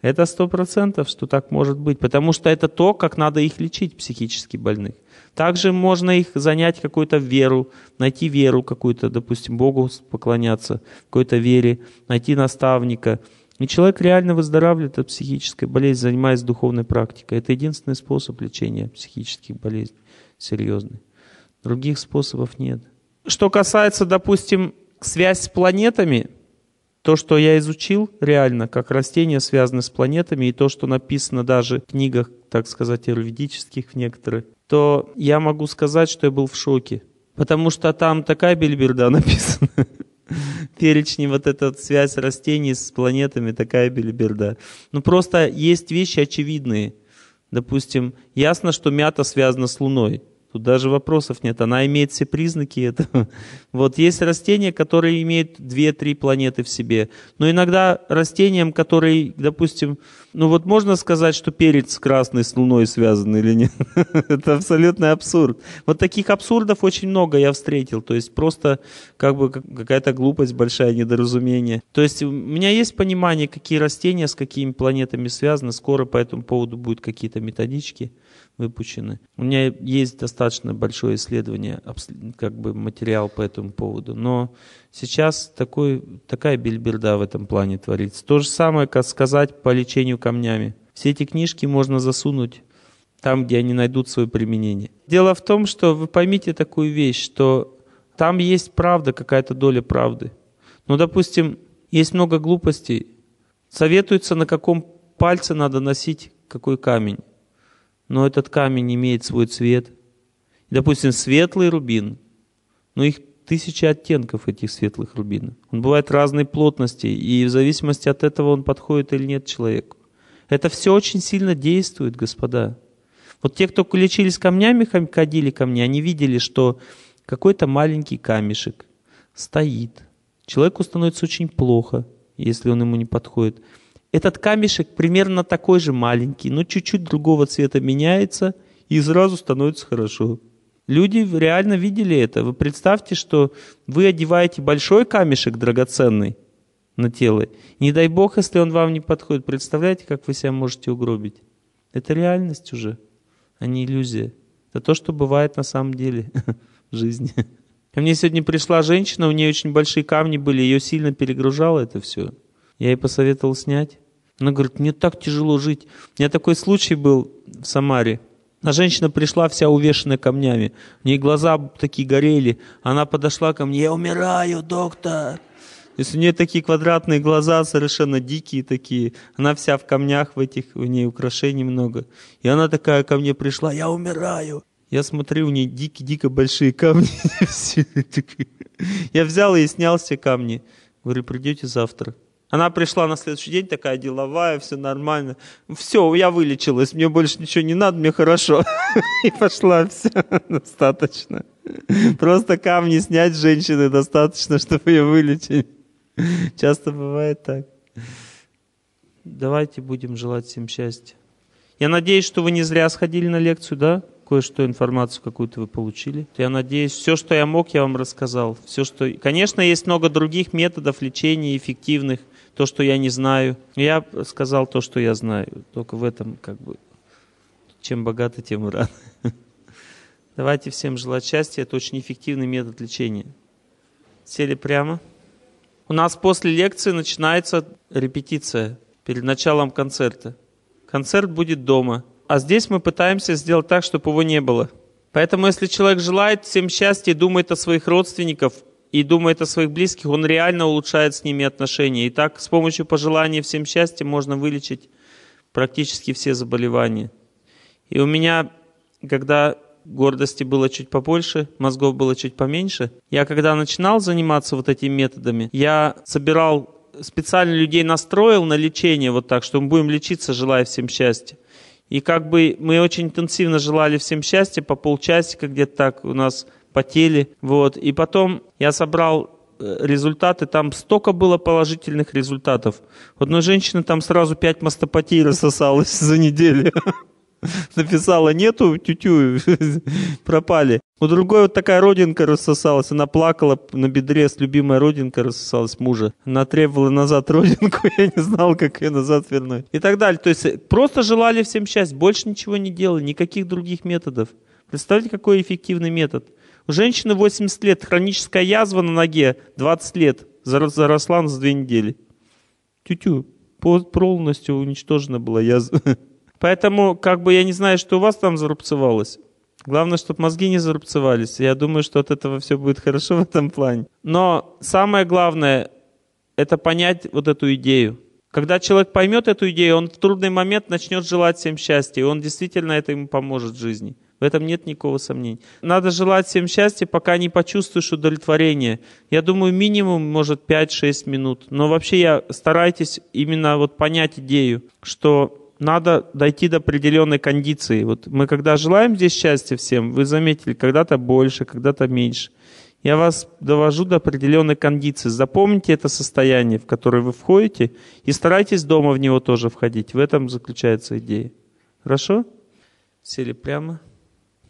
A: Это сто процентов, что так может быть, потому что это то, как надо их лечить, психически больных. Также можно их занять какую-то веру, найти веру какую-то, допустим, Богу поклоняться, какой-то вере, найти наставника. И человек реально выздоравливает от психической болезни, занимаясь духовной практикой. Это единственный способ лечения психических болезней, серьезный. Других способов нет. Что касается, допустим, связь с планетами – то, что я изучил, реально, как растения связаны с планетами, и то, что написано даже в книгах, так сказать, юридических в некоторых, то я могу сказать, что я был в шоке. Потому что там такая бельберда написана. Перечни, вот эта вот связь растений с планетами, такая бельберда. Ну просто есть вещи очевидные. Допустим, ясно, что мята связана с Луной. Тут даже вопросов нет. Она имеет все признаки этого. Вот есть растения, которые имеют 2-3 планеты в себе. Но иногда растениям, которые, допустим, ну вот можно сказать, что перец красный с луной связан или нет? Это абсолютный абсурд. Вот таких абсурдов очень много я встретил. То есть просто как бы какая-то глупость большая, недоразумение. То есть у меня есть понимание, какие растения с какими планетами связаны. Скоро по этому поводу будут какие-то методички выпущены. У меня есть достаточно большое исследование, как бы материал по этому поводу, но сейчас такой, такая бильберда в этом плане творится. То же самое, как сказать по лечению камнями. Все эти книжки можно засунуть там, где они найдут свое применение. Дело в том, что вы поймите такую вещь, что там есть правда, какая-то доля правды. Но, ну, допустим, есть много глупостей. Советуется, на каком пальце надо носить какой камень но этот камень имеет свой цвет. Допустим, светлый рубин, но их тысячи оттенков этих светлых рубинов. Он бывает разной плотности, и в зависимости от этого он подходит или нет человеку. Это все очень сильно действует, господа. Вот те, кто лечились камнями, ходили ко мне, они видели, что какой-то маленький камешек стоит. Человеку становится очень плохо, если он ему не подходит. Этот камешек примерно такой же маленький, но чуть-чуть другого цвета меняется, и сразу становится хорошо. Люди реально видели это. Вы представьте, что вы одеваете большой камешек драгоценный на тело. Не дай бог, если он вам не подходит. Представляете, как вы себя можете угробить? Это реальность уже, а не иллюзия. Это то, что бывает на самом деле в жизни. Ко мне сегодня пришла женщина, у нее очень большие камни были, ее сильно перегружало это все. Я ей посоветовал снять. Она говорит, мне так тяжело жить. У меня такой случай был в Самаре. А женщина пришла вся увешанная камнями. У нее глаза такие горели. Она подошла ко мне, я умираю, доктор. То есть у нее такие квадратные глаза, совершенно дикие такие. Она вся в камнях в этих, у нее украшений много. И она такая ко мне пришла, я умираю. Я смотрю, у нее дикие, дико большие камни. Я взял и снял все камни. Говорю, придете завтра. Она пришла на следующий день, такая деловая, все нормально. Все, я вылечилась, мне больше ничего не надо, мне хорошо. И пошла, все, достаточно. Просто камни снять женщины достаточно, чтобы ее вылечить. Часто бывает так. Давайте будем желать всем счастья. Я надеюсь, что вы не зря сходили на лекцию, да? Кое-что, информацию какую-то вы получили. Я надеюсь, все, что я мог, я вам рассказал. Все, что... Конечно, есть много других методов лечения эффективных то, что я не знаю. Я сказал то, что я знаю. Только в этом как бы чем богаты, тем рад. Давайте всем желать счастья. Это очень эффективный метод лечения. Сели прямо. У нас после лекции начинается репетиция перед началом концерта. Концерт будет дома. А здесь мы пытаемся сделать так, чтобы его не было. Поэтому, если человек желает всем счастья и думает о своих родственниках, и думает о своих близких, он реально улучшает с ними отношения. И так с помощью пожелания всем счастья можно вылечить практически все заболевания. И у меня, когда гордости было чуть побольше, мозгов было чуть поменьше, я когда начинал заниматься вот этими методами, я собирал специально людей настроил на лечение вот так, что мы будем лечиться, желая всем счастья. И как бы мы очень интенсивно желали всем счастья, по полчасика где-то так у нас потели. Вот. И потом я собрал э, результаты, там столько было положительных результатов. У одной женщины там сразу 5 мастопатий рассосалось за неделю. Написала нету, тю-тю, пропали. У другой вот такая родинка рассосалась, она плакала на бедре, с любимой родинка рассосалась мужа. Она требовала назад родинку, я не знал, как ее назад вернуть. И так далее. То есть э, просто желали всем счастья, больше ничего не делали, никаких других методов. Представьте, какой эффективный метод. У женщины 80 лет, хроническая язва на ноге 20 лет, заросла за две недели. Тю-тю, полностью уничтожена была язва. Поэтому, как бы я не знаю, что у вас там зарубцевалось. Главное, чтобы мозги не зарубцевались. Я думаю, что от этого все будет хорошо в этом плане. Но самое главное — это понять вот эту идею. Когда человек поймет эту идею, он в трудный момент начнет желать всем счастья, и он действительно это ему поможет в жизни. В этом нет никакого сомнения. Надо желать всем счастья, пока не почувствуешь удовлетворение. Я думаю, минимум, может, 5-6 минут. Но вообще я старайтесь именно вот понять идею, что надо дойти до определенной кондиции. Вот мы когда желаем здесь счастья всем, вы заметили, когда-то больше, когда-то меньше. Я вас довожу до определенной кондиции. Запомните это состояние, в которое вы входите, и старайтесь дома в него тоже входить. В этом заключается идея. Хорошо? Сели прямо.